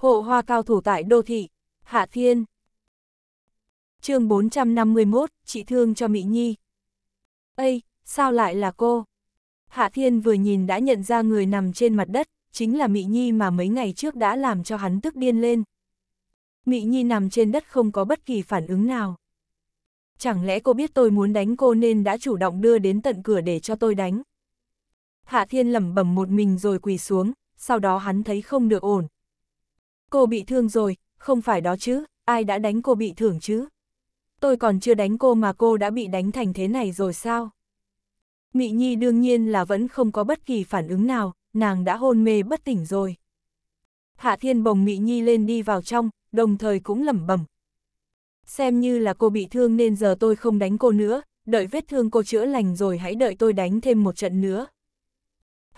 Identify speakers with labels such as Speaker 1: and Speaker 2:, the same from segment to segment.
Speaker 1: Hộ hoa cao thủ tại đô thị, Hạ Thiên. chương 451, chị thương cho Mỹ Nhi. Ây, sao lại là cô? Hạ Thiên vừa nhìn đã nhận ra người nằm trên mặt đất, chính là Mỹ Nhi mà mấy ngày trước đã làm cho hắn tức điên lên. Mỹ Nhi nằm trên đất không có bất kỳ phản ứng nào. Chẳng lẽ cô biết tôi muốn đánh cô nên đã chủ động đưa đến tận cửa để cho tôi đánh? Hạ Thiên lẩm bẩm một mình rồi quỳ xuống, sau đó hắn thấy không được ổn, Cô bị thương rồi, không phải đó chứ, ai đã đánh cô bị thương chứ? Tôi còn chưa đánh cô mà cô đã bị đánh thành thế này rồi sao? Mị Nhi đương nhiên là vẫn không có bất kỳ phản ứng nào, nàng đã hôn mê bất tỉnh rồi. Hạ Thiên bồng Mị Nhi lên đi vào trong, đồng thời cũng lẩm bẩm. Xem như là cô bị thương nên giờ tôi không đánh cô nữa, đợi vết thương cô chữa lành rồi hãy đợi tôi đánh thêm một trận nữa.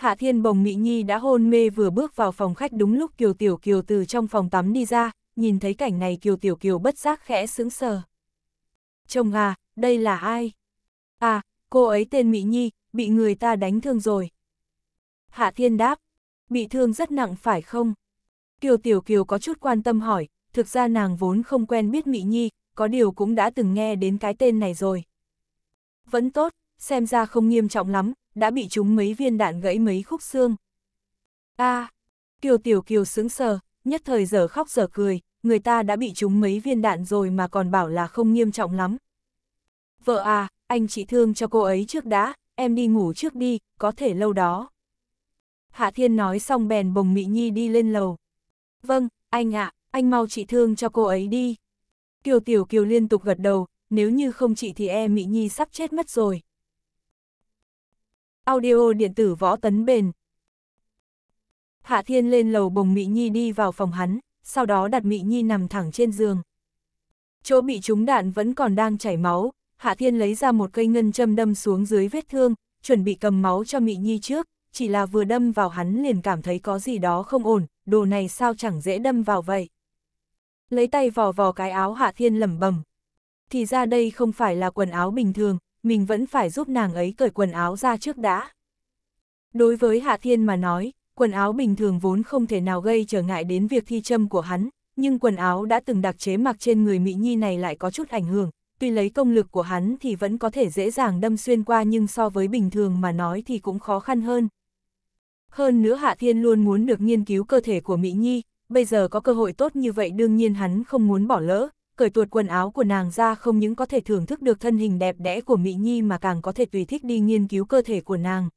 Speaker 1: Hạ Thiên Bồng Mỹ Nhi đã hôn mê vừa bước vào phòng khách đúng lúc Kiều Tiểu Kiều từ trong phòng tắm đi ra, nhìn thấy cảnh này Kiều Tiểu Kiều bất giác khẽ sững sờ. Chồng à, đây là ai? À, cô ấy tên Mỹ Nhi, bị người ta đánh thương rồi. Hạ Thiên đáp, bị thương rất nặng phải không? Kiều Tiểu Kiều có chút quan tâm hỏi, thực ra nàng vốn không quen biết Mỹ Nhi, có điều cũng đã từng nghe đến cái tên này rồi. Vẫn tốt, xem ra không nghiêm trọng lắm, đã bị chúng mấy viên đạn gãy mấy khúc xương. a à, Kiều Tiểu Kiều sững sờ, nhất thời giờ khóc giờ cười, người ta đã bị chúng mấy viên đạn rồi mà còn bảo là không nghiêm trọng lắm. Vợ à, anh chị thương cho cô ấy trước đã, em đi ngủ trước đi, có thể lâu đó. Hạ Thiên nói xong bèn bồng Mỹ Nhi đi lên lầu. Vâng, anh ạ, à, anh mau chị thương cho cô ấy đi. Kiều Tiểu Kiều liên tục gật đầu, nếu như không chị thì em Mỹ Nhi sắp chết mất rồi. Audio điện tử võ tấn bền. Hạ Thiên lên lầu bồng Mỹ Nhi đi vào phòng hắn, sau đó đặt Mỹ Nhi nằm thẳng trên giường. Chỗ bị trúng đạn vẫn còn đang chảy máu, Hạ Thiên lấy ra một cây ngân châm đâm xuống dưới vết thương, chuẩn bị cầm máu cho Mỹ Nhi trước, chỉ là vừa đâm vào hắn liền cảm thấy có gì đó không ổn, đồ này sao chẳng dễ đâm vào vậy. Lấy tay vò vò cái áo Hạ Thiên lẩm bẩm. Thì ra đây không phải là quần áo bình thường, mình vẫn phải giúp nàng ấy cởi quần áo ra trước đã. Đối với Hạ Thiên mà nói, quần áo bình thường vốn không thể nào gây trở ngại đến việc thi châm của hắn, nhưng quần áo đã từng đặc chế mặc trên người Mỹ Nhi này lại có chút ảnh hưởng, tuy lấy công lực của hắn thì vẫn có thể dễ dàng đâm xuyên qua nhưng so với bình thường mà nói thì cũng khó khăn hơn. Hơn nữa Hạ Thiên luôn muốn được nghiên cứu cơ thể của Mỹ Nhi, bây giờ có cơ hội tốt như vậy đương nhiên hắn không muốn bỏ lỡ, cởi tuột quần áo của nàng ra không những có thể thưởng thức được thân hình đẹp đẽ của Mỹ Nhi mà càng có thể tùy thích đi nghiên cứu cơ thể của nàng.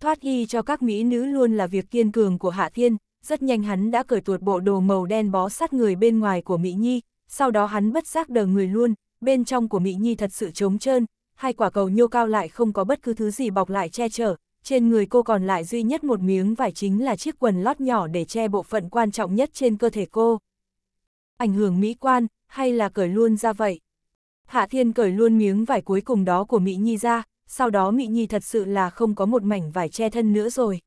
Speaker 1: Thoát y cho các mỹ nữ luôn là việc kiên cường của Hạ Thiên, rất nhanh hắn đã cởi tuột bộ đồ màu đen bó sát người bên ngoài của Mỹ Nhi, sau đó hắn bất giác đờ người luôn, bên trong của Mỹ Nhi thật sự trống trơn, hai quả cầu nhô cao lại không có bất cứ thứ gì bọc lại che chở, trên người cô còn lại duy nhất một miếng vải chính là chiếc quần lót nhỏ để che bộ phận quan trọng nhất trên cơ thể cô. Ảnh hưởng mỹ quan, hay là cởi luôn ra vậy? Hạ Thiên cởi luôn miếng vải cuối cùng đó của Mỹ Nhi ra, sau đó Mỹ Nhi thật sự là không có một mảnh vải che thân nữa rồi.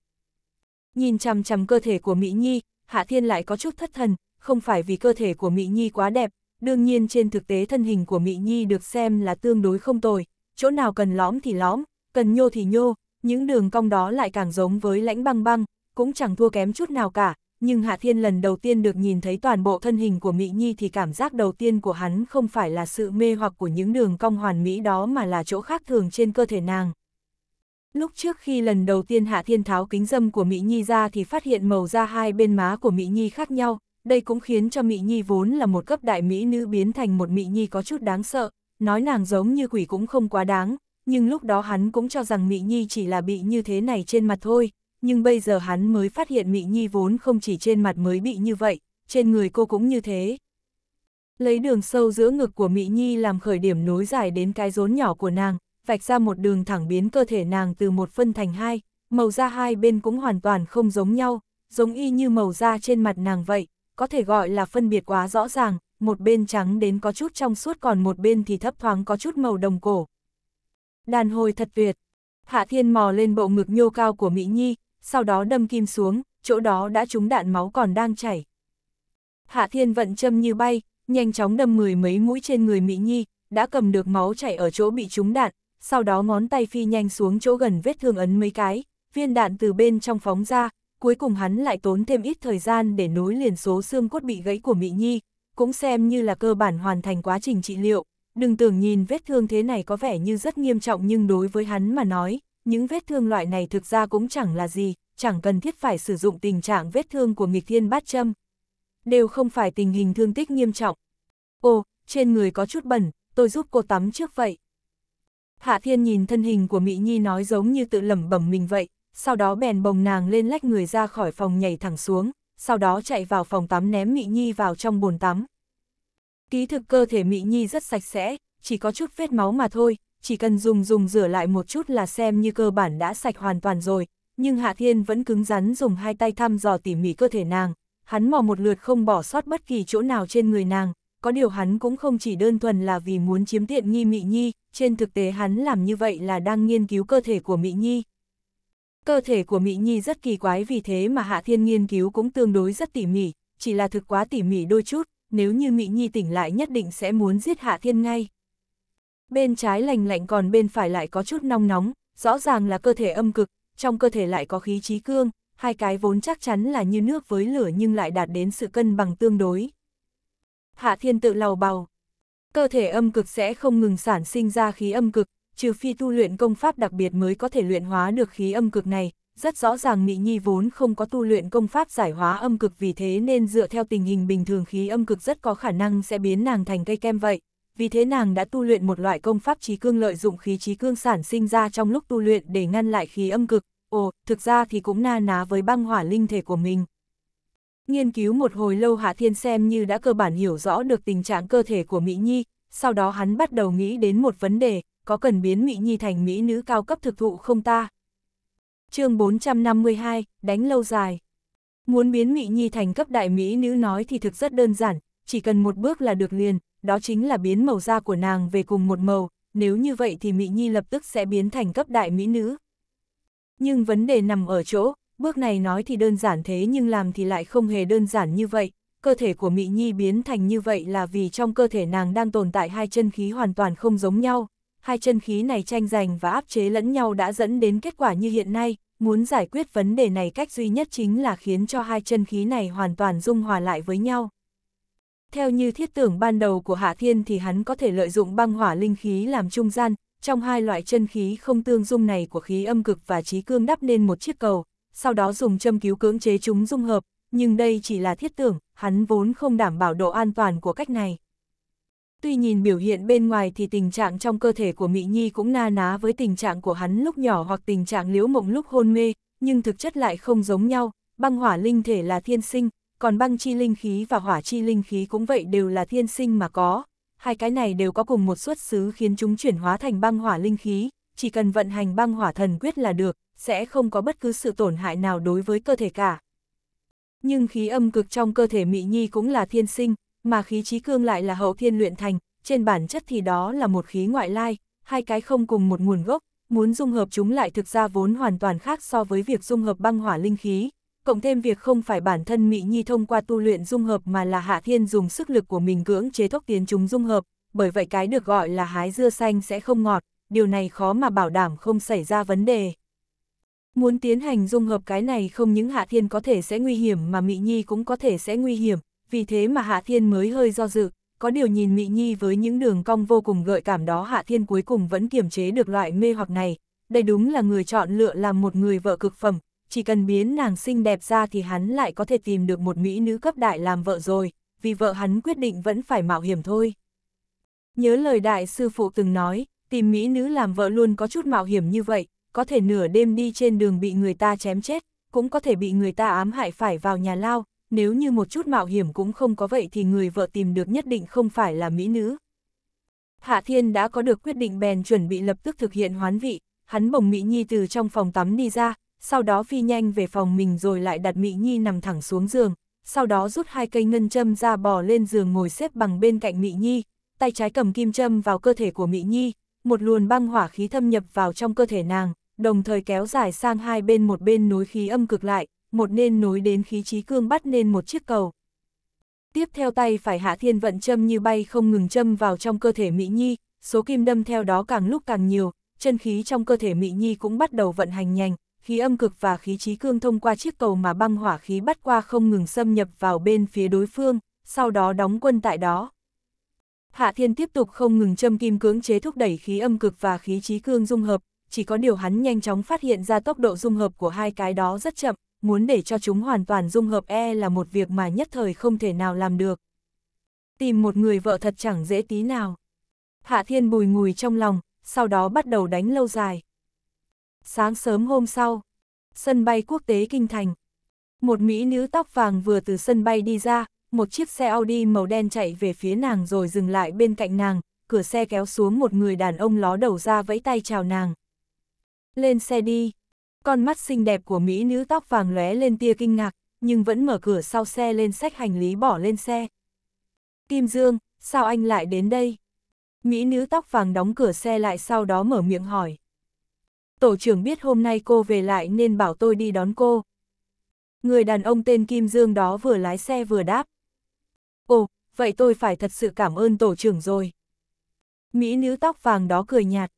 Speaker 1: Nhìn chằm chằm cơ thể của Mỹ Nhi, Hạ Thiên lại có chút thất thần, không phải vì cơ thể của Mỹ Nhi quá đẹp, đương nhiên trên thực tế thân hình của Mỹ Nhi được xem là tương đối không tồi, chỗ nào cần lõm thì lõm, cần nhô thì nhô, những đường cong đó lại càng giống với lãnh băng băng, cũng chẳng thua kém chút nào cả, nhưng Hạ Thiên lần đầu tiên được nhìn thấy toàn bộ thân hình của Mỹ Nhi thì cảm giác đầu tiên của hắn không phải là sự mê hoặc của những đường cong hoàn mỹ đó mà là chỗ khác thường trên cơ thể nàng. Lúc trước khi lần đầu tiên Hạ Thiên tháo kính dâm của Mỹ Nhi ra thì phát hiện màu da hai bên má của Mỹ Nhi khác nhau, đây cũng khiến cho Mỹ Nhi vốn là một cấp đại Mỹ nữ biến thành một Mỹ Nhi có chút đáng sợ, nói nàng giống như quỷ cũng không quá đáng, nhưng lúc đó hắn cũng cho rằng Mỹ Nhi chỉ là bị như thế này trên mặt thôi, nhưng bây giờ hắn mới phát hiện Mỹ Nhi vốn không chỉ trên mặt mới bị như vậy, trên người cô cũng như thế. Lấy đường sâu giữa ngực của Mỹ Nhi làm khởi điểm nối dài đến cái rốn nhỏ của nàng, vạch ra một đường thẳng biến cơ thể nàng từ một phân thành hai, màu da hai bên cũng hoàn toàn không giống nhau, giống y như màu da trên mặt nàng vậy, có thể gọi là phân biệt quá rõ ràng, một bên trắng đến có chút trong suốt còn một bên thì thấp thoáng có chút màu đồng cổ. Đàn hồi thật tuyệt. Hạ Thiên mò lên bộ ngực nhô cao của Mỹ Nhi, sau đó đâm kim xuống, chỗ đó đã trúng đạn máu còn đang chảy. Hạ Thiên vận châm như bay, nhanh chóng đâm mười mấy mũi trên người Mỹ Nhi, đã cầm được máu chảy ở chỗ bị trúng đạn, sau đó ngón tay phi nhanh xuống chỗ gần vết thương ấn mấy cái, viên đạn từ bên trong phóng ra, cuối cùng hắn lại tốn thêm ít thời gian để nối liền số xương cốt bị gãy của Mỹ Nhi, cũng xem như là cơ bản hoàn thành quá trình trị liệu. Đừng tưởng nhìn vết thương thế này có vẻ như rất nghiêm trọng nhưng đối với hắn mà nói, những vết thương loại này thực ra cũng chẳng là gì, chẳng cần thiết phải sử dụng tình trạng vết thương của nghịch thiên bát châm. Đều không phải tình hình thương tích nghiêm trọng. Ồ, trên người có chút bẩn, tôi giúp cô tắm trước vậy. Hạ thiên nhìn thân hình của Mỹ Nhi nói giống như tự lẩm bẩm mình vậy, sau đó bèn bồng nàng lên lách người ra khỏi phòng nhảy thẳng xuống, sau đó chạy vào phòng tắm ném Mỹ Nhi vào trong bồn tắm. Ký thực cơ thể Mỹ Nhi rất sạch sẽ, chỉ có chút vết máu mà thôi, chỉ cần dùng dùng rửa lại một chút là xem như cơ bản đã sạch hoàn toàn rồi, nhưng Hạ Thiên vẫn cứng rắn dùng hai tay thăm dò tỉ mỉ cơ thể nàng, hắn mò một lượt không bỏ sót bất kỳ chỗ nào trên người nàng, có điều hắn cũng không chỉ đơn thuần là vì muốn chiếm tiện nghi Mị Nhi, trên thực tế hắn làm như vậy là đang nghiên cứu cơ thể của Mị Nhi. Cơ thể của Mị Nhi rất kỳ quái vì thế mà Hạ Thiên nghiên cứu cũng tương đối rất tỉ mỉ, chỉ là thực quá tỉ mỉ đôi chút, nếu như Mị Nhi tỉnh lại nhất định sẽ muốn giết Hạ Thiên ngay bên trái lành lạnh còn bên phải lại có chút nong nóng, rõ ràng là cơ thể âm cực, trong cơ thể lại có khí trí cương, hai cái vốn chắc chắn là như nước với lửa nhưng lại đạt đến sự cân bằng tương đối. Hạ thiên tự lầu bào, cơ thể âm cực sẽ không ngừng sản sinh ra khí âm cực, trừ phi tu luyện công pháp đặc biệt mới có thể luyện hóa được khí âm cực này. Rất rõ ràng Mỹ Nhi vốn không có tu luyện công pháp giải hóa âm cực vì thế nên dựa theo tình hình bình thường khí âm cực rất có khả năng sẽ biến nàng thành cây kem vậy vì thế nàng đã tu luyện một loại công pháp trí cương lợi dụng khí trí cương sản sinh ra trong lúc tu luyện để ngăn lại khí âm cực, ồ, thực ra thì cũng na ná với băng hỏa linh thể của mình. Nghiên cứu một hồi lâu Hạ Thiên xem như đã cơ bản hiểu rõ được tình trạng cơ thể của Mỹ Nhi, sau đó hắn bắt đầu nghĩ đến một vấn đề, có cần biến Mỹ Nhi thành Mỹ nữ cao cấp thực thụ không ta? chương 452, đánh lâu dài. Muốn biến Mỹ Nhi thành cấp đại Mỹ nữ nói thì thực rất đơn giản, chỉ cần một bước là được liền, đó chính là biến màu da của nàng về cùng một màu, nếu như vậy thì Mỹ Nhi lập tức sẽ biến thành cấp đại mỹ nữ. Nhưng vấn đề nằm ở chỗ, bước này nói thì đơn giản thế nhưng làm thì lại không hề đơn giản như vậy, cơ thể của Mỹ Nhi biến thành như vậy là vì trong cơ thể nàng đang tồn tại hai chân khí hoàn toàn không giống nhau, hai chân khí này tranh giành và áp chế lẫn nhau đã dẫn đến kết quả như hiện nay, muốn giải quyết vấn đề này cách duy nhất chính là khiến cho hai chân khí này hoàn toàn dung hòa lại với nhau. Theo như thiết tưởng ban đầu của Hạ Thiên thì hắn có thể lợi dụng băng hỏa linh khí làm trung gian, trong hai loại chân khí không tương dung này của khí âm cực và trí cương đắp nên một chiếc cầu, sau đó dùng châm cứu cưỡng chế chúng dung hợp, nhưng đây chỉ là thiết tưởng, hắn vốn không đảm bảo độ an toàn của cách này. Tuy nhìn biểu hiện bên ngoài thì tình trạng trong cơ thể của Mỹ Nhi cũng na ná với tình trạng của hắn lúc nhỏ hoặc tình trạng liễu mộng lúc hôn mê, nhưng thực chất lại không giống nhau, băng hỏa linh thể là thiên sinh, còn băng chi linh khí và hỏa chi linh khí cũng vậy đều là thiên sinh mà có. Hai cái này đều có cùng một xuất xứ khiến chúng chuyển hóa thành băng hỏa linh khí, chỉ cần vận hành băng hỏa thần quyết là được, sẽ không có bất cứ sự tổn hại nào đối với cơ thể cả. Nhưng khí âm cực trong cơ thể mỹ Nhi cũng là thiên sinh, mà khí trí cương lại là hậu thiên luyện thành, trên bản chất thì đó là một khí ngoại lai, hai cái không cùng một nguồn gốc, muốn dung hợp chúng lại thực ra vốn hoàn toàn khác so với việc dung hợp băng hỏa linh khí, cộng thêm việc không phải bản thân Mỹ Nhi thông qua tu luyện dung hợp mà là Hạ Thiên dùng sức lực của mình cưỡng chế thuốc tiến chúng dung hợp, bởi vậy cái được gọi là hái dưa xanh sẽ không ngọt, điều này khó mà bảo đảm không xảy ra vấn đề. Muốn tiến hành dung hợp cái này không những Hạ Thiên có thể sẽ nguy hiểm mà Mỹ Nhi cũng có thể sẽ nguy hiểm, vì thế mà Hạ Thiên mới hơi do dự, có điều nhìn Mỹ Nhi với những đường cong vô cùng gợi cảm đó Hạ Thiên cuối cùng vẫn kiềm chế được loại mê hoặc này, đây đúng là người chọn lựa làm một người vợ cực phẩm, chỉ cần biến nàng xinh đẹp ra thì hắn lại có thể tìm được một mỹ nữ cấp đại làm vợ rồi, vì vợ hắn quyết định vẫn phải mạo hiểm thôi. Nhớ lời đại sư phụ từng nói, tìm mỹ nữ làm vợ luôn có chút mạo hiểm như vậy, có thể nửa đêm đi trên đường bị người ta chém chết, cũng có thể bị người ta ám hại phải vào nhà lao, nếu như một chút mạo hiểm cũng không có vậy thì người vợ tìm được nhất định không phải là mỹ nữ. Hạ Thiên đã có được quyết định bèn chuẩn bị lập tức thực hiện hoán vị, hắn bồng Mỹ Nhi từ trong phòng tắm đi ra, sau đó phi nhanh về phòng mình rồi lại đặt Mỹ Nhi nằm thẳng xuống giường, sau đó rút hai cây ngân châm ra bò lên giường ngồi xếp bằng bên cạnh Mỹ Nhi, tay trái cầm kim châm vào cơ thể của Mỹ Nhi, một luồn băng hỏa khí thâm nhập vào trong cơ thể nàng, đồng thời kéo dài sang hai bên một bên nối khí âm cực lại, một nên nối đến khí trí cương bắt nên một chiếc cầu. Tiếp theo tay phải hạ thiên vận châm như bay không ngừng châm vào trong cơ thể Mỹ Nhi, số kim đâm theo đó càng lúc càng nhiều, chân khí trong cơ thể Mỹ Nhi cũng bắt đầu vận hành nhanh, khí âm cực và khí trí cương thông qua chiếc cầu mà băng hỏa khí bắt qua không ngừng xâm nhập vào bên phía đối phương, sau đó đóng quân tại đó. Hạ Thiên tiếp tục không ngừng châm kim cưỡng chế thúc đẩy khí âm cực và khí trí cương dung hợp, chỉ có điều hắn nhanh chóng phát hiện ra tốc độ dung hợp của hai cái đó rất chậm, muốn để cho chúng hoàn toàn dung hợp e là một việc mà nhất thời không thể nào làm được. Tìm một người vợ thật chẳng dễ tí nào. Hạ Thiên bùi ngùi trong lòng, sau đó bắt đầu đánh lâu dài. Sáng sớm hôm sau, sân bay quốc tế Kinh Thành. Một mỹ nữ tóc vàng vừa từ sân bay đi ra, một chiếc xe Audi màu đen chạy về phía nàng rồi dừng lại bên cạnh nàng, cửa xe kéo xuống một người đàn ông ló đầu ra vẫy tay chào nàng. Lên xe đi. Con mắt xinh đẹp của mỹ nữ tóc vàng lóe lên tia kinh ngạc, nhưng vẫn mở cửa sau xe lên sách hành lý bỏ lên xe. Kim Dương, sao anh lại đến đây? Mỹ nữ tóc vàng đóng cửa xe lại sau đó mở miệng hỏi tổ trưởng biết hôm nay cô về lại nên bảo tôi đi đón cô. Người đàn ông tên Kim Dương đó vừa lái xe vừa đáp. Ồ, vậy tôi phải thật sự cảm ơn tổ trưởng rồi. Mỹ nữ tóc vàng đó cười nhạt.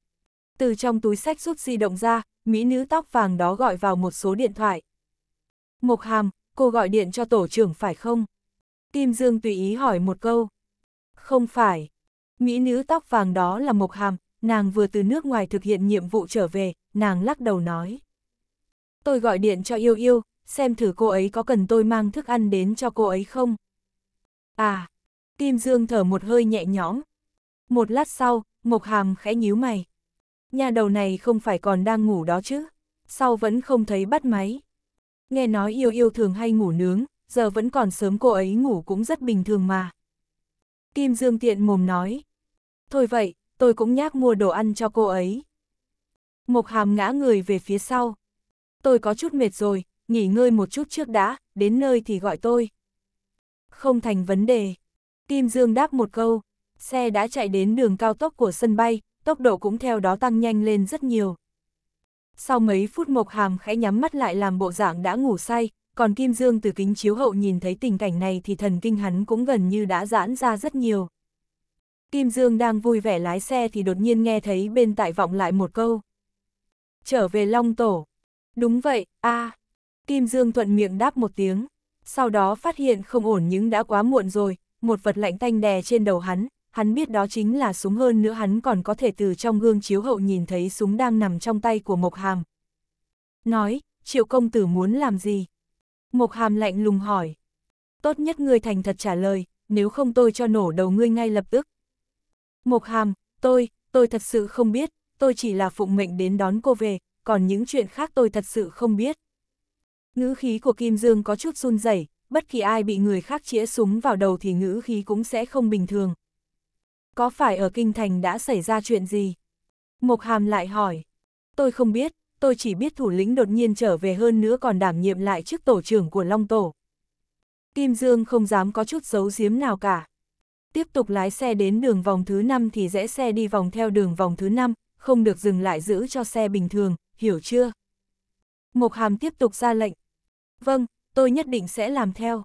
Speaker 1: Từ trong túi sách rút di động ra, Mỹ nữ tóc vàng đó gọi vào một số điện thoại. Mộc Hàm, cô gọi điện cho tổ trưởng phải không? Kim Dương tùy ý hỏi một câu. Không phải. Mỹ nữ tóc vàng đó là Mộc Hàm, nàng vừa từ nước ngoài thực hiện nhiệm vụ trở về, nàng lắc đầu nói. Tôi gọi điện cho yêu yêu, xem thử cô ấy có cần tôi mang thức ăn đến cho cô ấy không. À, Kim Dương thở một hơi nhẹ nhõm. Một lát sau, Mộc Hàm khẽ nhíu mày. Nhà đầu này không phải còn đang ngủ đó chứ, sau vẫn không thấy bắt máy. Nghe nói yêu yêu thường hay ngủ nướng, giờ vẫn còn sớm cô ấy ngủ cũng rất bình thường mà. Kim Dương tiện mồm nói. Thôi vậy, tôi cũng nhác mua đồ ăn cho cô ấy. Mộc hàm ngã người về phía sau. Tôi có chút mệt rồi, nghỉ ngơi một chút trước đã, đến nơi thì gọi tôi. Không thành vấn đề. Kim Dương đáp một câu, xe đã chạy đến đường cao tốc của sân bay, tốc độ cũng theo đó tăng nhanh lên rất nhiều. Sau mấy phút Mộc Hàm khẽ nhắm mắt lại làm bộ dạng đã ngủ say, còn Kim Dương từ kính chiếu hậu nhìn thấy tình cảnh này thì thần kinh hắn cũng gần như đã giãn ra rất nhiều. Kim Dương đang vui vẻ lái xe thì đột nhiên nghe thấy bên tại vọng lại một câu trở về Long Tổ. Đúng vậy, a à. Kim Dương thuận miệng đáp một tiếng, sau đó phát hiện không ổn nhưng đã quá muộn rồi, một vật lạnh tanh đè trên đầu hắn, hắn biết đó chính là súng hơn nữa hắn còn có thể từ trong gương chiếu hậu nhìn thấy súng đang nằm trong tay của Mộc Hàm. Nói, triệu công tử muốn làm gì? Mộc Hàm lạnh lùng hỏi. Tốt nhất ngươi thành thật trả lời, nếu không tôi cho nổ đầu ngươi ngay lập tức. Mộc Hàm, tôi, tôi thật sự không biết, tôi chỉ là phụng mệnh đến đón cô về, còn những chuyện khác tôi thật sự không biết. Ngữ khí của Kim Dương có chút run rẩy, bất kỳ ai bị người khác chĩa súng vào đầu thì ngữ khí cũng sẽ không bình thường. Có phải ở Kinh Thành đã xảy ra chuyện gì? Mộc Hàm lại hỏi. Tôi không biết, tôi chỉ biết thủ lĩnh đột nhiên trở về hơn nữa còn đảm nhiệm lại chức tổ trưởng của Long Tổ. Kim Dương không dám có chút giấu giếm nào cả. Tiếp tục lái xe đến đường vòng thứ 5 thì rẽ xe đi vòng theo đường vòng thứ 5, không được dừng lại giữ cho xe bình thường, hiểu chưa? Mộc Hàm tiếp tục ra lệnh. Vâng, tôi nhất định sẽ làm theo.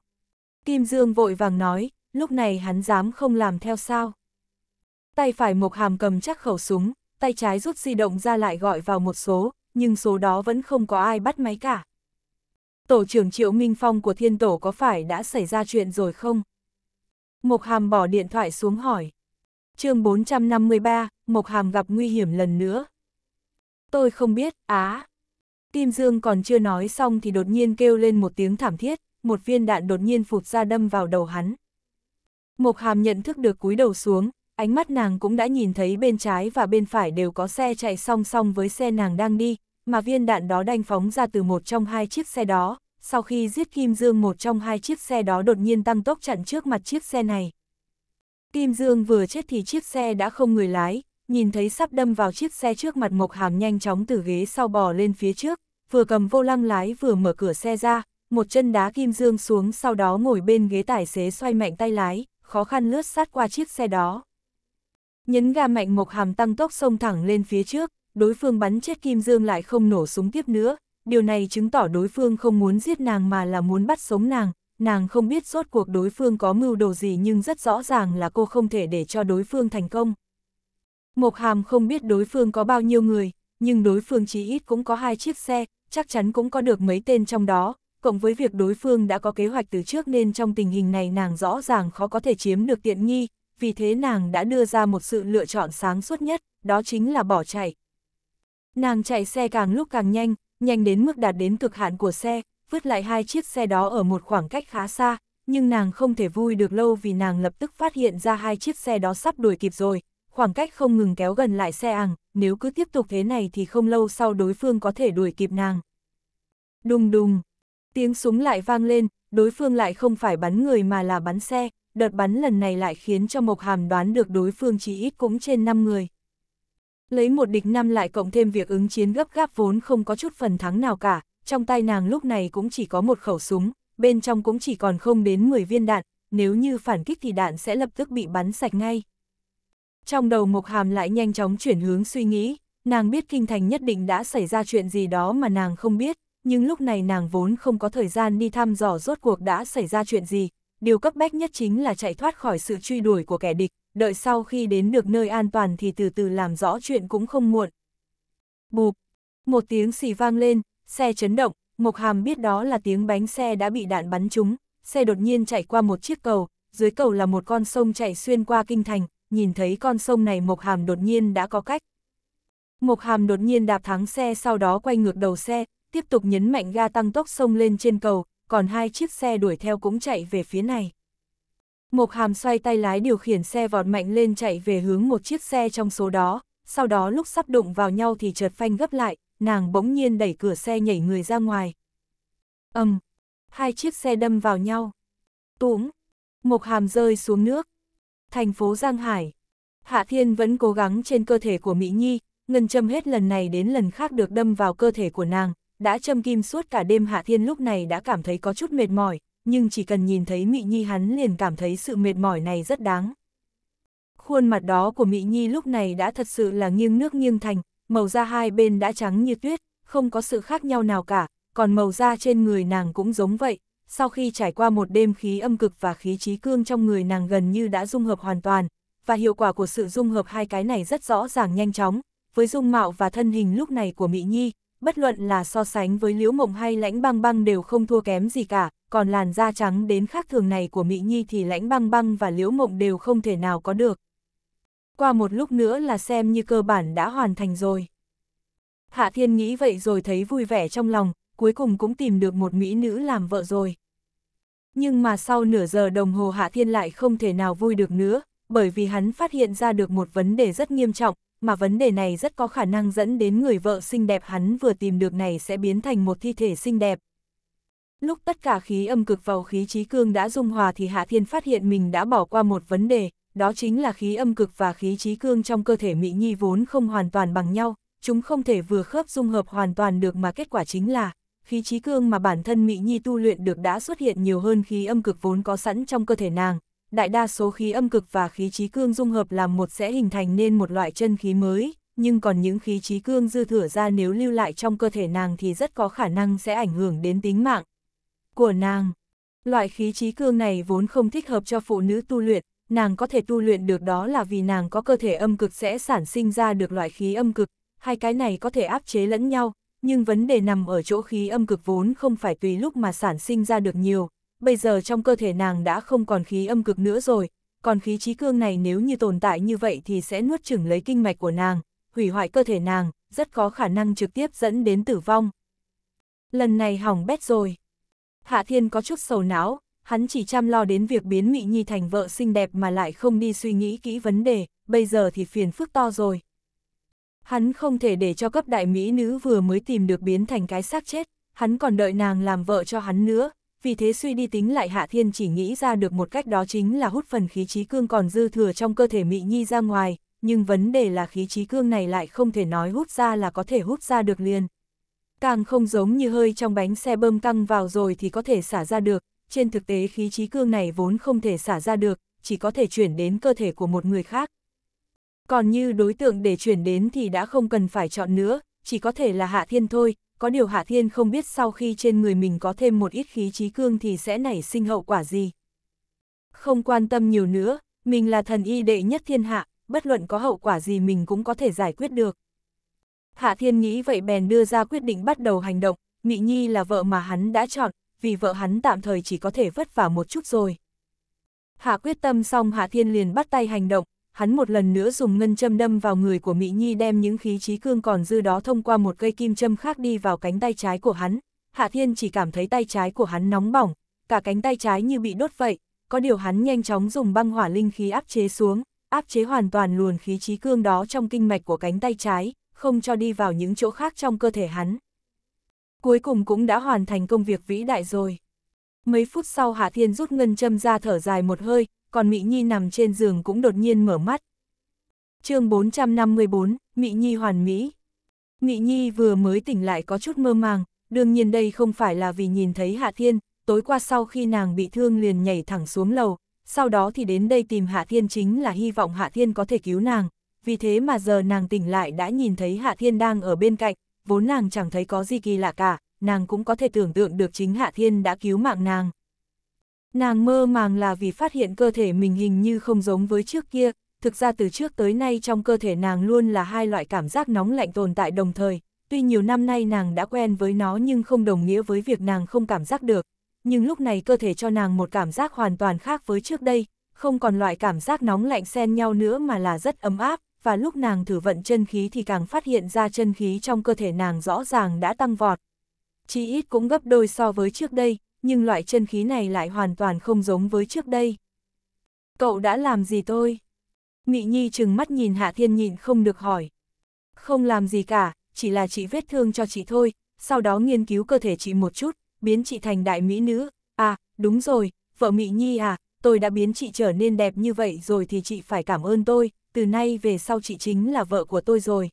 Speaker 1: Kim Dương vội vàng nói, lúc này hắn dám không làm theo sao? Tay phải Mộc Hàm cầm chắc khẩu súng, tay trái rút di động ra lại gọi vào một số, nhưng số đó vẫn không có ai bắt máy cả. Tổ trưởng Triệu Minh Phong của Thiên Tổ có phải đã xảy ra chuyện rồi không? Mộc Hàm bỏ điện thoại xuống hỏi chương 453, Mộc Hàm gặp nguy hiểm lần nữa. Tôi không biết, á. Kim Dương còn chưa nói xong thì đột nhiên kêu lên một tiếng thảm thiết, một viên đạn đột nhiên phụt ra đâm vào đầu hắn. Mộc Hàm nhận thức được cúi đầu xuống, ánh mắt nàng cũng đã nhìn thấy bên trái và bên phải đều có xe chạy song song với xe nàng đang đi, mà viên đạn đó đanh phóng ra từ một trong hai chiếc xe đó, sau khi giết Kim Dương một trong hai chiếc xe đó đột nhiên tăng tốc chặn trước mặt chiếc xe này. Kim Dương vừa chết thì chiếc xe đã không người lái, nhìn thấy sắp đâm vào chiếc xe trước mặt Mộc Hàm nhanh chóng từ ghế sau bò lên phía trước, vừa cầm vô lăng lái vừa mở cửa xe ra, một chân đá Kim Dương xuống sau đó ngồi bên ghế tài xế xoay mạnh tay lái, khó khăn lướt sát qua chiếc xe đó. Nhấn ga mạnh Mộc Hàm tăng tốc xông thẳng lên phía trước, đối phương bắn chết Kim Dương lại không nổ súng tiếp nữa, điều này chứng tỏ đối phương không muốn giết nàng mà là muốn bắt sống nàng, nàng không biết rốt cuộc đối phương có mưu đồ gì nhưng rất rõ ràng là cô không thể để cho đối phương thành công. Mộc Hàm không biết đối phương có bao nhiêu người, nhưng đối phương chí ít cũng có hai chiếc xe, chắc chắn cũng có được mấy tên trong đó, cộng với việc đối phương đã có kế hoạch từ trước nên trong tình hình này nàng rõ ràng khó có thể chiếm được tiện nghi, vì thế nàng đã đưa ra một sự lựa chọn sáng suốt nhất, đó chính là bỏ chạy. Nàng chạy xe càng lúc càng nhanh, nhanh đến mức đạt đến cực hạn của xe, vứt lại hai chiếc xe đó ở một khoảng cách khá xa, nhưng nàng không thể vui được lâu vì nàng lập tức phát hiện ra hai chiếc xe đó sắp đuổi kịp rồi, khoảng cách không ngừng kéo gần lại xe ẳng, nếu cứ tiếp tục thế này thì không lâu sau đối phương có thể đuổi kịp nàng. Đùng đùng, tiếng súng lại vang lên, đối phương lại không phải bắn người mà là bắn xe, đợt bắn lần này lại khiến cho Mộc Hàm đoán được đối phương chỉ ít cũng trên 5 người. Lấy một địch năm lại cộng thêm việc ứng chiến gấp gáp vốn không có chút phần thắng nào cả, trong tay nàng lúc này cũng chỉ có một khẩu súng, bên trong cũng chỉ còn không đến 10 viên đạn, nếu như phản kích thì đạn sẽ lập tức bị bắn sạch ngay. Trong đầu Mộc Hàm lại nhanh chóng chuyển hướng suy nghĩ, nàng biết kinh thành nhất định đã xảy ra chuyện gì đó mà nàng không biết, nhưng lúc này nàng vốn không có thời gian đi thăm dò rốt cuộc đã xảy ra chuyện gì, điều cấp bách nhất chính là chạy thoát khỏi sự truy đuổi của kẻ địch, đợi sau khi đến được nơi an toàn thì từ từ làm rõ chuyện cũng không muộn. Bụp, một tiếng xì vang lên, Xe chấn động, Mộc Hàm biết đó là tiếng bánh xe đã bị đạn bắn trúng, xe đột nhiên chạy qua một chiếc cầu, dưới cầu là một con sông chạy xuyên qua kinh thành, nhìn thấy con sông này Mộc Hàm đột nhiên đã có cách. Mộc Hàm đột nhiên đạp thắng xe sau đó quay ngược đầu xe, tiếp tục nhấn mạnh ga tăng tốc sông lên trên cầu, còn hai chiếc xe đuổi theo cũng chạy về phía này. Mộc Hàm xoay tay lái điều khiển xe vọt mạnh lên chạy về hướng một chiếc xe trong số đó, sau đó lúc sắp đụng vào nhau thì chợt phanh gấp lại, nàng bỗng nhiên đẩy cửa xe nhảy người ra ngoài. ầm, um, hai chiếc xe đâm vào nhau. Túng, Mộc Hàm rơi xuống nước. Thành phố Giang Hải. Hạ Thiên vẫn cố gắng trên cơ thể của Mỹ Nhi, ngân châm hết lần này đến lần khác được đâm vào cơ thể của nàng, đã châm kim suốt cả đêm Hạ Thiên lúc này đã cảm thấy có chút mệt mỏi, nhưng chỉ cần nhìn thấy Mỹ Nhi hắn liền cảm thấy sự mệt mỏi này rất đáng. Khuôn mặt đó của Mỹ Nhi lúc này đã thật sự là nghiêng nước nghiêng thành, màu da hai bên đã trắng như tuyết, không có sự khác nhau nào cả, còn màu da trên người nàng cũng giống vậy. Sau khi trải qua một đêm khí âm cực và khí trí cương trong người nàng gần như đã dung hợp hoàn toàn, và hiệu quả của sự dung hợp hai cái này rất rõ ràng nhanh chóng, với dung mạo và thân hình lúc này của Mỹ Nhi, bất luận là so sánh với liễu mộng hay lãnh băng băng đều không thua kém gì cả, còn làn da trắng đến khác thường này của Mỹ Nhi thì lãnh băng băng và liễu mộng đều không thể nào có được qua một lúc nữa là xem như cơ bản đã hoàn thành rồi. Hạ Thiên nghĩ vậy rồi thấy vui vẻ trong lòng, cuối cùng cũng tìm được một mỹ nữ làm vợ rồi. Nhưng mà sau nửa giờ đồng hồ Hạ Thiên lại không thể nào vui được nữa, bởi vì hắn phát hiện ra được một vấn đề rất nghiêm trọng, mà vấn đề này rất có khả năng dẫn đến người vợ xinh đẹp hắn vừa tìm được này sẽ biến thành một thi thể xinh đẹp. Lúc tất cả khí âm cực vào khí trí cương đã dung hòa thì Hạ Thiên phát hiện mình đã bỏ qua một vấn đề, đó chính là khí âm cực và khí trí cương trong cơ thể Mỹ Nhi vốn không hoàn toàn bằng nhau, chúng không thể vừa khớp dung hợp hoàn toàn được mà kết quả chính là, khí trí cương mà bản thân Mỹ Nhi tu luyện được đã xuất hiện nhiều hơn khí âm cực vốn có sẵn trong cơ thể nàng. Đại đa số khí âm cực và khí trí cương dung hợp làm một sẽ hình thành nên một loại chân khí mới, nhưng còn những khí trí cương dư thừa ra nếu lưu lại trong cơ thể nàng thì rất có khả năng sẽ ảnh hưởng đến tính mạng của nàng. Loại khí trí cương này vốn không thích hợp cho phụ nữ tu luyện, nàng có thể tu luyện được đó là vì nàng có cơ thể âm cực sẽ sản sinh ra được loại khí âm cực, hai cái này có thể áp chế lẫn nhau, nhưng vấn đề nằm ở chỗ khí âm cực vốn không phải tùy lúc mà sản sinh ra được nhiều, bây giờ trong cơ thể nàng đã không còn khí âm cực nữa rồi, còn khí trí cương này nếu như tồn tại như vậy thì sẽ nuốt chửng lấy kinh mạch của nàng, hủy hoại cơ thể nàng, rất có khả năng trực tiếp dẫn đến tử vong. Lần này hỏng bét rồi. Hạ Thiên có chút sầu não, hắn chỉ chăm lo đến việc biến Mị Nhi thành vợ xinh đẹp mà lại không đi suy nghĩ kỹ vấn đề, bây giờ thì phiền phức to rồi. Hắn không thể để cho cấp đại mỹ nữ vừa mới tìm được biến thành cái xác chết, hắn còn đợi nàng làm vợ cho hắn nữa, vì thế suy đi tính lại Hạ Thiên chỉ nghĩ ra được một cách đó chính là hút phần khí trí cương còn dư thừa trong cơ thể Mị Nhi ra ngoài, nhưng vấn đề là khí trí cương này lại không thể nói hút ra là có thể hút ra được liền. Càng không giống như hơi trong bánh xe bơm căng vào rồi thì có thể xả ra được, trên thực tế khí trí cương này vốn không thể xả ra được, chỉ có thể chuyển đến cơ thể của một người khác. Còn như đối tượng để chuyển đến thì đã không cần phải chọn nữa, chỉ có thể là Hạ Thiên thôi, có điều Hạ Thiên không biết sau khi trên người mình có thêm một ít khí trí cương thì sẽ nảy sinh hậu quả gì. Không quan tâm nhiều nữa, mình là thần y đệ nhất thiên hạ, bất luận có hậu quả gì mình cũng có thể giải quyết được. Hạ Thiên nghĩ vậy bèn đưa ra quyết định bắt đầu hành động, mỹ Nhi là vợ mà hắn đã chọn, vì vợ hắn tạm thời chỉ có thể vất vả một chút rồi. Hạ quyết tâm xong Hạ Thiên liền bắt tay hành động, hắn một lần nữa dùng ngân châm đâm vào người của Mỹ Nhi đem những khí trí cương còn dư đó thông qua một cây kim châm khác đi vào cánh tay trái của hắn. Hạ Thiên chỉ cảm thấy tay trái của hắn nóng bỏng, cả cánh tay trái như bị đốt vậy, có điều hắn nhanh chóng dùng băng hỏa linh khí áp chế xuống, áp chế hoàn toàn luồn khí trí cương đó trong kinh mạch của cánh tay trái, không cho đi vào những chỗ khác trong cơ thể hắn. Cuối cùng cũng đã hoàn thành công việc vĩ đại rồi. Mấy phút sau Hạ Thiên rút ngân châm ra thở dài một hơi, còn Mỹ Nhi nằm trên giường cũng đột nhiên mở mắt. chương 454, Mỹ Nhi hoàn Mỹ. Mỹ Nhi vừa mới tỉnh lại có chút mơ màng, đương nhiên đây không phải là vì nhìn thấy Hạ Thiên, tối qua sau khi nàng bị thương liền nhảy thẳng xuống lầu, sau đó thì đến đây tìm Hạ Thiên chính là hy vọng Hạ Thiên có thể cứu nàng, vì thế mà giờ nàng tỉnh lại đã nhìn thấy Hạ Thiên đang ở bên cạnh, vốn nàng chẳng thấy có gì kỳ lạ cả, nàng cũng có thể tưởng tượng được chính Hạ Thiên đã cứu mạng nàng. Nàng mơ màng là vì phát hiện cơ thể mình hình như không giống với trước kia, thực ra từ trước tới nay trong cơ thể nàng luôn là hai loại cảm giác nóng lạnh tồn tại đồng thời, tuy nhiều năm nay nàng đã quen với nó nhưng không đồng nghĩa với việc nàng không cảm giác được, nhưng lúc này cơ thể cho nàng một cảm giác hoàn toàn khác với trước đây, không còn loại cảm giác nóng lạnh xen nhau nữa mà là rất ấm áp, và lúc nàng thử vận chân khí thì càng phát hiện ra chân khí trong cơ thể nàng rõ ràng đã tăng vọt. Chỉ ít cũng gấp đôi so với trước đây, nhưng loại chân khí này lại hoàn toàn không giống với trước đây. Cậu đã làm gì tôi? Nghị Nhi chừng mắt nhìn Hạ Thiên nhịn không được hỏi. Không làm gì cả, chỉ là chị vết thương cho chị thôi, sau đó nghiên cứu cơ thể chị một chút, biến chị thành đại mỹ nữ. À, đúng rồi, vợ Mỹ Nhi à, tôi đã biến chị trở nên đẹp như vậy rồi thì chị phải cảm ơn tôi, từ nay về sau chị chính là vợ của tôi rồi.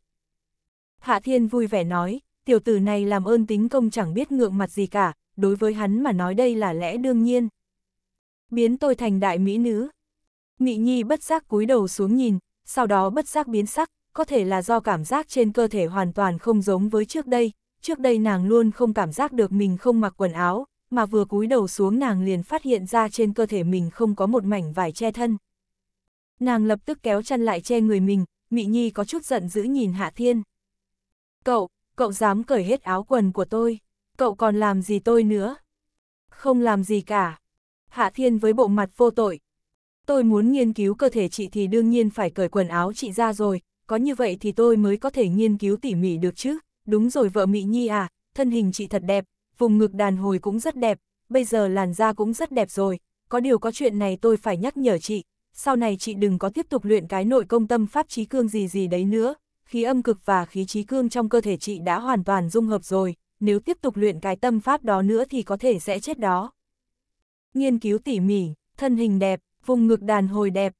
Speaker 1: Hạ Thiên vui vẻ nói, tiểu tử này làm ơn tính công chẳng biết ngượng mặt gì cả, đối với hắn mà nói đây là lẽ đương nhiên. Biến tôi thành đại mỹ nữ. Mị Nhi bất giác cúi đầu xuống nhìn, sau đó bất giác biến sắc, có thể là do cảm giác trên cơ thể hoàn toàn không giống với trước đây. Trước đây nàng luôn không cảm giác được mình không mặc quần áo, mà vừa cúi đầu xuống nàng liền phát hiện ra trên cơ thể mình không có một mảnh vải che thân. Nàng lập tức kéo chăn lại che người mình, Mị Nhi có chút giận dữ nhìn Hạ Thiên. Cậu, cậu dám cởi hết áo quần của tôi, cậu còn làm gì tôi nữa? Không làm gì cả. Hạ Thiên với bộ mặt vô tội. Tôi muốn nghiên cứu cơ thể chị thì đương nhiên phải cởi quần áo chị ra rồi, có như vậy thì tôi mới có thể nghiên cứu tỉ mỉ được chứ. Đúng rồi vợ Mị Nhi à, thân hình chị thật đẹp, vùng ngực đàn hồi cũng rất đẹp, bây giờ làn da cũng rất đẹp rồi, có điều có chuyện này tôi phải nhắc nhở chị, sau này chị đừng có tiếp tục luyện cái nội công tâm pháp trí cương gì gì đấy nữa, khí âm cực và khí trí cương trong cơ thể chị đã hoàn toàn dung hợp rồi, nếu tiếp tục luyện cái tâm pháp đó nữa thì có thể sẽ chết đó. Nghiên cứu tỉ mỉ, thân hình đẹp, vùng ngực đàn hồi đẹp.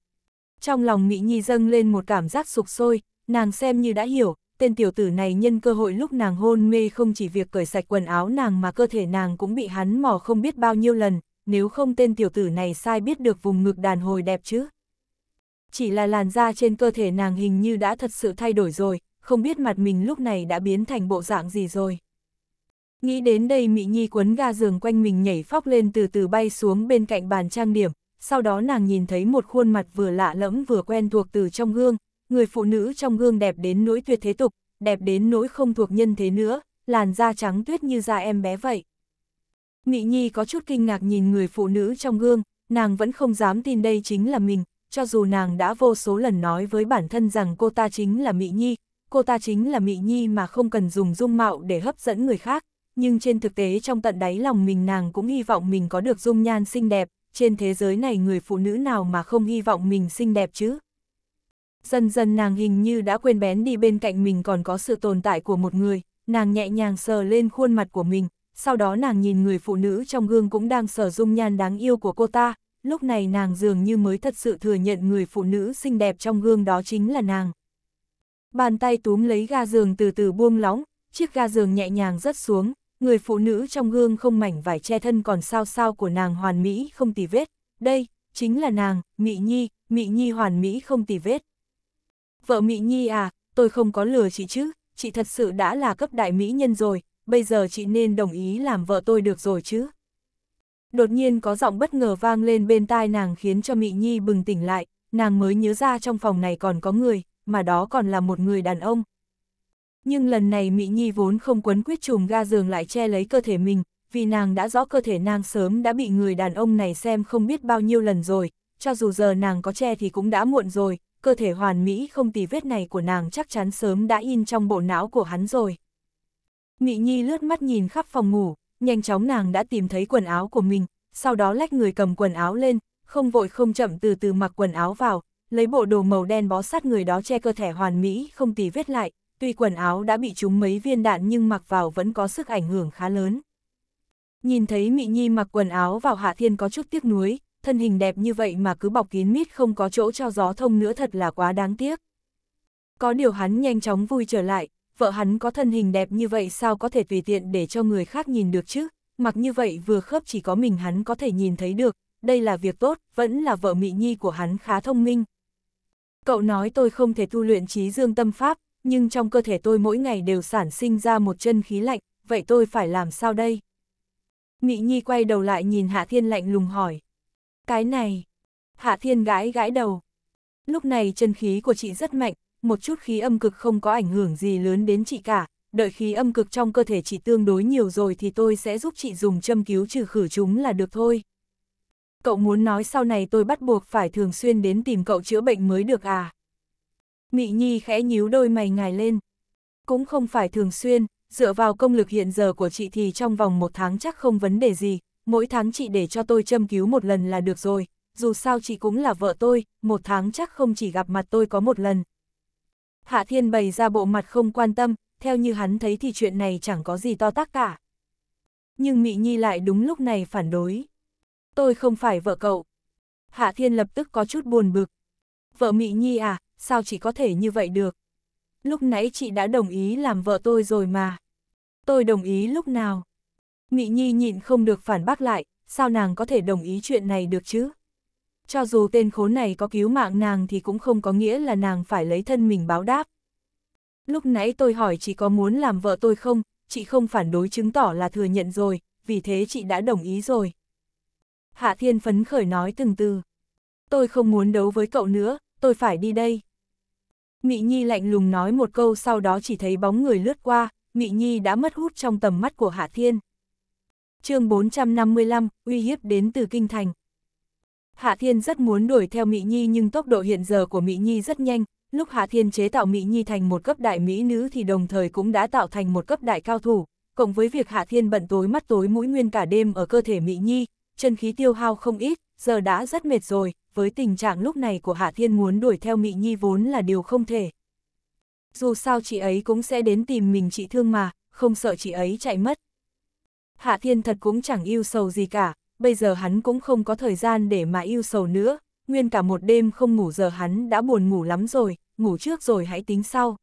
Speaker 1: Trong lòng Mỹ Nhi dâng lên một cảm giác sục sôi, nàng xem như đã hiểu, tên tiểu tử này nhân cơ hội lúc nàng hôn mê không chỉ việc cởi sạch quần áo nàng mà cơ thể nàng cũng bị hắn mò không biết bao nhiêu lần, nếu không tên tiểu tử này sai biết được vùng ngực đàn hồi đẹp chứ. Chỉ là làn da trên cơ thể nàng hình như đã thật sự thay đổi rồi, không biết mặt mình lúc này đã biến thành bộ dạng gì rồi. Nghĩ đến đây Mỹ Nhi quấn ga giường quanh mình nhảy phóc lên từ từ bay xuống bên cạnh bàn trang điểm, sau đó nàng nhìn thấy một khuôn mặt vừa lạ lẫm vừa quen thuộc từ trong gương, người phụ nữ trong gương đẹp đến nỗi tuyệt thế tục, đẹp đến nỗi không thuộc nhân thế nữa, làn da trắng tuyết như da em bé vậy. Mị Nhi có chút kinh ngạc nhìn người phụ nữ trong gương, nàng vẫn không dám tin đây chính là mình, cho dù nàng đã vô số lần nói với bản thân rằng cô ta chính là Mị Nhi, cô ta chính là Mị Nhi mà không cần dùng dung mạo để hấp dẫn người khác, nhưng trên thực tế trong tận đáy lòng mình nàng cũng hy vọng mình có được dung nhan xinh đẹp, trên thế giới này người phụ nữ nào mà không hy vọng mình xinh đẹp chứ. Dần dần nàng hình như đã quên bén đi bên cạnh mình còn có sự tồn tại của một người, nàng nhẹ nhàng sờ lên khuôn mặt của mình, sau đó nàng nhìn người phụ nữ trong gương cũng đang sở dung nhan đáng yêu của cô ta, lúc này nàng dường như mới thật sự thừa nhận người phụ nữ xinh đẹp trong gương đó chính là nàng. Bàn tay túm lấy ga giường từ từ buông lóng, chiếc ga giường nhẹ nhàng rớt xuống, người phụ nữ trong gương không mảnh vải che thân còn sao sao của nàng hoàn mỹ không tì vết, đây, chính là nàng, Mị Nhi, Mị Nhi hoàn mỹ không tì vết. Vợ Mị Nhi à, tôi không có lừa chị chứ, chị thật sự đã là cấp đại mỹ nhân rồi, bây giờ chị nên đồng ý làm vợ tôi được rồi chứ. Đột nhiên có giọng bất ngờ vang lên bên tai nàng khiến cho Mị Nhi bừng tỉnh lại, nàng mới nhớ ra trong phòng này còn có người, mà đó còn là một người đàn ông. Nhưng lần này Mị Nhi vốn không quấn quyết chùm ga giường lại che lấy cơ thể mình, vì nàng đã rõ cơ thể nàng sớm đã bị người đàn ông này xem không biết bao nhiêu lần rồi, cho dù giờ nàng có che thì cũng đã muộn rồi, cơ thể hoàn mỹ không tì vết này của nàng chắc chắn sớm đã in trong bộ não của hắn rồi. Mị Nhi lướt mắt nhìn khắp phòng ngủ, nhanh chóng nàng đã tìm thấy quần áo của mình, sau đó lách người cầm quần áo lên, không vội không chậm từ từ mặc quần áo vào, lấy bộ đồ màu đen bó sát người đó che cơ thể hoàn mỹ không tì vết lại, tuy quần áo đã bị trúng mấy viên đạn nhưng mặc vào vẫn có sức ảnh hưởng khá lớn. Nhìn thấy Mị Nhi mặc quần áo vào Hạ Thiên có chút tiếc nuối, thân hình đẹp như vậy mà cứ bọc kín mít không có chỗ cho gió thông nữa thật là quá đáng tiếc. Có điều hắn nhanh chóng vui trở lại, vợ hắn có thân hình đẹp như vậy sao có thể tùy tiện để cho người khác nhìn được chứ, mặc như vậy vừa khớp chỉ có mình hắn có thể nhìn thấy được, đây là việc tốt, vẫn là vợ mị nhi của hắn khá thông minh. Cậu nói tôi không thể tu luyện trí dương tâm pháp, nhưng trong cơ thể tôi mỗi ngày đều sản sinh ra một chân khí lạnh, vậy tôi phải làm sao đây? Mị Nhi quay đầu lại nhìn Hạ Thiên lạnh lùng hỏi. Cái này, Hạ Thiên gãi gãi đầu. Lúc này chân khí của chị rất mạnh, một chút khí âm cực không có ảnh hưởng gì lớn đến chị cả, đợi khí âm cực trong cơ thể chị tương đối nhiều rồi thì tôi sẽ giúp chị dùng châm cứu trừ khử chúng là được thôi. Cậu muốn nói sau này tôi bắt buộc phải thường xuyên đến tìm cậu chữa bệnh mới được à? Mị Nhi khẽ nhíu đôi mày ngài lên. Cũng không phải thường xuyên, dựa vào công lực hiện giờ của chị thì trong vòng một tháng chắc không vấn đề gì, mỗi tháng chị để cho tôi châm cứu một lần là được rồi, dù sao chị cũng là vợ tôi, một tháng chắc không chỉ gặp mặt tôi có một lần, Hạ Thiên bày ra bộ mặt không quan tâm, theo như hắn thấy thì chuyện này chẳng có gì to tác cả. Nhưng Mị Nhi lại đúng lúc này phản đối. Tôi không phải vợ cậu. Hạ Thiên lập tức có chút buồn bực. Vợ Mị Nhi à, sao chỉ có thể như vậy được? Lúc nãy chị đã đồng ý làm vợ tôi rồi mà. Tôi đồng ý lúc nào? Mị Nhi nhịn không được phản bác lại, sao nàng có thể đồng ý chuyện này được chứ? cho dù tên khốn này có cứu mạng nàng thì cũng không có nghĩa là nàng phải lấy thân mình báo đáp. Lúc nãy tôi hỏi chị có muốn làm vợ tôi không, chị không phản đối chứng tỏ là thừa nhận rồi, vì thế chị đã đồng ý rồi. Hạ Thiên phấn khởi nói từng từ. Tôi không muốn đấu với cậu nữa, tôi phải đi đây. Mị Nhi lạnh lùng nói một câu sau đó chỉ thấy bóng người lướt qua, Mị Nhi đã mất hút trong tầm mắt của Hạ Thiên. chương 455, uy hiếp đến từ Kinh Thành. Hạ Thiên rất muốn đuổi theo Mỹ Nhi nhưng tốc độ hiện giờ của Mỹ Nhi rất nhanh, lúc Hạ Thiên chế tạo Mỹ Nhi thành một cấp đại Mỹ nữ thì đồng thời cũng đã tạo thành một cấp đại cao thủ, cộng với việc Hạ Thiên bận tối mắt tối mũi nguyên cả đêm ở cơ thể Mỹ Nhi, chân khí tiêu hao không ít, giờ đã rất mệt rồi, với tình trạng lúc này của Hạ Thiên muốn đuổi theo Mỹ Nhi vốn là điều không thể. Dù sao chị ấy cũng sẽ đến tìm mình chị thương mà, không sợ chị ấy chạy mất. Hạ Thiên thật cũng chẳng yêu sầu gì cả, bây giờ hắn cũng không có thời gian để mà yêu sầu nữa, nguyên cả một đêm không ngủ giờ hắn đã buồn ngủ lắm rồi, ngủ trước rồi hãy tính sau.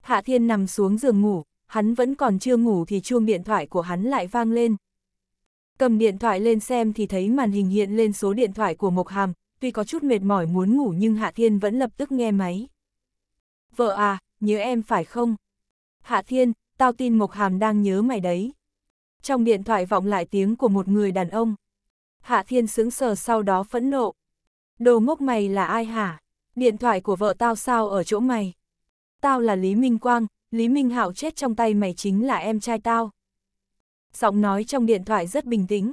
Speaker 1: Hạ Thiên nằm xuống giường ngủ, hắn vẫn còn chưa ngủ thì chuông điện thoại của hắn lại vang lên. Cầm điện thoại lên xem thì thấy màn hình hiện lên số điện thoại của Mộc Hàm, tuy có chút mệt mỏi muốn ngủ nhưng Hạ Thiên vẫn lập tức nghe máy. Vợ à, nhớ em phải không? Hạ Thiên, tao tin Mộc Hàm đang nhớ mày đấy trong điện thoại vọng lại tiếng của một người đàn ông. Hạ Thiên sững sờ sau đó phẫn nộ. Đồ ngốc mày là ai hả? Điện thoại của vợ tao sao ở chỗ mày? Tao là Lý Minh Quang, Lý Minh Hạo chết trong tay mày chính là em trai tao. Giọng nói trong điện thoại rất bình tĩnh.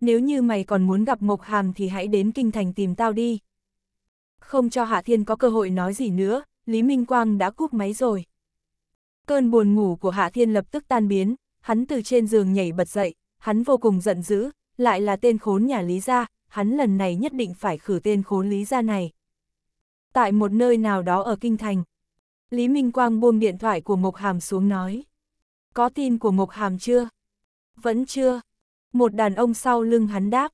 Speaker 1: Nếu như mày còn muốn gặp Mộc Hàm thì hãy đến Kinh Thành tìm tao đi. Không cho Hạ Thiên có cơ hội nói gì nữa, Lý Minh Quang đã cúp máy rồi. Cơn buồn ngủ của Hạ Thiên lập tức tan biến, hắn từ trên giường nhảy bật dậy, hắn vô cùng giận dữ, lại là tên khốn nhà Lý Gia, hắn lần này nhất định phải khử tên khốn Lý Gia này. Tại một nơi nào đó ở Kinh Thành, Lý Minh Quang buông điện thoại của Mộc Hàm xuống nói. Có tin của Mộc Hàm chưa? Vẫn chưa. Một đàn ông sau lưng hắn đáp.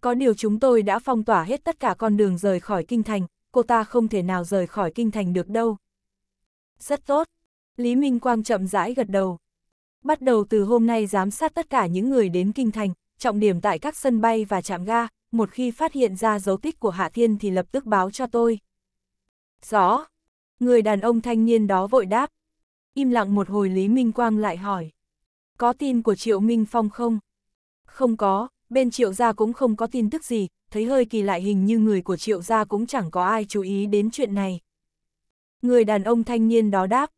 Speaker 1: Có điều chúng tôi đã phong tỏa hết tất cả con đường rời khỏi Kinh Thành, cô ta không thể nào rời khỏi Kinh Thành được đâu. Rất tốt. Lý Minh Quang chậm rãi gật đầu bắt đầu từ hôm nay giám sát tất cả những người đến kinh thành, trọng điểm tại các sân bay và trạm ga, một khi phát hiện ra dấu tích của Hạ Thiên thì lập tức báo cho tôi. Rõ. Người đàn ông thanh niên đó vội đáp. Im lặng một hồi Lý Minh Quang lại hỏi. Có tin của Triệu Minh Phong không? Không có, bên Triệu Gia cũng không có tin tức gì, thấy hơi kỳ lại hình như người của Triệu Gia cũng chẳng có ai chú ý đến chuyện này. Người đàn ông thanh niên đó đáp.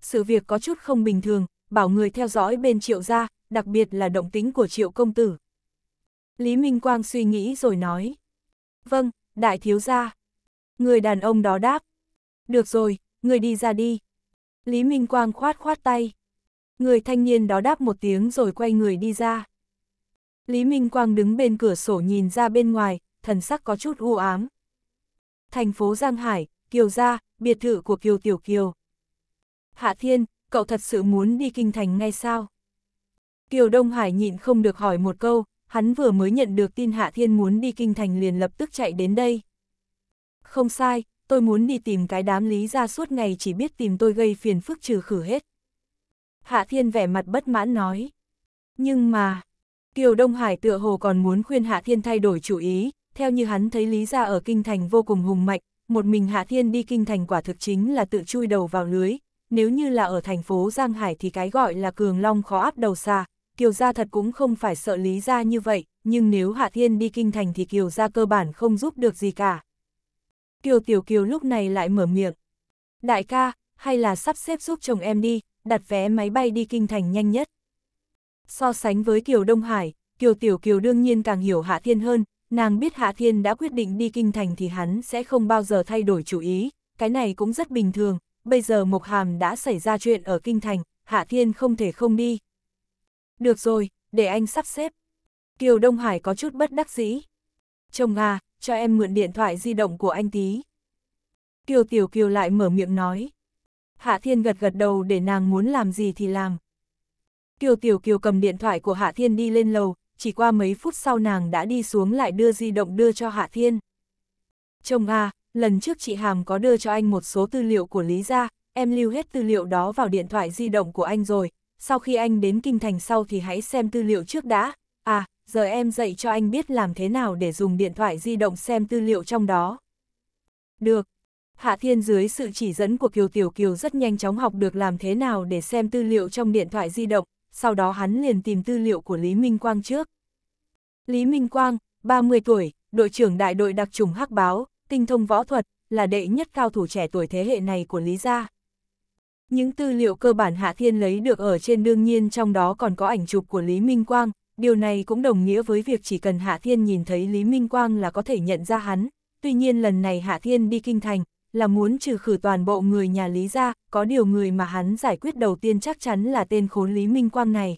Speaker 1: Sự việc có chút không bình thường, bảo người theo dõi bên triệu gia, đặc biệt là động tính của triệu công tử. Lý Minh Quang suy nghĩ rồi nói. Vâng, đại thiếu gia. Người đàn ông đó đáp. Được rồi, người đi ra đi. Lý Minh Quang khoát khoát tay. Người thanh niên đó đáp một tiếng rồi quay người đi ra. Lý Minh Quang đứng bên cửa sổ nhìn ra bên ngoài, thần sắc có chút u ám. Thành phố Giang Hải, Kiều Gia, biệt thự của Kiều Tiểu Kiều. Hạ Thiên, cậu thật sự muốn đi kinh thành ngay sao? Kiều Đông Hải nhịn không được hỏi một câu, hắn vừa mới nhận được tin Hạ Thiên muốn đi kinh thành liền lập tức chạy đến đây. Không sai, tôi muốn đi tìm cái đám lý ra suốt ngày chỉ biết tìm tôi gây phiền phức trừ khử hết. Hạ Thiên vẻ mặt bất mãn nói. Nhưng mà, Kiều Đông Hải tựa hồ còn muốn khuyên Hạ Thiên thay đổi chủ ý, theo như hắn thấy lý ra ở kinh thành vô cùng hùng mạnh, một mình Hạ Thiên đi kinh thành quả thực chính là tự chui đầu vào lưới, nếu như là ở thành phố Giang Hải thì cái gọi là cường long khó áp đầu xa, Kiều Gia thật cũng không phải sợ Lý Gia như vậy, nhưng nếu Hạ Thiên đi kinh thành thì Kiều Gia cơ bản không giúp được gì cả. Kiều Tiểu Kiều lúc này lại mở miệng. Đại ca, hay là sắp xếp giúp chồng em đi, đặt vé máy bay đi kinh thành nhanh nhất. So sánh với Kiều Đông Hải, Kiều Tiểu Kiều đương nhiên càng hiểu Hạ Thiên hơn, nàng biết Hạ Thiên đã quyết định đi kinh thành thì hắn sẽ không bao giờ thay đổi chủ ý, cái này cũng rất bình thường, bây giờ Mộc Hàm đã xảy ra chuyện ở Kinh Thành, Hạ Thiên không thể không đi. Được rồi, để anh sắp xếp. Kiều Đông Hải có chút bất đắc dĩ. Chồng à, cho em mượn điện thoại di động của anh tí. Kiều Tiểu Kiều lại mở miệng nói. Hạ Thiên gật gật đầu để nàng muốn làm gì thì làm. Kiều Tiểu Kiều cầm điện thoại của Hạ Thiên đi lên lầu, chỉ qua mấy phút sau nàng đã đi xuống lại đưa di động đưa cho Hạ Thiên. Chồng à, lần trước chị Hàm có đưa cho anh một số tư liệu của Lý Gia, em lưu hết tư liệu đó vào điện thoại di động của anh rồi, sau khi anh đến Kinh Thành sau thì hãy xem tư liệu trước đã, à, giờ em dạy cho anh biết làm thế nào để dùng điện thoại di động xem tư liệu trong đó. Được. Hạ Thiên dưới sự chỉ dẫn của Kiều Tiểu Kiều rất nhanh chóng học được làm thế nào để xem tư liệu trong điện thoại di động, sau đó hắn liền tìm tư liệu của Lý Minh Quang trước. Lý Minh Quang, 30 tuổi, đội trưởng đại đội đặc trùng Hắc Báo, tinh thông võ thuật, là đệ nhất cao thủ trẻ tuổi thế hệ này của Lý Gia. Những tư liệu cơ bản Hạ Thiên lấy được ở trên đương nhiên trong đó còn có ảnh chụp của Lý Minh Quang, điều này cũng đồng nghĩa với việc chỉ cần Hạ Thiên nhìn thấy Lý Minh Quang là có thể nhận ra hắn. Tuy nhiên lần này Hạ Thiên đi kinh thành, là muốn trừ khử toàn bộ người nhà Lý gia có điều người mà hắn giải quyết đầu tiên chắc chắn là tên khốn Lý Minh Quang này.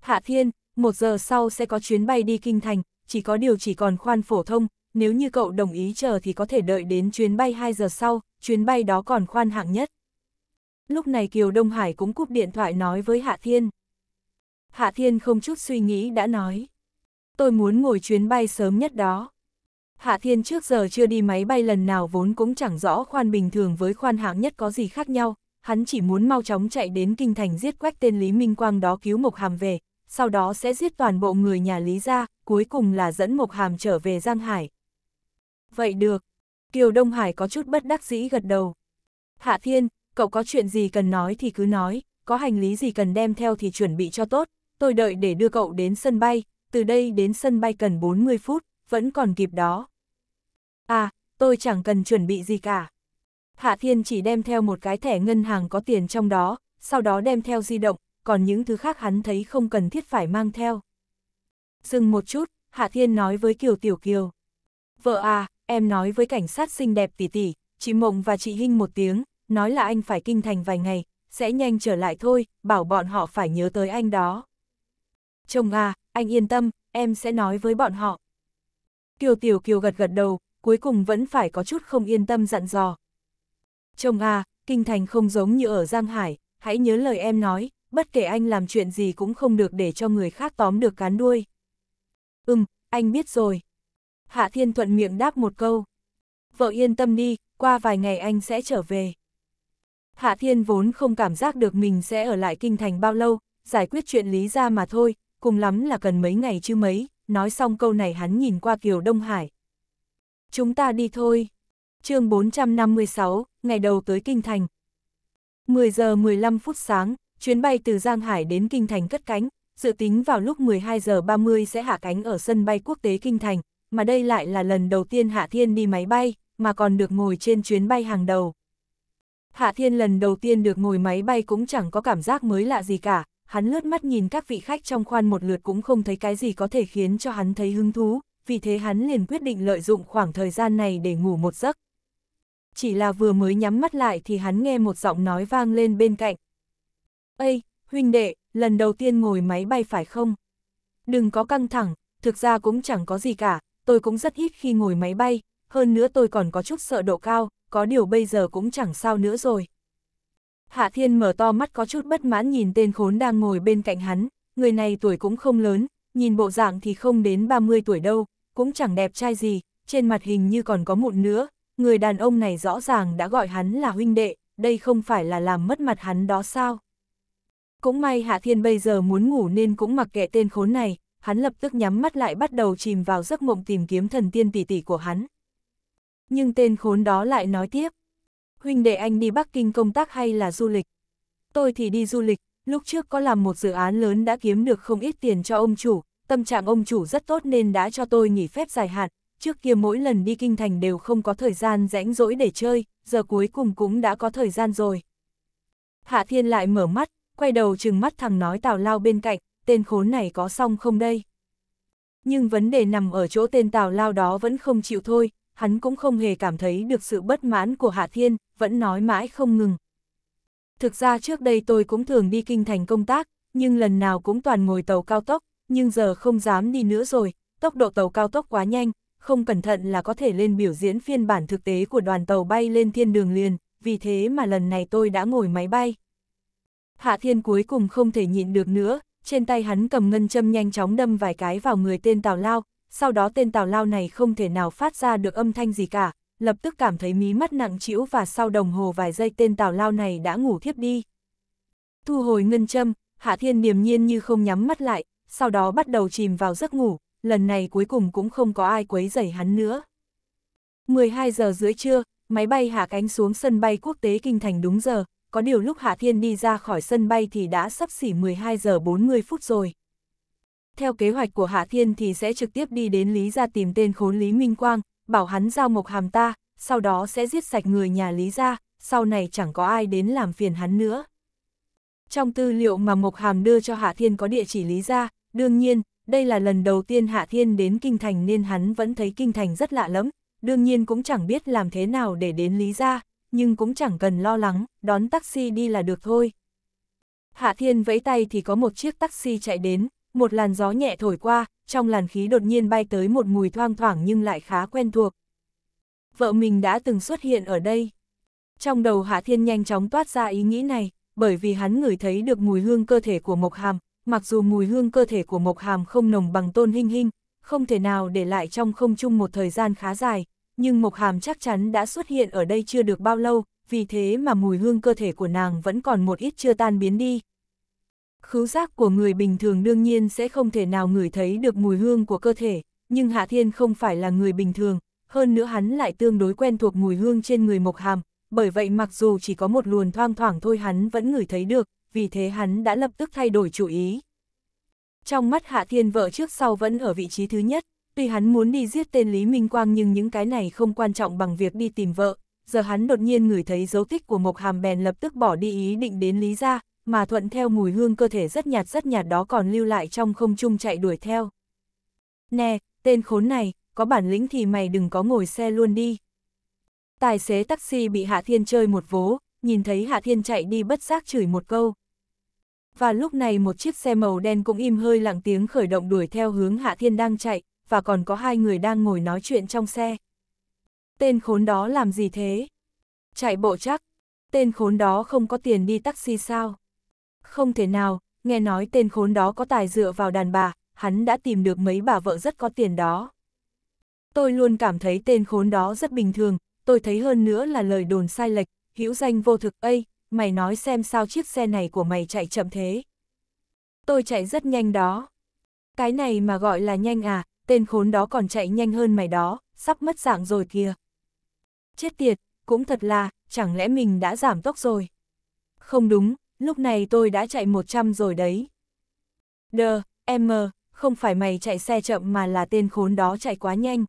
Speaker 1: Hạ Thiên, một giờ sau sẽ có chuyến bay đi kinh thành, chỉ có điều chỉ còn khoan phổ thông, nếu như cậu đồng ý chờ thì có thể đợi đến chuyến bay 2 giờ sau, chuyến bay đó còn khoan hạng nhất. Lúc này Kiều Đông Hải cũng cúp điện thoại nói với Hạ Thiên. Hạ Thiên không chút suy nghĩ đã nói. Tôi muốn ngồi chuyến bay sớm nhất đó. Hạ Thiên trước giờ chưa đi máy bay lần nào vốn cũng chẳng rõ khoan bình thường với khoan hạng nhất có gì khác nhau, hắn chỉ muốn mau chóng chạy đến kinh thành giết quách tên Lý Minh Quang đó cứu Mộc Hàm về, sau đó sẽ giết toàn bộ người nhà Lý ra, cuối cùng là dẫn Mộc Hàm trở về Giang Hải, Vậy được. Kiều Đông Hải có chút bất đắc dĩ gật đầu. Hạ Thiên, cậu có chuyện gì cần nói thì cứ nói, có hành lý gì cần đem theo thì chuẩn bị cho tốt, tôi đợi để đưa cậu đến sân bay, từ đây đến sân bay cần 40 phút, vẫn còn kịp đó. À, tôi chẳng cần chuẩn bị gì cả. Hạ Thiên chỉ đem theo một cái thẻ ngân hàng có tiền trong đó, sau đó đem theo di động, còn những thứ khác hắn thấy không cần thiết phải mang theo. Dừng một chút, Hạ Thiên nói với Kiều Tiểu Kiều. Vợ à, Em nói với cảnh sát xinh đẹp tỷ tỷ, chị Mộng và chị Hinh một tiếng, nói là anh phải kinh thành vài ngày, sẽ nhanh trở lại thôi, bảo bọn họ phải nhớ tới anh đó. Chồng à, anh yên tâm, em sẽ nói với bọn họ. Kiều Tiểu Kiều gật gật đầu, cuối cùng vẫn phải có chút không yên tâm dặn dò. Chồng à, kinh thành không giống như ở Giang Hải, hãy nhớ lời em nói, bất kể anh làm chuyện gì cũng không được để cho người khác tóm được cán đuôi. Ừm, anh biết rồi. Hạ Thiên thuận miệng đáp một câu. Vợ yên tâm đi, qua vài ngày anh sẽ trở về. Hạ Thiên vốn không cảm giác được mình sẽ ở lại kinh thành bao lâu, giải quyết chuyện lý ra mà thôi, cùng lắm là cần mấy ngày chứ mấy, nói xong câu này hắn nhìn qua Kiều Đông Hải. Chúng ta đi thôi. chương 456, ngày đầu tới Kinh Thành. 10 giờ 15 phút sáng, chuyến bay từ Giang Hải đến Kinh Thành cất cánh, dự tính vào lúc 12 giờ 30 sẽ hạ cánh ở sân bay quốc tế Kinh Thành, mà đây lại là lần đầu tiên Hạ Thiên đi máy bay, mà còn được ngồi trên chuyến bay hàng đầu. Hạ Thiên lần đầu tiên được ngồi máy bay cũng chẳng có cảm giác mới lạ gì cả, hắn lướt mắt nhìn các vị khách trong khoan một lượt cũng không thấy cái gì có thể khiến cho hắn thấy hứng thú, vì thế hắn liền quyết định lợi dụng khoảng thời gian này để ngủ một giấc. Chỉ là vừa mới nhắm mắt lại thì hắn nghe một giọng nói vang lên bên cạnh. Ây, huynh đệ, lần đầu tiên ngồi máy bay phải không? Đừng có căng thẳng, thực ra cũng chẳng có gì cả, tôi cũng rất ít khi ngồi máy bay, hơn nữa tôi còn có chút sợ độ cao, có điều bây giờ cũng chẳng sao nữa rồi. Hạ Thiên mở to mắt có chút bất mãn nhìn tên khốn đang ngồi bên cạnh hắn, người này tuổi cũng không lớn, nhìn bộ dạng thì không đến 30 tuổi đâu, cũng chẳng đẹp trai gì, trên mặt hình như còn có mụn nữa, người đàn ông này rõ ràng đã gọi hắn là huynh đệ, đây không phải là làm mất mặt hắn đó sao. Cũng may Hạ Thiên bây giờ muốn ngủ nên cũng mặc kệ tên khốn này, hắn lập tức nhắm mắt lại bắt đầu chìm vào giấc mộng tìm kiếm thần tiên tỷ tỷ của hắn. Nhưng tên khốn đó lại nói tiếp, huynh đệ anh đi Bắc Kinh công tác hay là du lịch? Tôi thì đi du lịch, lúc trước có làm một dự án lớn đã kiếm được không ít tiền cho ông chủ, tâm trạng ông chủ rất tốt nên đã cho tôi nghỉ phép dài hạn, trước kia mỗi lần đi kinh thành đều không có thời gian rãnh rỗi để chơi, giờ cuối cùng cũng đã có thời gian rồi. Hạ Thiên lại mở mắt, quay đầu chừng mắt thằng nói tào lao bên cạnh, tên khốn này có xong không đây? Nhưng vấn đề nằm ở chỗ tên tào lao đó vẫn không chịu thôi, hắn cũng không hề cảm thấy được sự bất mãn của Hạ Thiên, vẫn nói mãi không ngừng. Thực ra trước đây tôi cũng thường đi kinh thành công tác, nhưng lần nào cũng toàn ngồi tàu cao tốc, nhưng giờ không dám đi nữa rồi, tốc độ tàu cao tốc quá nhanh, không cẩn thận là có thể lên biểu diễn phiên bản thực tế của đoàn tàu bay lên thiên đường liền, vì thế mà lần này tôi đã ngồi máy bay. Hạ Thiên cuối cùng không thể nhịn được nữa, trên tay hắn cầm ngân châm nhanh chóng đâm vài cái vào người tên Tào Lao, sau đó tên Tào Lao này không thể nào phát ra được âm thanh gì cả, lập tức cảm thấy mí mắt nặng trĩu và sau đồng hồ vài giây tên Tào Lao này đã ngủ thiếp đi. Thu hồi ngân châm, Hạ Thiên điềm nhiên như không nhắm mắt lại, sau đó bắt đầu chìm vào giấc ngủ, lần này cuối cùng cũng không có ai quấy rầy hắn nữa. 12 giờ dưới trưa, máy bay hạ cánh xuống sân bay quốc tế Kinh Thành đúng giờ, có điều lúc Hạ Thiên đi ra khỏi sân bay thì đã sắp xỉ 12 giờ 40 phút rồi. Theo kế hoạch của Hạ Thiên thì sẽ trực tiếp đi đến Lý Gia tìm tên khốn Lý Minh Quang, bảo hắn giao mộc hàm ta, sau đó sẽ giết sạch người nhà Lý Gia, sau này chẳng có ai đến làm phiền hắn nữa. Trong tư liệu mà Mộc Hàm đưa cho Hạ Thiên có địa chỉ Lý Gia, đương nhiên, đây là lần đầu tiên Hạ Thiên đến Kinh Thành nên hắn vẫn thấy Kinh Thành rất lạ lắm, đương nhiên cũng chẳng biết làm thế nào để đến Lý Gia nhưng cũng chẳng cần lo lắng, đón taxi đi là được thôi. Hạ Thiên vẫy tay thì có một chiếc taxi chạy đến, một làn gió nhẹ thổi qua, trong làn khí đột nhiên bay tới một mùi thoang thoảng nhưng lại khá quen thuộc. Vợ mình đã từng xuất hiện ở đây. Trong đầu Hạ Thiên nhanh chóng toát ra ý nghĩ này, bởi vì hắn ngửi thấy được mùi hương cơ thể của Mộc Hàm, mặc dù mùi hương cơ thể của Mộc Hàm không nồng bằng tôn hinh hinh, không thể nào để lại trong không chung một thời gian khá dài, nhưng Mộc Hàm chắc chắn đã xuất hiện ở đây chưa được bao lâu, vì thế mà mùi hương cơ thể của nàng vẫn còn một ít chưa tan biến đi. Khứu giác của người bình thường đương nhiên sẽ không thể nào ngửi thấy được mùi hương của cơ thể, nhưng Hạ Thiên không phải là người bình thường, hơn nữa hắn lại tương đối quen thuộc mùi hương trên người Mộc Hàm, bởi vậy mặc dù chỉ có một luồn thoang thoảng thôi hắn vẫn ngửi thấy được, vì thế hắn đã lập tức thay đổi chủ ý. Trong mắt Hạ Thiên vợ trước sau vẫn ở vị trí thứ nhất, Tuy hắn muốn đi giết tên Lý Minh Quang nhưng những cái này không quan trọng bằng việc đi tìm vợ, giờ hắn đột nhiên ngửi thấy dấu tích của Mộc Hàm bèn lập tức bỏ đi ý định đến Lý Gia mà thuận theo mùi hương cơ thể rất nhạt rất nhạt đó còn lưu lại trong không trung chạy đuổi theo. Nè, tên khốn này, có bản lĩnh thì mày đừng có ngồi xe luôn đi. Tài xế taxi bị Hạ Thiên chơi một vố, nhìn thấy Hạ Thiên chạy đi bất giác chửi một câu. Và lúc này một chiếc xe màu đen cũng im hơi lặng tiếng khởi động đuổi theo hướng Hạ Thiên đang chạy, và còn có hai người đang ngồi nói chuyện trong xe. Tên khốn đó làm gì thế? Chạy bộ chắc. Tên khốn đó không có tiền đi taxi sao? Không thể nào, nghe nói tên khốn đó có tài dựa vào đàn bà, hắn đã tìm được mấy bà vợ rất có tiền đó. Tôi luôn cảm thấy tên khốn đó rất bình thường, tôi thấy hơn nữa là lời đồn sai lệch, hữu danh vô thực ấy, mày nói xem sao chiếc xe này của mày chạy chậm thế. Tôi chạy rất nhanh đó. Cái này mà gọi là nhanh à, tên khốn đó còn chạy nhanh hơn mày đó, sắp mất dạng rồi kìa. Chết tiệt, cũng thật là, chẳng lẽ mình đã giảm tốc rồi? Không đúng, lúc này tôi đã chạy 100 rồi đấy. Đờ, em không phải mày chạy xe chậm mà là tên khốn đó chạy quá nhanh.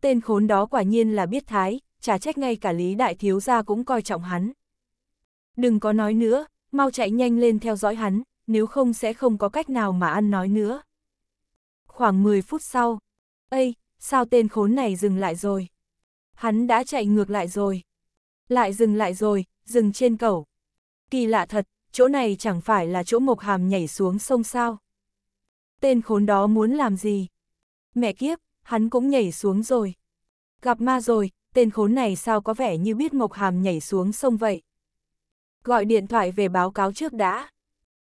Speaker 1: Tên khốn đó quả nhiên là biết thái, chả trách ngay cả Lý Đại Thiếu Gia cũng coi trọng hắn. Đừng có nói nữa, mau chạy nhanh lên theo dõi hắn, nếu không sẽ không có cách nào mà ăn nói nữa khoảng 10 phút sau. Ây, sao tên khốn này dừng lại rồi? Hắn đã chạy ngược lại rồi. Lại dừng lại rồi, dừng trên cầu. Kỳ lạ thật, chỗ này chẳng phải là chỗ Mộc Hàm nhảy xuống sông sao? Tên khốn đó muốn làm gì? Mẹ kiếp, hắn cũng nhảy xuống rồi. Gặp ma rồi, tên khốn này sao có vẻ như biết Mộc Hàm nhảy xuống sông vậy? Gọi điện thoại về báo cáo trước đã.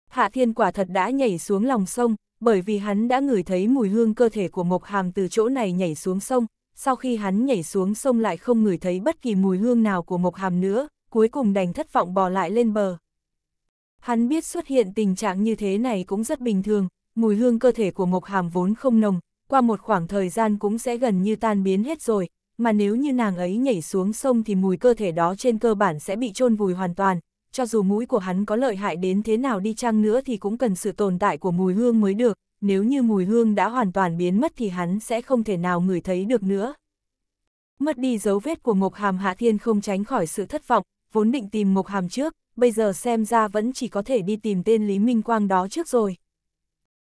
Speaker 1: Hạ Thiên quả thật đã nhảy xuống lòng sông, bởi vì hắn đã ngửi thấy mùi hương cơ thể của Mộc Hàm từ chỗ này nhảy xuống sông, sau khi hắn nhảy xuống sông lại không ngửi thấy bất kỳ mùi hương nào của Mộc Hàm nữa, cuối cùng đành thất vọng bò lại lên bờ. Hắn biết xuất hiện tình trạng như thế này cũng rất bình thường, mùi hương cơ thể của Mộc Hàm vốn không nồng, qua một khoảng thời gian cũng sẽ gần như tan biến hết rồi, mà nếu như nàng ấy nhảy xuống sông thì mùi cơ thể đó trên cơ bản sẽ bị chôn vùi hoàn toàn, cho dù mũi của hắn có lợi hại đến thế nào đi chăng nữa thì cũng cần sự tồn tại của mùi hương mới được, nếu như mùi hương đã hoàn toàn biến mất thì hắn sẽ không thể nào ngửi thấy được nữa. Mất đi dấu vết của Mộc Hàm Hạ Thiên không tránh khỏi sự thất vọng, vốn định tìm Mộc Hàm trước, bây giờ xem ra vẫn chỉ có thể đi tìm tên Lý Minh Quang đó trước rồi.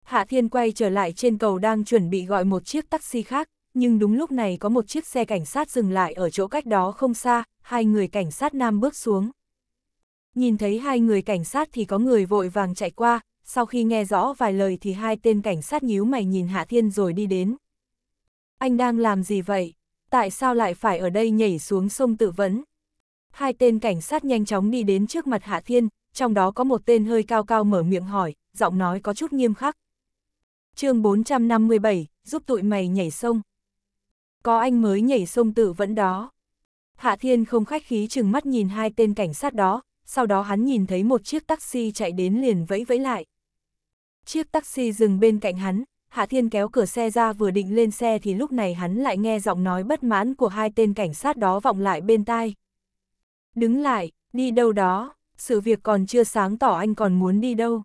Speaker 1: Hạ Thiên quay trở lại trên cầu đang chuẩn bị gọi một chiếc taxi khác, nhưng đúng lúc này có một chiếc xe cảnh sát dừng lại ở chỗ cách đó không xa, hai người cảnh sát nam bước xuống nhìn thấy hai người cảnh sát thì có người vội vàng chạy qua, sau khi nghe rõ vài lời thì hai tên cảnh sát nhíu mày nhìn Hạ Thiên rồi đi đến. Anh đang làm gì vậy? Tại sao lại phải ở đây nhảy xuống sông tự vấn? Hai tên cảnh sát nhanh chóng đi đến trước mặt Hạ Thiên, trong đó có một tên hơi cao cao mở miệng hỏi, giọng nói có chút nghiêm khắc. chương 457, giúp tụi mày nhảy sông. Có anh mới nhảy sông tự vẫn đó. Hạ Thiên không khách khí chừng mắt nhìn hai tên cảnh sát đó, sau đó hắn nhìn thấy một chiếc taxi chạy đến liền vẫy vẫy lại. Chiếc taxi dừng bên cạnh hắn, Hạ Thiên kéo cửa xe ra vừa định lên xe thì lúc này hắn lại nghe giọng nói bất mãn của hai tên cảnh sát đó vọng lại bên tai. Đứng lại, đi đâu đó, sự việc còn chưa sáng tỏ anh còn muốn đi đâu.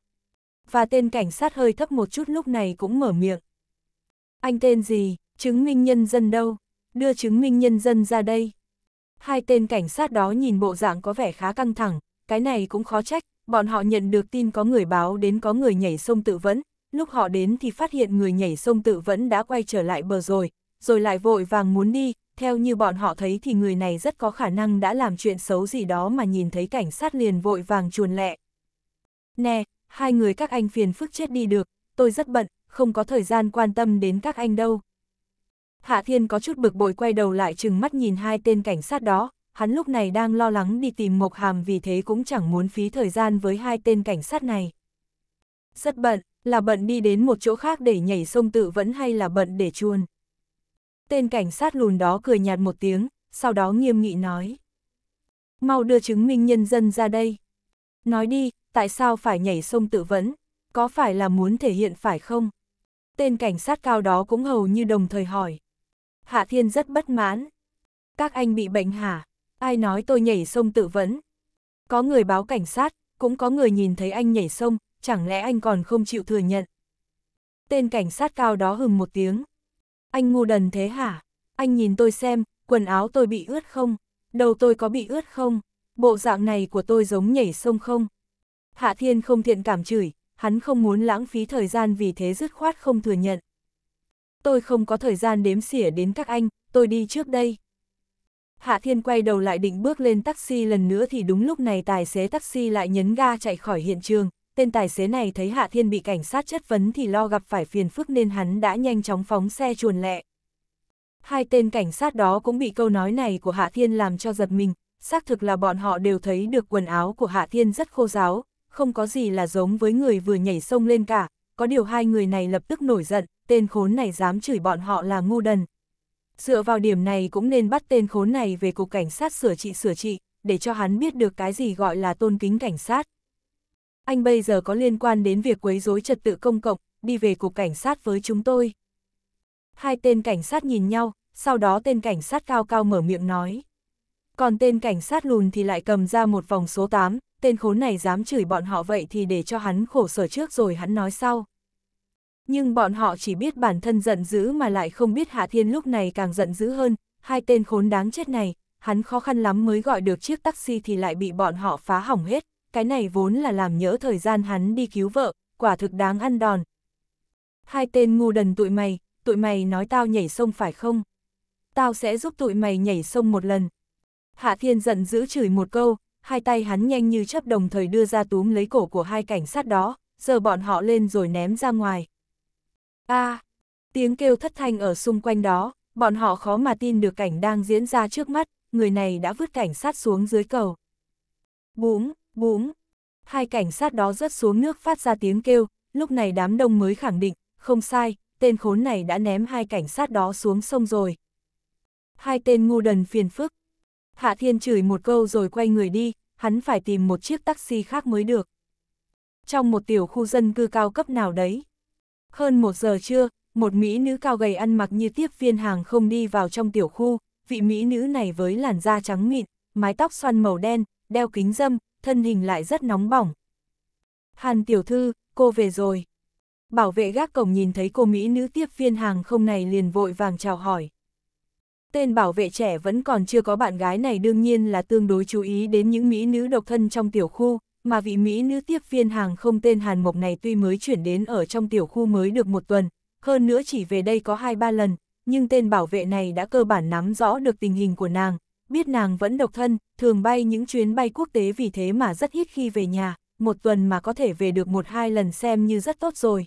Speaker 1: Và tên cảnh sát hơi thấp một chút lúc này cũng mở miệng. Anh tên gì, chứng minh nhân dân đâu, đưa chứng minh nhân dân ra đây. Hai tên cảnh sát đó nhìn bộ dạng có vẻ khá căng thẳng, cái này cũng khó trách, bọn họ nhận được tin có người báo đến có người nhảy sông tự vẫn, lúc họ đến thì phát hiện người nhảy sông tự vẫn đã quay trở lại bờ rồi, rồi lại vội vàng muốn đi, theo như bọn họ thấy thì người này rất có khả năng đã làm chuyện xấu gì đó mà nhìn thấy cảnh sát liền vội vàng chuồn lẹ. Nè, hai người các anh phiền phức chết đi được, tôi rất bận, không có thời gian quan tâm đến các anh đâu. Hạ Thiên có chút bực bội quay đầu lại chừng mắt nhìn hai tên cảnh sát đó, hắn lúc này đang lo lắng đi tìm Mộc Hàm vì thế cũng chẳng muốn phí thời gian với hai tên cảnh sát này. Rất bận, là bận đi đến một chỗ khác để nhảy sông tự vẫn hay là bận để chuồn. Tên cảnh sát lùn đó cười nhạt một tiếng, sau đó nghiêm nghị nói. Mau đưa chứng minh nhân dân ra đây. Nói đi, tại sao phải nhảy sông tự vẫn? Có phải là muốn thể hiện phải không? Tên cảnh sát cao đó cũng hầu như đồng thời hỏi. Hạ Thiên rất bất mãn. Các anh bị bệnh hả? Ai nói tôi nhảy sông tự vẫn? Có người báo cảnh sát, cũng có người nhìn thấy anh nhảy sông, chẳng lẽ anh còn không chịu thừa nhận? Tên cảnh sát cao đó hừng một tiếng. Anh ngu đần thế hả? Anh nhìn tôi xem, quần áo tôi bị ướt không? Đầu tôi có bị ướt không? Bộ dạng này của tôi giống nhảy sông không? Hạ Thiên không thiện cảm chửi, hắn không muốn lãng phí thời gian vì thế dứt khoát không thừa nhận. Tôi không có thời gian đếm xỉa đến các anh, tôi đi trước đây. Hạ Thiên quay đầu lại định bước lên taxi lần nữa thì đúng lúc này tài xế taxi lại nhấn ga chạy khỏi hiện trường. Tên tài xế này thấy Hạ Thiên bị cảnh sát chất vấn thì lo gặp phải phiền phức nên hắn đã nhanh chóng phóng xe chuồn lẹ. Hai tên cảnh sát đó cũng bị câu nói này của Hạ Thiên làm cho giật mình. Xác thực là bọn họ đều thấy được quần áo của Hạ Thiên rất khô ráo, không có gì là giống với người vừa nhảy sông lên cả. Có điều hai người này lập tức nổi giận, tên khốn này dám chửi bọn họ là ngu đần, dựa vào điểm này cũng nên bắt tên khốn này về cục cảnh sát sửa trị sửa trị, để cho hắn biết được cái gì gọi là tôn kính cảnh sát. Anh bây giờ có liên quan đến việc quấy rối trật tự công cộng, đi về cục cảnh sát với chúng tôi. Hai tên cảnh sát nhìn nhau, sau đó tên cảnh sát cao cao mở miệng nói. Còn tên cảnh sát lùn thì lại cầm ra một vòng số 8, tên khốn này dám chửi bọn họ vậy thì để cho hắn khổ sở trước rồi hắn nói sau. Nhưng bọn họ chỉ biết bản thân giận dữ mà lại không biết Hạ Thiên lúc này càng giận dữ hơn, hai tên khốn đáng chết này, hắn khó khăn lắm mới gọi được chiếc taxi thì lại bị bọn họ phá hỏng hết, cái này vốn là làm nhớ thời gian hắn đi cứu vợ, quả thực đáng ăn đòn. Hai tên ngu đần tụi mày, tụi mày nói tao nhảy sông phải không? Tao sẽ giúp tụi mày nhảy sông một lần. Hạ Thiên giận dữ chửi một câu, hai tay hắn nhanh như chấp đồng thời đưa ra túm lấy cổ của hai cảnh sát đó, giờ bọn họ lên rồi ném ra ngoài a à, tiếng kêu thất thanh ở xung quanh đó, bọn họ khó mà tin được cảnh đang diễn ra trước mắt, người này đã vứt cảnh sát xuống dưới cầu. búng, búng, hai cảnh sát đó rớt xuống nước phát ra tiếng kêu, lúc này đám đông mới khẳng định, không sai, tên khốn này đã ném hai cảnh sát đó xuống sông rồi. Hai tên ngu đần phiền phức. Hạ Thiên chửi một câu rồi quay người đi, hắn phải tìm một chiếc taxi khác mới được. Trong một tiểu khu dân cư cao cấp nào đấy. Hơn một giờ trưa, một mỹ nữ cao gầy ăn mặc như tiếp viên hàng không đi vào trong tiểu khu, vị mỹ nữ này với làn da trắng mịn, mái tóc xoăn màu đen, đeo kính dâm, thân hình lại rất nóng bỏng. Hàn tiểu thư, cô về rồi. Bảo vệ gác cổng nhìn thấy cô mỹ nữ tiếp viên hàng không này liền vội vàng chào hỏi. Tên bảo vệ trẻ vẫn còn chưa có bạn gái này đương nhiên là tương đối chú ý đến những mỹ nữ độc thân trong tiểu khu, mà vị Mỹ nữ tiếp viên hàng không tên Hàn Mộc này tuy mới chuyển đến ở trong tiểu khu mới được một tuần, hơn nữa chỉ về đây có 2-3 lần, nhưng tên bảo vệ này đã cơ bản nắm rõ được tình hình của nàng, biết nàng vẫn độc thân, thường bay những chuyến bay quốc tế vì thế mà rất ít khi về nhà, một tuần mà có thể về được một hai lần xem như rất tốt rồi.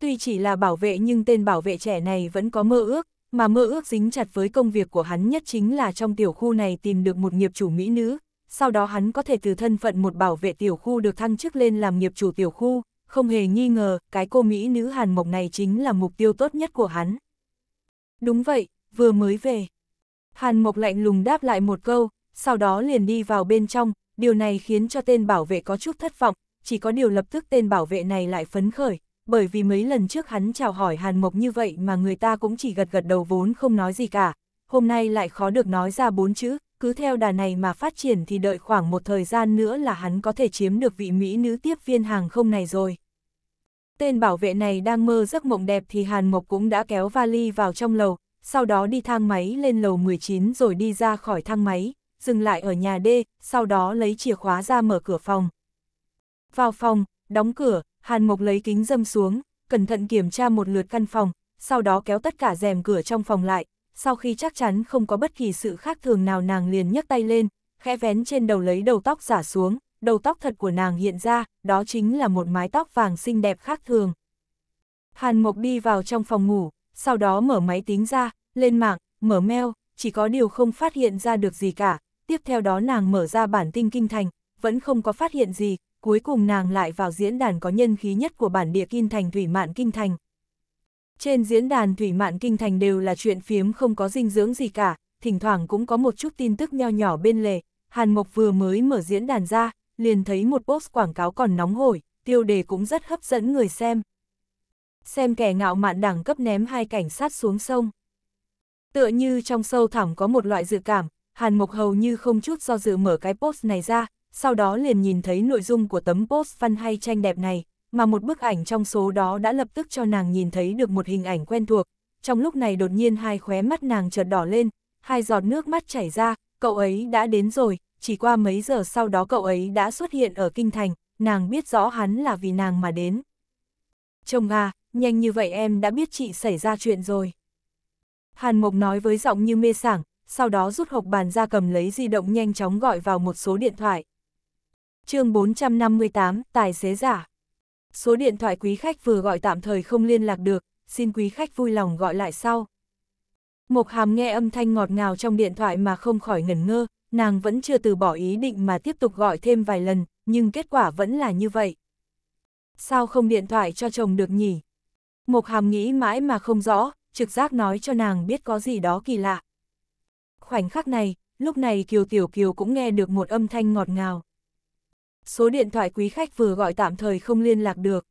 Speaker 1: Tuy chỉ là bảo vệ nhưng tên bảo vệ trẻ này vẫn có mơ ước, mà mơ ước dính chặt với công việc của hắn nhất chính là trong tiểu khu này tìm được một nghiệp chủ mỹ nữ, sau đó hắn có thể từ thân phận một bảo vệ tiểu khu được thăng chức lên làm nghiệp chủ tiểu khu, không hề nghi ngờ, cái cô Mỹ nữ Hàn Mộc này chính là mục tiêu tốt nhất của hắn. Đúng vậy, vừa mới về. Hàn Mộc lạnh lùng đáp lại một câu, sau đó liền đi vào bên trong, điều này khiến cho tên bảo vệ có chút thất vọng, chỉ có điều lập tức tên bảo vệ này lại phấn khởi, bởi vì mấy lần trước hắn chào hỏi Hàn Mộc như vậy mà người ta cũng chỉ gật gật đầu vốn không nói gì cả, hôm nay lại khó được nói ra bốn chữ, cứ theo đà này mà phát triển thì đợi khoảng một thời gian nữa là hắn có thể chiếm được vị Mỹ nữ tiếp viên hàng không này rồi. Tên bảo vệ này đang mơ giấc mộng đẹp thì Hàn Mộc cũng đã kéo vali vào trong lầu, sau đó đi thang máy lên lầu 19 rồi đi ra khỏi thang máy, dừng lại ở nhà D, sau đó lấy chìa khóa ra mở cửa phòng. Vào phòng, đóng cửa, Hàn Mộc lấy kính dâm xuống, cẩn thận kiểm tra một lượt căn phòng, sau đó kéo tất cả rèm cửa trong phòng lại, sau khi chắc chắn không có bất kỳ sự khác thường nào nàng liền nhấc tay lên, khẽ vén trên đầu lấy đầu tóc giả xuống, đầu tóc thật của nàng hiện ra, đó chính là một mái tóc vàng xinh đẹp khác thường. Hàn Mộc đi vào trong phòng ngủ, sau đó mở máy tính ra, lên mạng, mở mail, chỉ có điều không phát hiện ra được gì cả, tiếp theo đó nàng mở ra bản tinh kinh thành, vẫn không có phát hiện gì, cuối cùng nàng lại vào diễn đàn có nhân khí nhất của bản địa kinh thành Thủy Mạn Kinh Thành, trên diễn đàn Thủy Mạn Kinh Thành đều là chuyện phiếm không có dinh dưỡng gì cả, thỉnh thoảng cũng có một chút tin tức nho nhỏ bên lề. Hàn Mộc vừa mới mở diễn đàn ra, liền thấy một post quảng cáo còn nóng hổi, tiêu đề cũng rất hấp dẫn người xem. Xem kẻ ngạo mạn đẳng cấp ném hai cảnh sát xuống sông. Tựa như trong sâu thẳm có một loại dự cảm, Hàn Mộc hầu như không chút do dự mở cái post này ra, sau đó liền nhìn thấy nội dung của tấm post văn hay tranh đẹp này, mà một bức ảnh trong số đó đã lập tức cho nàng nhìn thấy được một hình ảnh quen thuộc. Trong lúc này đột nhiên hai khóe mắt nàng chợt đỏ lên, hai giọt nước mắt chảy ra, cậu ấy đã đến rồi, chỉ qua mấy giờ sau đó cậu ấy đã xuất hiện ở kinh thành, nàng biết rõ hắn là vì nàng mà đến. Chồng à, nhanh như vậy em đã biết chị xảy ra chuyện rồi. Hàn Mộc nói với giọng như mê sảng, sau đó rút hộp bàn ra cầm lấy di động nhanh chóng gọi vào một số điện thoại. chương 458, Tài xế giả số điện thoại quý khách vừa gọi tạm thời không liên lạc được, xin quý khách vui lòng gọi lại sau. Mộc Hàm nghe âm thanh ngọt ngào trong điện thoại mà không khỏi ngẩn ngơ, nàng vẫn chưa từ bỏ ý định mà tiếp tục gọi thêm vài lần, nhưng kết quả vẫn là như vậy. Sao không điện thoại cho chồng được nhỉ? Mộc Hàm nghĩ mãi mà không rõ, trực giác nói cho nàng biết có gì đó kỳ lạ. Khoảnh khắc này, lúc này Kiều Tiểu Kiều cũng nghe được một âm thanh ngọt ngào số điện thoại quý khách vừa gọi tạm thời không liên lạc được.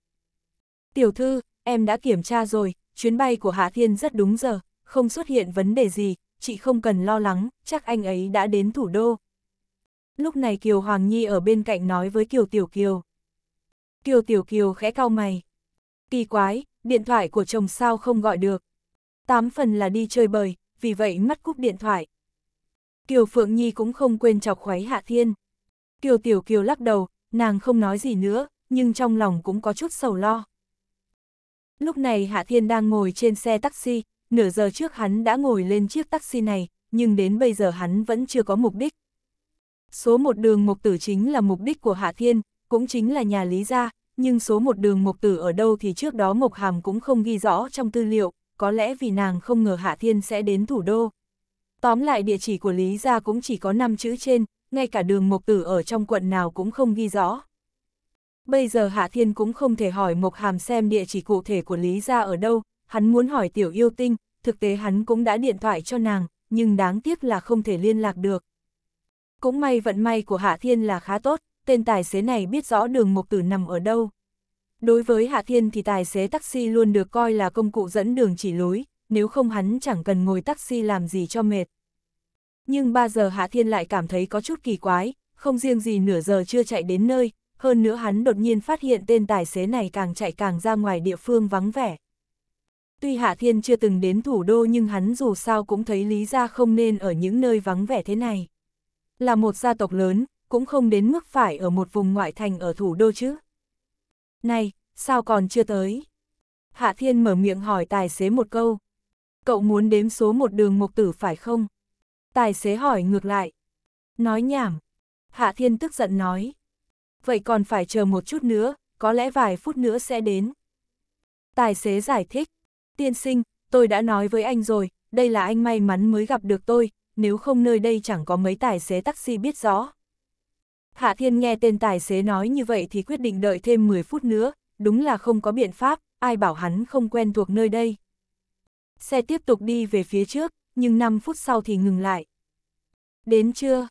Speaker 1: Tiểu thư, em đã kiểm tra rồi, chuyến bay của Hạ Thiên rất đúng giờ, không xuất hiện vấn đề gì, chị không cần lo lắng, chắc anh ấy đã đến thủ đô. Lúc này Kiều Hoàng Nhi ở bên cạnh nói với Kiều Tiểu Kiều. Kiều Tiểu Kiều khẽ cau mày. Kỳ quái, điện thoại của chồng sao không gọi được. Tám phần là đi chơi bời, vì vậy mất cúp điện thoại. Kiều Phượng Nhi cũng không quên chọc khoáy Hạ Thiên. Kiều Tiểu Kiều lắc đầu, nàng không nói gì nữa, nhưng trong lòng cũng có chút sầu lo. Lúc này Hạ Thiên đang ngồi trên xe taxi, nửa giờ trước hắn đã ngồi lên chiếc taxi này, nhưng đến bây giờ hắn vẫn chưa có mục đích. Số một đường mục tử chính là mục đích của Hạ Thiên, cũng chính là nhà Lý Gia, nhưng số một đường mục tử ở đâu thì trước đó mục hàm cũng không ghi rõ trong tư liệu, có lẽ vì nàng không ngờ Hạ Thiên sẽ đến thủ đô. Tóm lại địa chỉ của Lý Gia cũng chỉ có 5 chữ trên, ngay cả đường Mộc Tử ở trong quận nào cũng không ghi rõ. Bây giờ Hạ Thiên cũng không thể hỏi Mộc Hàm xem địa chỉ cụ thể của Lý Gia ở đâu, hắn muốn hỏi Tiểu Yêu Tinh, thực tế hắn cũng đã điện thoại cho nàng, nhưng đáng tiếc là không thể liên lạc được. Cũng may vận may của Hạ Thiên là khá tốt, tên tài xế này biết rõ đường Mộc Tử nằm ở đâu. Đối với Hạ Thiên thì tài xế taxi luôn được coi là công cụ dẫn đường chỉ lối, nếu không hắn chẳng cần ngồi taxi làm gì cho mệt. Nhưng 3 giờ Hạ Thiên lại cảm thấy có chút kỳ quái, không riêng gì nửa giờ chưa chạy đến nơi, hơn nữa hắn đột nhiên phát hiện tên tài xế này càng chạy càng ra ngoài địa phương vắng vẻ. Tuy Hạ Thiên chưa từng đến thủ đô nhưng hắn dù sao cũng thấy lý ra không nên ở những nơi vắng vẻ thế này. Là một gia tộc lớn, cũng không đến mức phải ở một vùng ngoại thành ở thủ đô chứ. Này, sao còn chưa tới? Hạ Thiên mở miệng hỏi tài xế một câu. Cậu muốn đếm số một đường mục tử phải không? Tài xế hỏi ngược lại. Nói nhảm. Hạ Thiên tức giận nói. Vậy còn phải chờ một chút nữa, có lẽ vài phút nữa sẽ đến. Tài xế giải thích. Tiên sinh, tôi đã nói với anh rồi, đây là anh may mắn mới gặp được tôi, nếu không nơi đây chẳng có mấy tài xế taxi biết rõ. Hạ Thiên nghe tên tài xế nói như vậy thì quyết định đợi thêm 10 phút nữa, đúng là không có biện pháp, ai bảo hắn không quen thuộc nơi đây. Xe tiếp tục đi về phía trước, nhưng 5 phút sau thì ngừng lại. Đến chưa?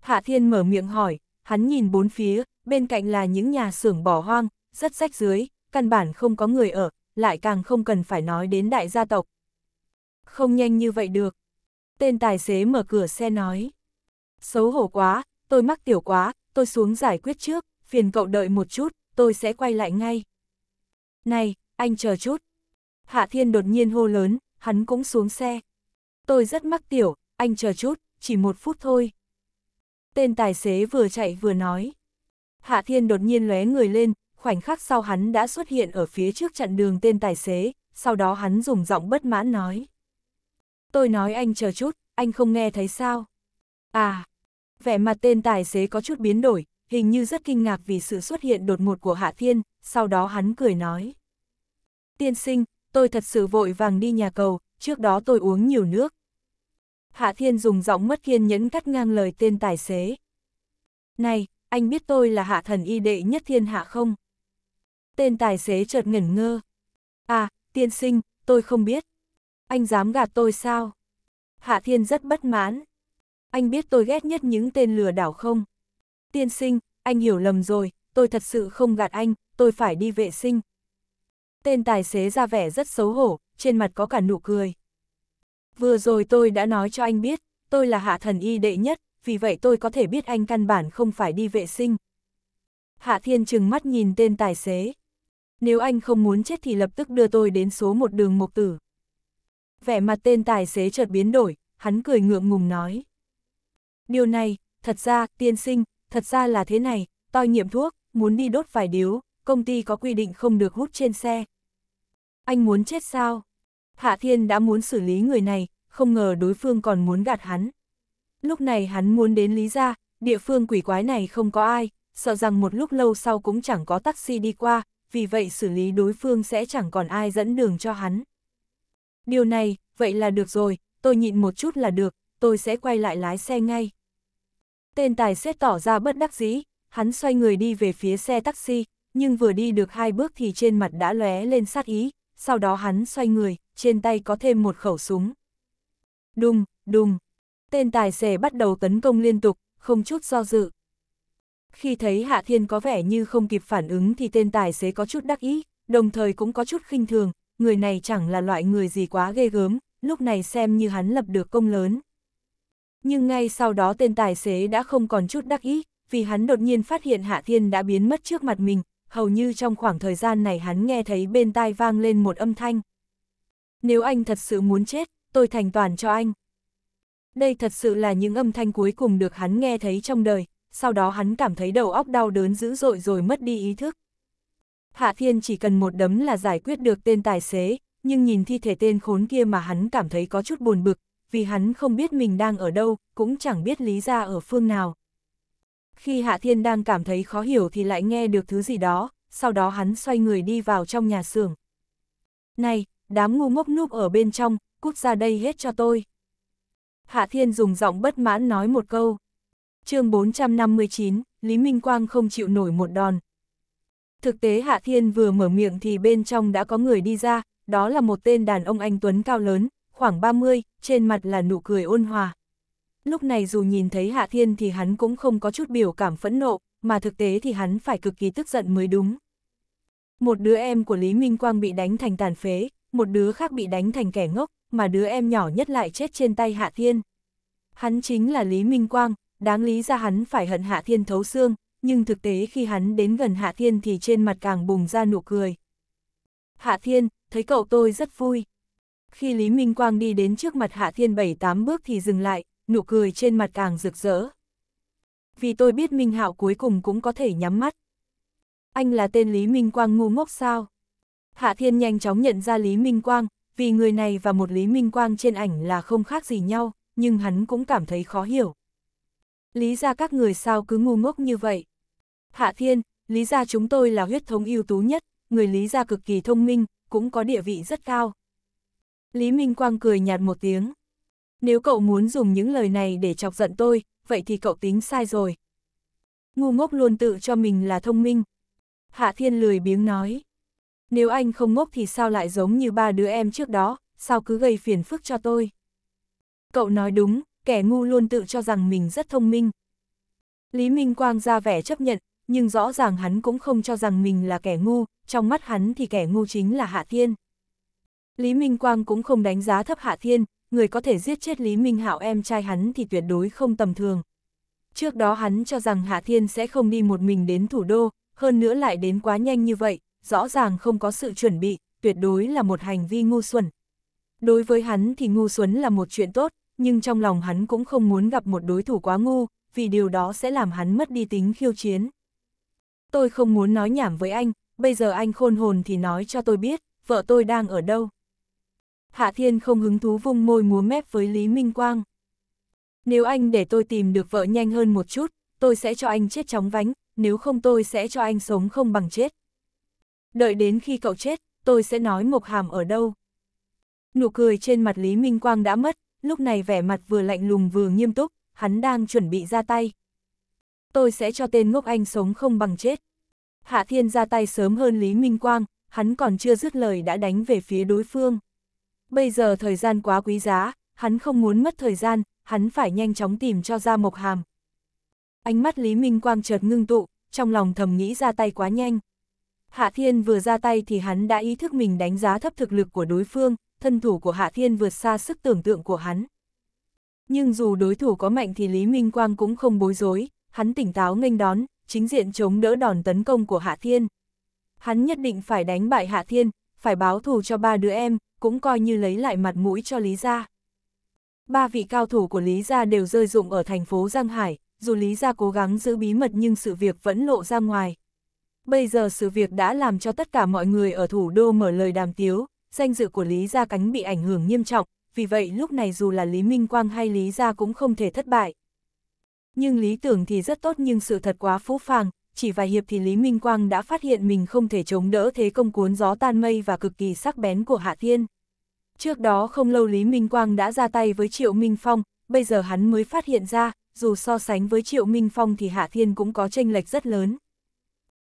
Speaker 1: Hạ Thiên mở miệng hỏi, hắn nhìn bốn phía, bên cạnh là những nhà xưởng bỏ hoang, rất rách dưới, căn bản không có người ở, lại càng không cần phải nói đến đại gia tộc. Không nhanh như vậy được. Tên tài xế mở cửa xe nói. Xấu hổ quá, tôi mắc tiểu quá, tôi xuống giải quyết trước, phiền cậu đợi một chút, tôi sẽ quay lại ngay. Này, anh chờ chút. Hạ Thiên đột nhiên hô lớn, hắn cũng xuống xe. Tôi rất mắc tiểu, anh chờ chút, chỉ một phút thôi. Tên tài xế vừa chạy vừa nói. Hạ Thiên đột nhiên lóe người lên, khoảnh khắc sau hắn đã xuất hiện ở phía trước chặn đường tên tài xế, sau đó hắn dùng giọng bất mãn nói. Tôi nói anh chờ chút, anh không nghe thấy sao? À, vẻ mặt tên tài xế có chút biến đổi, hình như rất kinh ngạc vì sự xuất hiện đột ngột của Hạ Thiên, sau đó hắn cười nói. Tiên sinh, tôi thật sự vội vàng đi nhà cầu, trước đó tôi uống nhiều nước. Hạ Thiên dùng giọng mất kiên nhẫn cắt ngang lời tên tài xế. Này, anh biết tôi là hạ thần y đệ nhất thiên hạ không? Tên tài xế chợt ngẩn ngơ. À, tiên sinh, tôi không biết. Anh dám gạt tôi sao? Hạ Thiên rất bất mãn. Anh biết tôi ghét nhất những tên lừa đảo không? Tiên sinh, anh hiểu lầm rồi, tôi thật sự không gạt anh, tôi phải đi vệ sinh. Tên tài xế ra vẻ rất xấu hổ, trên mặt có cả nụ cười. Vừa rồi tôi đã nói cho anh biết, tôi là hạ thần y đệ nhất, vì vậy tôi có thể biết anh căn bản không phải đi vệ sinh. Hạ Thiên trừng mắt nhìn tên tài xế. Nếu anh không muốn chết thì lập tức đưa tôi đến số một đường mục Tử. Vẻ mặt tên tài xế chợt biến đổi, hắn cười ngượng ngùng nói. Điều này, thật ra, tiên sinh, thật ra là thế này, tôi nghiệm thuốc, muốn đi đốt vài điếu, công ty có quy định không được hút trên xe, anh muốn chết sao? Hạ Thiên đã muốn xử lý người này, không ngờ đối phương còn muốn gạt hắn. Lúc này hắn muốn đến Lý Gia, địa phương quỷ quái này không có ai, sợ rằng một lúc lâu sau cũng chẳng có taxi đi qua, vì vậy xử lý đối phương sẽ chẳng còn ai dẫn đường cho hắn. Điều này, vậy là được rồi, tôi nhịn một chút là được, tôi sẽ quay lại lái xe ngay. Tên tài xế tỏ ra bất đắc dĩ, hắn xoay người đi về phía xe taxi, nhưng vừa đi được hai bước thì trên mặt đã lóe lên sát ý, sau đó hắn xoay người, trên tay có thêm một khẩu súng. Đùng, đùng, tên tài xế bắt đầu tấn công liên tục, không chút do dự. Khi thấy Hạ Thiên có vẻ như không kịp phản ứng thì tên tài xế có chút đắc ý, đồng thời cũng có chút khinh thường, người này chẳng là loại người gì quá ghê gớm, lúc này xem như hắn lập được công lớn. Nhưng ngay sau đó tên tài xế đã không còn chút đắc ý, vì hắn đột nhiên phát hiện Hạ Thiên đã biến mất trước mặt mình, hầu như trong khoảng thời gian này hắn nghe thấy bên tai vang lên một âm thanh. Nếu anh thật sự muốn chết, tôi thành toàn cho anh. Đây thật sự là những âm thanh cuối cùng được hắn nghe thấy trong đời, sau đó hắn cảm thấy đầu óc đau đớn dữ dội rồi mất đi ý thức. Hạ Thiên chỉ cần một đấm là giải quyết được tên tài xế, nhưng nhìn thi thể tên khốn kia mà hắn cảm thấy có chút buồn bực, vì hắn không biết mình đang ở đâu, cũng chẳng biết lý ra ở phương nào khi Hạ Thiên đang cảm thấy khó hiểu thì lại nghe được thứ gì đó, sau đó hắn xoay người đi vào trong nhà xưởng. Này, đám ngu ngốc núp ở bên trong, cút ra đây hết cho tôi. Hạ Thiên dùng giọng bất mãn nói một câu. chương 459, Lý Minh Quang không chịu nổi một đòn. Thực tế Hạ Thiên vừa mở miệng thì bên trong đã có người đi ra, đó là một tên đàn ông anh Tuấn cao lớn, khoảng 30, trên mặt là nụ cười ôn hòa lúc này dù nhìn thấy Hạ Thiên thì hắn cũng không có chút biểu cảm phẫn nộ, mà thực tế thì hắn phải cực kỳ tức giận mới đúng. Một đứa em của Lý Minh Quang bị đánh thành tàn phế, một đứa khác bị đánh thành kẻ ngốc, mà đứa em nhỏ nhất lại chết trên tay Hạ Thiên. Hắn chính là Lý Minh Quang, đáng lý ra hắn phải hận Hạ Thiên thấu xương, nhưng thực tế khi hắn đến gần Hạ Thiên thì trên mặt càng bùng ra nụ cười. Hạ Thiên, thấy cậu tôi rất vui. Khi Lý Minh Quang đi đến trước mặt Hạ Thiên bảy tám bước thì dừng lại, nụ cười trên mặt càng rực rỡ. Vì tôi biết Minh Hạo cuối cùng cũng có thể nhắm mắt. Anh là tên Lý Minh Quang ngu ngốc sao? Hạ Thiên nhanh chóng nhận ra Lý Minh Quang, vì người này và một Lý Minh Quang trên ảnh là không khác gì nhau, nhưng hắn cũng cảm thấy khó hiểu. Lý ra các người sao cứ ngu ngốc như vậy? Hạ Thiên, Lý ra chúng tôi là huyết thống ưu tú nhất, người Lý ra cực kỳ thông minh, cũng có địa vị rất cao. Lý Minh Quang cười nhạt một tiếng nếu cậu muốn dùng những lời này để chọc giận tôi, vậy thì cậu tính sai rồi. Ngu ngốc luôn tự cho mình là thông minh. Hạ Thiên lười biếng nói. Nếu anh không ngốc thì sao lại giống như ba đứa em trước đó, sao cứ gây phiền phức cho tôi. Cậu nói đúng, kẻ ngu luôn tự cho rằng mình rất thông minh. Lý Minh Quang ra vẻ chấp nhận, nhưng rõ ràng hắn cũng không cho rằng mình là kẻ ngu, trong mắt hắn thì kẻ ngu chính là Hạ Thiên. Lý Minh Quang cũng không đánh giá thấp Hạ Thiên, người có thể giết chết Lý Minh Hạo em trai hắn thì tuyệt đối không tầm thường. Trước đó hắn cho rằng Hạ Thiên sẽ không đi một mình đến thủ đô, hơn nữa lại đến quá nhanh như vậy, rõ ràng không có sự chuẩn bị, tuyệt đối là một hành vi ngu xuẩn. Đối với hắn thì ngu xuẩn là một chuyện tốt, nhưng trong lòng hắn cũng không muốn gặp một đối thủ quá ngu, vì điều đó sẽ làm hắn mất đi tính khiêu chiến. Tôi không muốn nói nhảm với anh, bây giờ anh khôn hồn thì nói cho tôi biết, vợ tôi đang ở đâu. Hạ Thiên không hứng thú vung môi múa mép với Lý Minh Quang. Nếu anh để tôi tìm được vợ nhanh hơn một chút, tôi sẽ cho anh chết chóng vánh, nếu không tôi sẽ cho anh sống không bằng chết. Đợi đến khi cậu chết, tôi sẽ nói Mộc Hàm ở đâu. Nụ cười trên mặt Lý Minh Quang đã mất, lúc này vẻ mặt vừa lạnh lùng vừa nghiêm túc, hắn đang chuẩn bị ra tay. Tôi sẽ cho tên ngốc anh sống không bằng chết. Hạ Thiên ra tay sớm hơn Lý Minh Quang, hắn còn chưa dứt lời đã đánh về phía đối phương bây giờ thời gian quá quý giá, hắn không muốn mất thời gian, hắn phải nhanh chóng tìm cho ra Mộc Hàm. Ánh mắt Lý Minh Quang chợt ngưng tụ, trong lòng thầm nghĩ ra tay quá nhanh. Hạ Thiên vừa ra tay thì hắn đã ý thức mình đánh giá thấp thực lực của đối phương, thân thủ của Hạ Thiên vượt xa sức tưởng tượng của hắn. Nhưng dù đối thủ có mạnh thì Lý Minh Quang cũng không bối rối, hắn tỉnh táo nghênh đón, chính diện chống đỡ đòn tấn công của Hạ Thiên. Hắn nhất định phải đánh bại Hạ Thiên, phải báo thù cho ba đứa em, cũng coi như lấy lại mặt mũi cho Lý Gia. Ba vị cao thủ của Lý Gia đều rơi dụng ở thành phố Giang Hải, dù Lý Gia cố gắng giữ bí mật nhưng sự việc vẫn lộ ra ngoài. Bây giờ sự việc đã làm cho tất cả mọi người ở thủ đô mở lời đàm tiếu, danh dự của Lý Gia Cánh bị ảnh hưởng nghiêm trọng, vì vậy lúc này dù là Lý Minh Quang hay Lý Gia cũng không thể thất bại. Nhưng lý tưởng thì rất tốt nhưng sự thật quá phũ phàng, chỉ vài hiệp thì Lý Minh Quang đã phát hiện mình không thể chống đỡ thế công cuốn gió tan mây và cực kỳ sắc bén của Hạ Thiên. Trước đó không lâu Lý Minh Quang đã ra tay với Triệu Minh Phong, bây giờ hắn mới phát hiện ra, dù so sánh với Triệu Minh Phong thì Hạ Thiên cũng có tranh lệch rất lớn.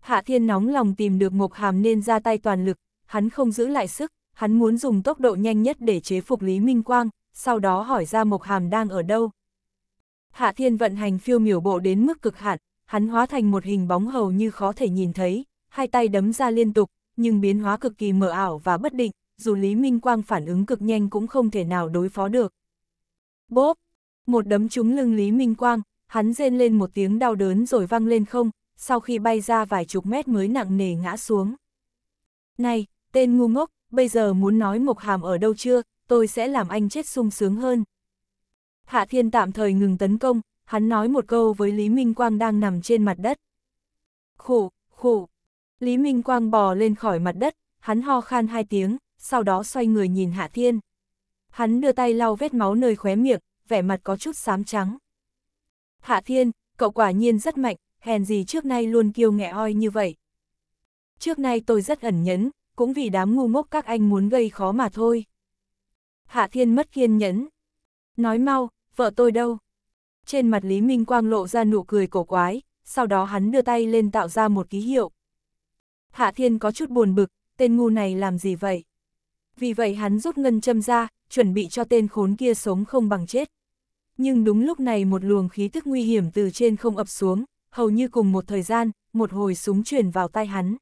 Speaker 1: Hạ Thiên nóng lòng tìm được Mộc Hàm nên ra tay toàn lực, hắn không giữ lại sức, hắn muốn dùng tốc độ nhanh nhất để chế phục Lý Minh Quang, sau đó hỏi ra Mộc Hàm đang ở đâu. Hạ Thiên vận hành phiêu miểu bộ đến mức cực hạn, hắn hóa thành một hình bóng hầu như khó thể nhìn thấy, hai tay đấm ra liên tục, nhưng biến hóa cực kỳ mờ ảo và bất định, dù Lý Minh Quang phản ứng cực nhanh cũng không thể nào đối phó được. Bốp! Một đấm trúng lưng Lý Minh Quang, hắn rên lên một tiếng đau đớn rồi văng lên không, sau khi bay ra vài chục mét mới nặng nề ngã xuống. Này, tên ngu ngốc, bây giờ muốn nói Mộc Hàm ở đâu chưa, tôi sẽ làm anh chết sung sướng hơn. Hạ Thiên tạm thời ngừng tấn công, hắn nói một câu với Lý Minh Quang đang nằm trên mặt đất. Khổ, khổ. Lý Minh Quang bò lên khỏi mặt đất, hắn ho khan hai tiếng, sau đó xoay người nhìn Hạ Thiên. Hắn đưa tay lau vết máu nơi khóe miệng, vẻ mặt có chút xám trắng. Hạ Thiên, cậu quả nhiên rất mạnh, hèn gì trước nay luôn kiêu nghẹ oi như vậy. Trước nay tôi rất ẩn nhẫn, cũng vì đám ngu ngốc các anh muốn gây khó mà thôi. Hạ Thiên mất kiên nhẫn. Nói mau, vợ tôi đâu? Trên mặt Lý Minh Quang lộ ra nụ cười cổ quái, sau đó hắn đưa tay lên tạo ra một ký hiệu. Hạ Thiên có chút buồn bực, tên ngu này làm gì vậy? Vì vậy hắn rút ngân châm ra, chuẩn bị cho tên khốn kia sống không bằng chết. Nhưng đúng lúc này một luồng khí tức nguy hiểm từ trên không ập xuống, hầu như cùng một thời gian, một hồi súng chuyển vào tay hắn.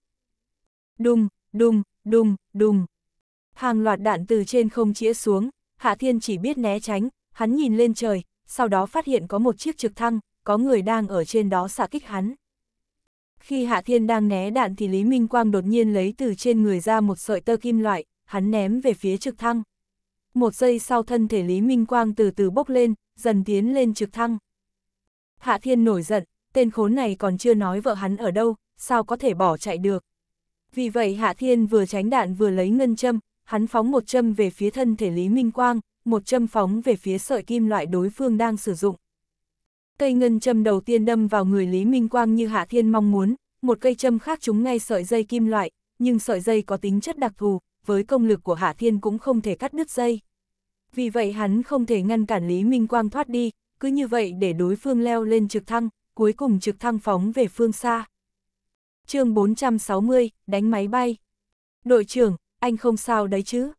Speaker 1: Đùng, đùng, đùng, đùng. Hàng loạt đạn từ trên không chĩa xuống, Hạ Thiên chỉ biết né tránh, hắn nhìn lên trời, sau đó phát hiện có một chiếc trực thăng, có người đang ở trên đó xạ kích hắn. Khi Hạ Thiên đang né đạn thì Lý Minh Quang đột nhiên lấy từ trên người ra một sợi tơ kim loại, hắn ném về phía trực thăng. Một giây sau thân thể Lý Minh Quang từ từ bốc lên, dần tiến lên trực thăng. Hạ Thiên nổi giận, tên khốn này còn chưa nói vợ hắn ở đâu, sao có thể bỏ chạy được. Vì vậy Hạ Thiên vừa tránh đạn vừa lấy ngân châm, hắn phóng một châm về phía thân thể Lý Minh Quang, một châm phóng về phía sợi kim loại đối phương đang sử dụng. Cây ngân châm đầu tiên đâm vào người Lý Minh Quang như Hạ Thiên mong muốn, một cây châm khác trúng ngay sợi dây kim loại, nhưng sợi dây có tính chất đặc thù, với công lực của Hạ Thiên cũng không thể cắt đứt dây. Vì vậy hắn không thể ngăn cản Lý Minh Quang thoát đi, cứ như vậy để đối phương leo lên trực thăng, cuối cùng trực thăng phóng về phương xa. chương 460, đánh máy bay. Đội trưởng, anh không sao đấy chứ?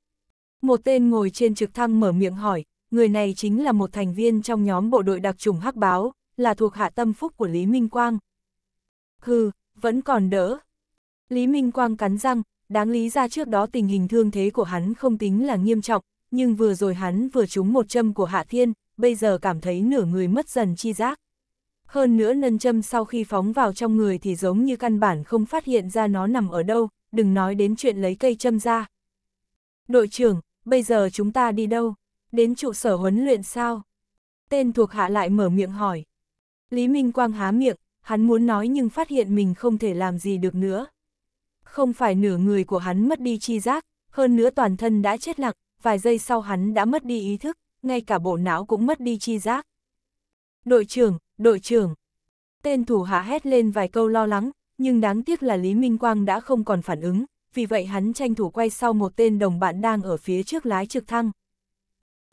Speaker 1: Một tên ngồi trên trực thăng mở miệng hỏi, người này chính là một thành viên trong nhóm bộ đội đặc trùng hắc báo, là thuộc hạ tâm phúc của Lý Minh Quang. Hừ, vẫn còn đỡ. Lý Minh Quang cắn răng, đáng lý ra trước đó tình hình thương thế của hắn không tính là nghiêm trọng, nhưng vừa rồi hắn vừa trúng một châm của Hạ Thiên, bây giờ cảm thấy nửa người mất dần chi giác. Hơn nữa nân châm sau khi phóng vào trong người thì giống như căn bản không phát hiện ra nó nằm ở đâu, đừng nói đến chuyện lấy cây châm ra. Đội trưởng, bây giờ chúng ta đi đâu? Đến trụ sở huấn luyện sao? Tên thuộc hạ lại mở miệng hỏi. Lý Minh Quang há miệng, hắn muốn nói nhưng phát hiện mình không thể làm gì được nữa. Không phải nửa người của hắn mất đi chi giác, hơn nữa toàn thân đã chết lặng, vài giây sau hắn đã mất đi ý thức, ngay cả bộ não cũng mất đi chi giác. Đội trưởng, đội trưởng. Tên thủ hạ hét lên vài câu lo lắng, nhưng đáng tiếc là Lý Minh Quang đã không còn phản ứng, vì vậy hắn tranh thủ quay sau một tên đồng bạn đang ở phía trước lái trực thăng.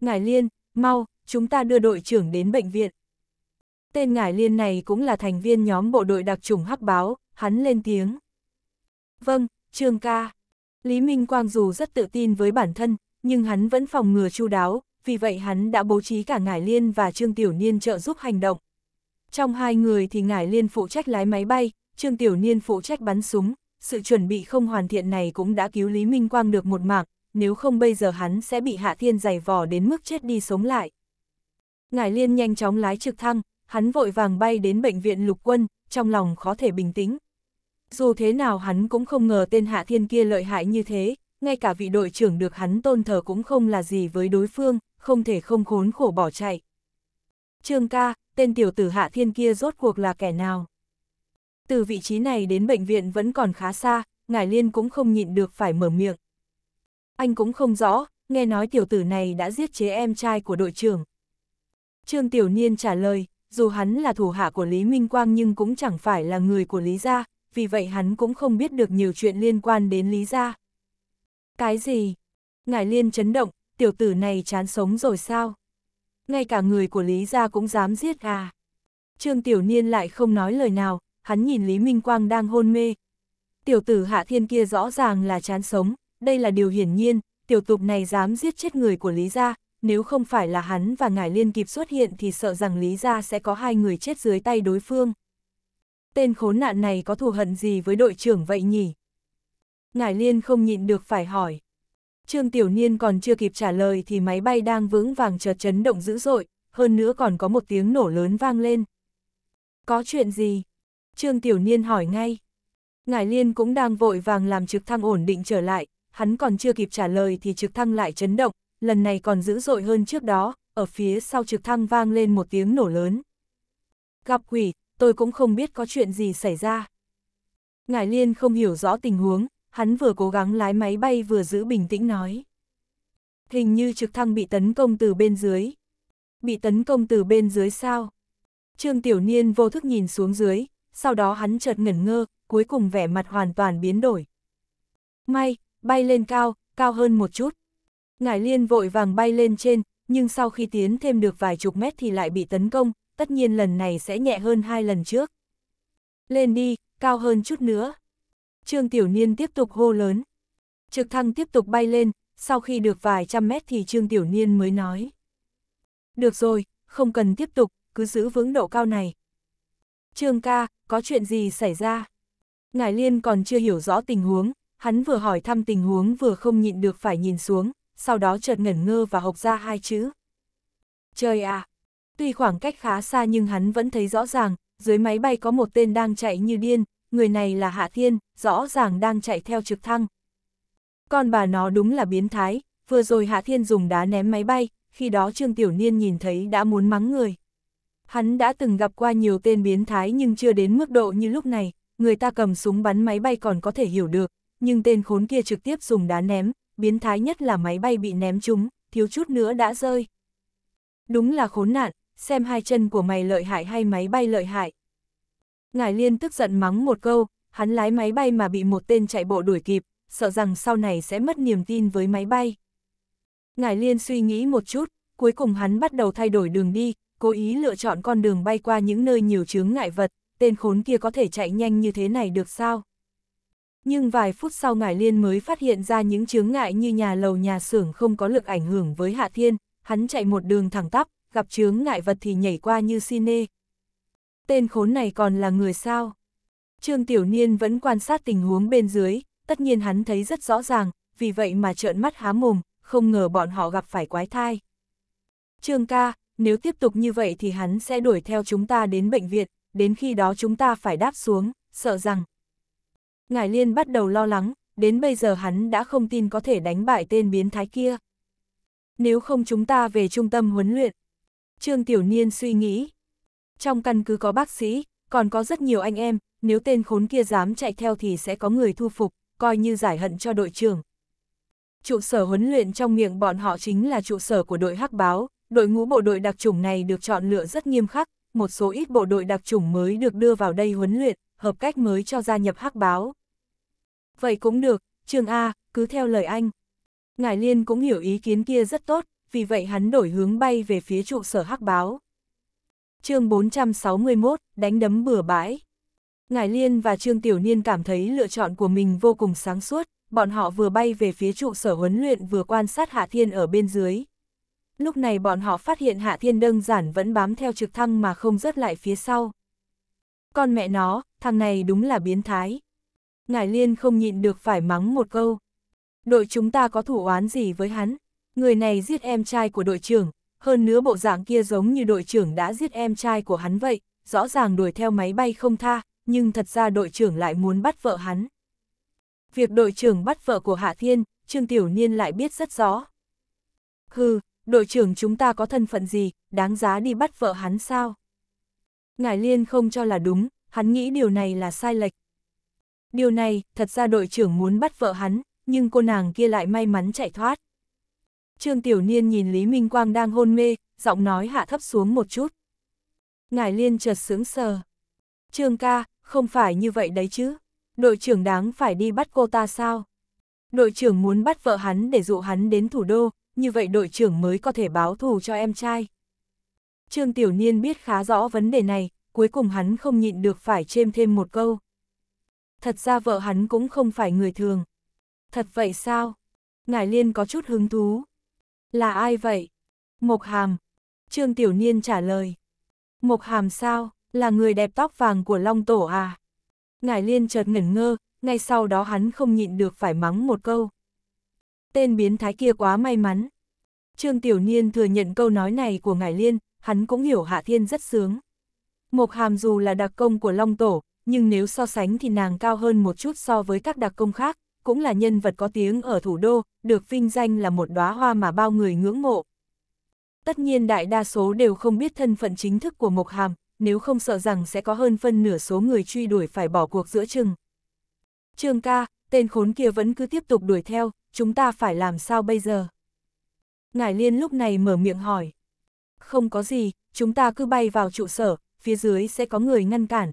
Speaker 1: Ngải Liên, mau, chúng ta đưa đội trưởng đến bệnh viện. Tên Ngải Liên này cũng là thành viên nhóm bộ đội đặc trùng hắc báo, hắn lên tiếng. Vâng, Trương ca. Lý Minh Quang dù rất tự tin với bản thân, nhưng hắn vẫn phòng ngừa chu đáo, vì vậy hắn đã bố trí cả Ngải Liên và Trương Tiểu Niên trợ giúp hành động. Trong hai người thì Ngải Liên phụ trách lái máy bay, Trương Tiểu Niên phụ trách bắn súng, sự chuẩn bị không hoàn thiện này cũng đã cứu Lý Minh Quang được một mạng, nếu không bây giờ hắn sẽ bị Hạ Thiên giày vò đến mức chết đi sống lại. Ngải Liên nhanh chóng lái trực thăng, hắn vội vàng bay đến bệnh viện lục quân, trong lòng khó thể bình tĩnh. Dù thế nào hắn cũng không ngờ tên Hạ Thiên kia lợi hại như thế, ngay cả vị đội trưởng được hắn tôn thờ cũng không là gì với đối phương, không thể không khốn khổ bỏ chạy. Trương ca, tên tiểu tử Hạ Thiên kia rốt cuộc là kẻ nào? từ vị trí này đến bệnh viện vẫn còn khá xa, Ngải Liên cũng không nhịn được phải mở miệng. Anh cũng không rõ, nghe nói tiểu tử này đã giết chế em trai của đội trưởng. Trương Tiểu Niên trả lời, dù hắn là thủ hạ của Lý Minh Quang nhưng cũng chẳng phải là người của Lý Gia, vì vậy hắn cũng không biết được nhiều chuyện liên quan đến Lý Gia. Cái gì? Ngải Liên chấn động, tiểu tử này chán sống rồi sao? Ngay cả người của Lý Gia cũng dám giết à? Trương Tiểu Niên lại không nói lời nào, hắn nhìn Lý Minh Quang đang hôn mê. Tiểu tử Hạ Thiên kia rõ ràng là chán sống, đây là điều hiển nhiên, tiểu tục này dám giết chết người của Lý Gia, nếu không phải là hắn và ngài liên kịp xuất hiện thì sợ rằng Lý Gia sẽ có hai người chết dưới tay đối phương. Tên khốn nạn này có thù hận gì với đội trưởng vậy nhỉ? ngài liên không nhịn được phải hỏi. Trương Tiểu Niên còn chưa kịp trả lời thì máy bay đang vững vàng chợt chấn động dữ dội, hơn nữa còn có một tiếng nổ lớn vang lên. Có chuyện gì? Trương Tiểu Niên hỏi ngay. ngài Liên cũng đang vội vàng làm trực thăng ổn định trở lại, hắn còn chưa kịp trả lời thì trực thăng lại chấn động, lần này còn dữ dội hơn trước đó, ở phía sau trực thăng vang lên một tiếng nổ lớn. Gặp quỷ, tôi cũng không biết có chuyện gì xảy ra. Ngải Liên không hiểu rõ tình huống, hắn vừa cố gắng lái máy bay vừa giữ bình tĩnh nói. Hình như trực thăng bị tấn công từ bên dưới. Bị tấn công từ bên dưới sao? Trương Tiểu Niên vô thức nhìn xuống dưới, sau đó hắn chợt ngẩn ngơ, cuối cùng vẻ mặt hoàn toàn biến đổi. May, bay lên cao, cao hơn một chút. Ngải liên vội vàng bay lên trên, nhưng sau khi tiến thêm được vài chục mét thì lại bị tấn công, tất nhiên lần này sẽ nhẹ hơn hai lần trước. Lên đi, cao hơn chút nữa. Trương Tiểu Niên tiếp tục hô lớn. Trực thăng tiếp tục bay lên, sau khi được vài trăm mét thì Trương Tiểu Niên mới nói. Được rồi, không cần tiếp tục, cứ giữ vững độ cao này. Trương ca, có chuyện gì xảy ra? Ngài Liên còn chưa hiểu rõ tình huống, hắn vừa hỏi thăm tình huống vừa không nhịn được phải nhìn xuống, sau đó chợt ngẩn ngơ và học ra hai chữ. Trời ạ! À! Tuy khoảng cách khá xa nhưng hắn vẫn thấy rõ ràng, dưới máy bay có một tên đang chạy như điên, người này là Hạ Thiên, rõ ràng đang chạy theo trực thăng. Con bà nó đúng là biến thái, vừa rồi Hạ Thiên dùng đá ném máy bay, khi đó Trương Tiểu Niên nhìn thấy đã muốn mắng người. Hắn đã từng gặp qua nhiều tên biến thái nhưng chưa đến mức độ như lúc này, người ta cầm súng bắn máy bay còn có thể hiểu được, nhưng tên khốn kia trực tiếp dùng đá ném, biến thái nhất là máy bay bị ném trúng, thiếu chút nữa đã rơi. Đúng là khốn nạn, xem hai chân của mày lợi hại hay máy bay lợi hại. ngài Liên tức giận mắng một câu, hắn lái máy bay mà bị một tên chạy bộ đuổi kịp, sợ rằng sau này sẽ mất niềm tin với máy bay. ngài Liên suy nghĩ một chút, cuối cùng hắn bắt đầu thay đổi đường đi, cố ý lựa chọn con đường bay qua những nơi nhiều chướng ngại vật, tên khốn kia có thể chạy nhanh như thế này được sao? Nhưng vài phút sau Ngải Liên mới phát hiện ra những chướng ngại như nhà lầu nhà xưởng không có lực ảnh hưởng với Hạ Thiên, hắn chạy một đường thẳng tắp, gặp chướng ngại vật thì nhảy qua như cine. Tên khốn này còn là người sao? Trương Tiểu Niên vẫn quan sát tình huống bên dưới, tất nhiên hắn thấy rất rõ ràng, vì vậy mà trợn mắt há mồm, không ngờ bọn họ gặp phải quái thai. Trương ca, nếu tiếp tục như vậy thì hắn sẽ đuổi theo chúng ta đến bệnh viện, đến khi đó chúng ta phải đáp xuống, sợ rằng. ngài Liên bắt đầu lo lắng, đến bây giờ hắn đã không tin có thể đánh bại tên biến thái kia. Nếu không chúng ta về trung tâm huấn luyện. Trương Tiểu Niên suy nghĩ. Trong căn cứ có bác sĩ, còn có rất nhiều anh em, nếu tên khốn kia dám chạy theo thì sẽ có người thu phục, coi như giải hận cho đội trưởng. Trụ sở huấn luyện trong miệng bọn họ chính là trụ sở của đội hắc báo, Đội ngũ bộ đội đặc chủng này được chọn lựa rất nghiêm khắc, một số ít bộ đội đặc chủng mới được đưa vào đây huấn luyện, hợp cách mới cho gia nhập hắc báo. Vậy cũng được, Trương A, cứ theo lời anh. Ngải Liên cũng hiểu ý kiến kia rất tốt, vì vậy hắn đổi hướng bay về phía trụ sở hắc báo. chương 461, đánh đấm bừa bãi. Ngải Liên và Trương Tiểu Niên cảm thấy lựa chọn của mình vô cùng sáng suốt, bọn họ vừa bay về phía trụ sở huấn luyện vừa quan sát Hạ Thiên ở bên dưới lúc này bọn họ phát hiện Hạ Thiên đơn giản vẫn bám theo trực thăng mà không rớt lại phía sau. Con mẹ nó, thằng này đúng là biến thái. Ngải Liên không nhịn được phải mắng một câu. Đội chúng ta có thủ oán gì với hắn? Người này giết em trai của đội trưởng, hơn nữa bộ dạng kia giống như đội trưởng đã giết em trai của hắn vậy, rõ ràng đuổi theo máy bay không tha, nhưng thật ra đội trưởng lại muốn bắt vợ hắn. Việc đội trưởng bắt vợ của Hạ Thiên, Trương Tiểu Niên lại biết rất rõ. Hừ, đội trưởng chúng ta có thân phận gì, đáng giá đi bắt vợ hắn sao? Ngải Liên không cho là đúng, hắn nghĩ điều này là sai lệch. Điều này, thật ra đội trưởng muốn bắt vợ hắn, nhưng cô nàng kia lại may mắn chạy thoát. Trương Tiểu Niên nhìn Lý Minh Quang đang hôn mê, giọng nói hạ thấp xuống một chút. Ngải Liên chợt sướng sờ. Trương ca, không phải như vậy đấy chứ. Đội trưởng đáng phải đi bắt cô ta sao? Đội trưởng muốn bắt vợ hắn để dụ hắn đến thủ đô, như vậy đội trưởng mới có thể báo thù cho em trai. Trương Tiểu Niên biết khá rõ vấn đề này, cuối cùng hắn không nhịn được phải chêm thêm một câu. Thật ra vợ hắn cũng không phải người thường. Thật vậy sao? Ngài Liên có chút hứng thú. Là ai vậy? Mộc Hàm. Trương Tiểu Niên trả lời. Mộc Hàm sao? Là người đẹp tóc vàng của Long Tổ à? Ngài Liên chợt ngẩn ngơ, ngay sau đó hắn không nhịn được phải mắng một câu tên biến thái kia quá may mắn. Trương Tiểu Niên thừa nhận câu nói này của Ngải Liên, hắn cũng hiểu Hạ Thiên rất sướng. Mộc Hàm dù là đặc công của Long Tổ, nhưng nếu so sánh thì nàng cao hơn một chút so với các đặc công khác, cũng là nhân vật có tiếng ở thủ đô, được vinh danh là một đóa hoa mà bao người ngưỡng mộ. Tất nhiên đại đa số đều không biết thân phận chính thức của Mộc Hàm, nếu không sợ rằng sẽ có hơn phân nửa số người truy đuổi phải bỏ cuộc giữa chừng. Trương ca, tên khốn kia vẫn cứ tiếp tục đuổi theo, chúng ta phải làm sao bây giờ? Ngải Liên lúc này mở miệng hỏi. Không có gì, chúng ta cứ bay vào trụ sở, phía dưới sẽ có người ngăn cản.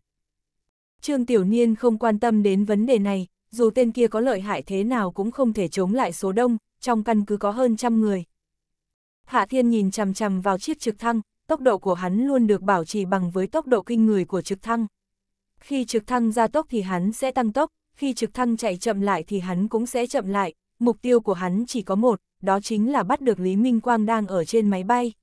Speaker 1: Trương Tiểu Niên không quan tâm đến vấn đề này, dù tên kia có lợi hại thế nào cũng không thể chống lại số đông, trong căn cứ có hơn trăm người. Hạ Thiên nhìn chằm chằm vào chiếc trực thăng, tốc độ của hắn luôn được bảo trì bằng với tốc độ kinh người của trực thăng. Khi trực thăng ra tốc thì hắn sẽ tăng tốc, khi trực thăng chạy chậm lại thì hắn cũng sẽ chậm lại, mục tiêu của hắn chỉ có một, đó chính là bắt được Lý Minh Quang đang ở trên máy bay.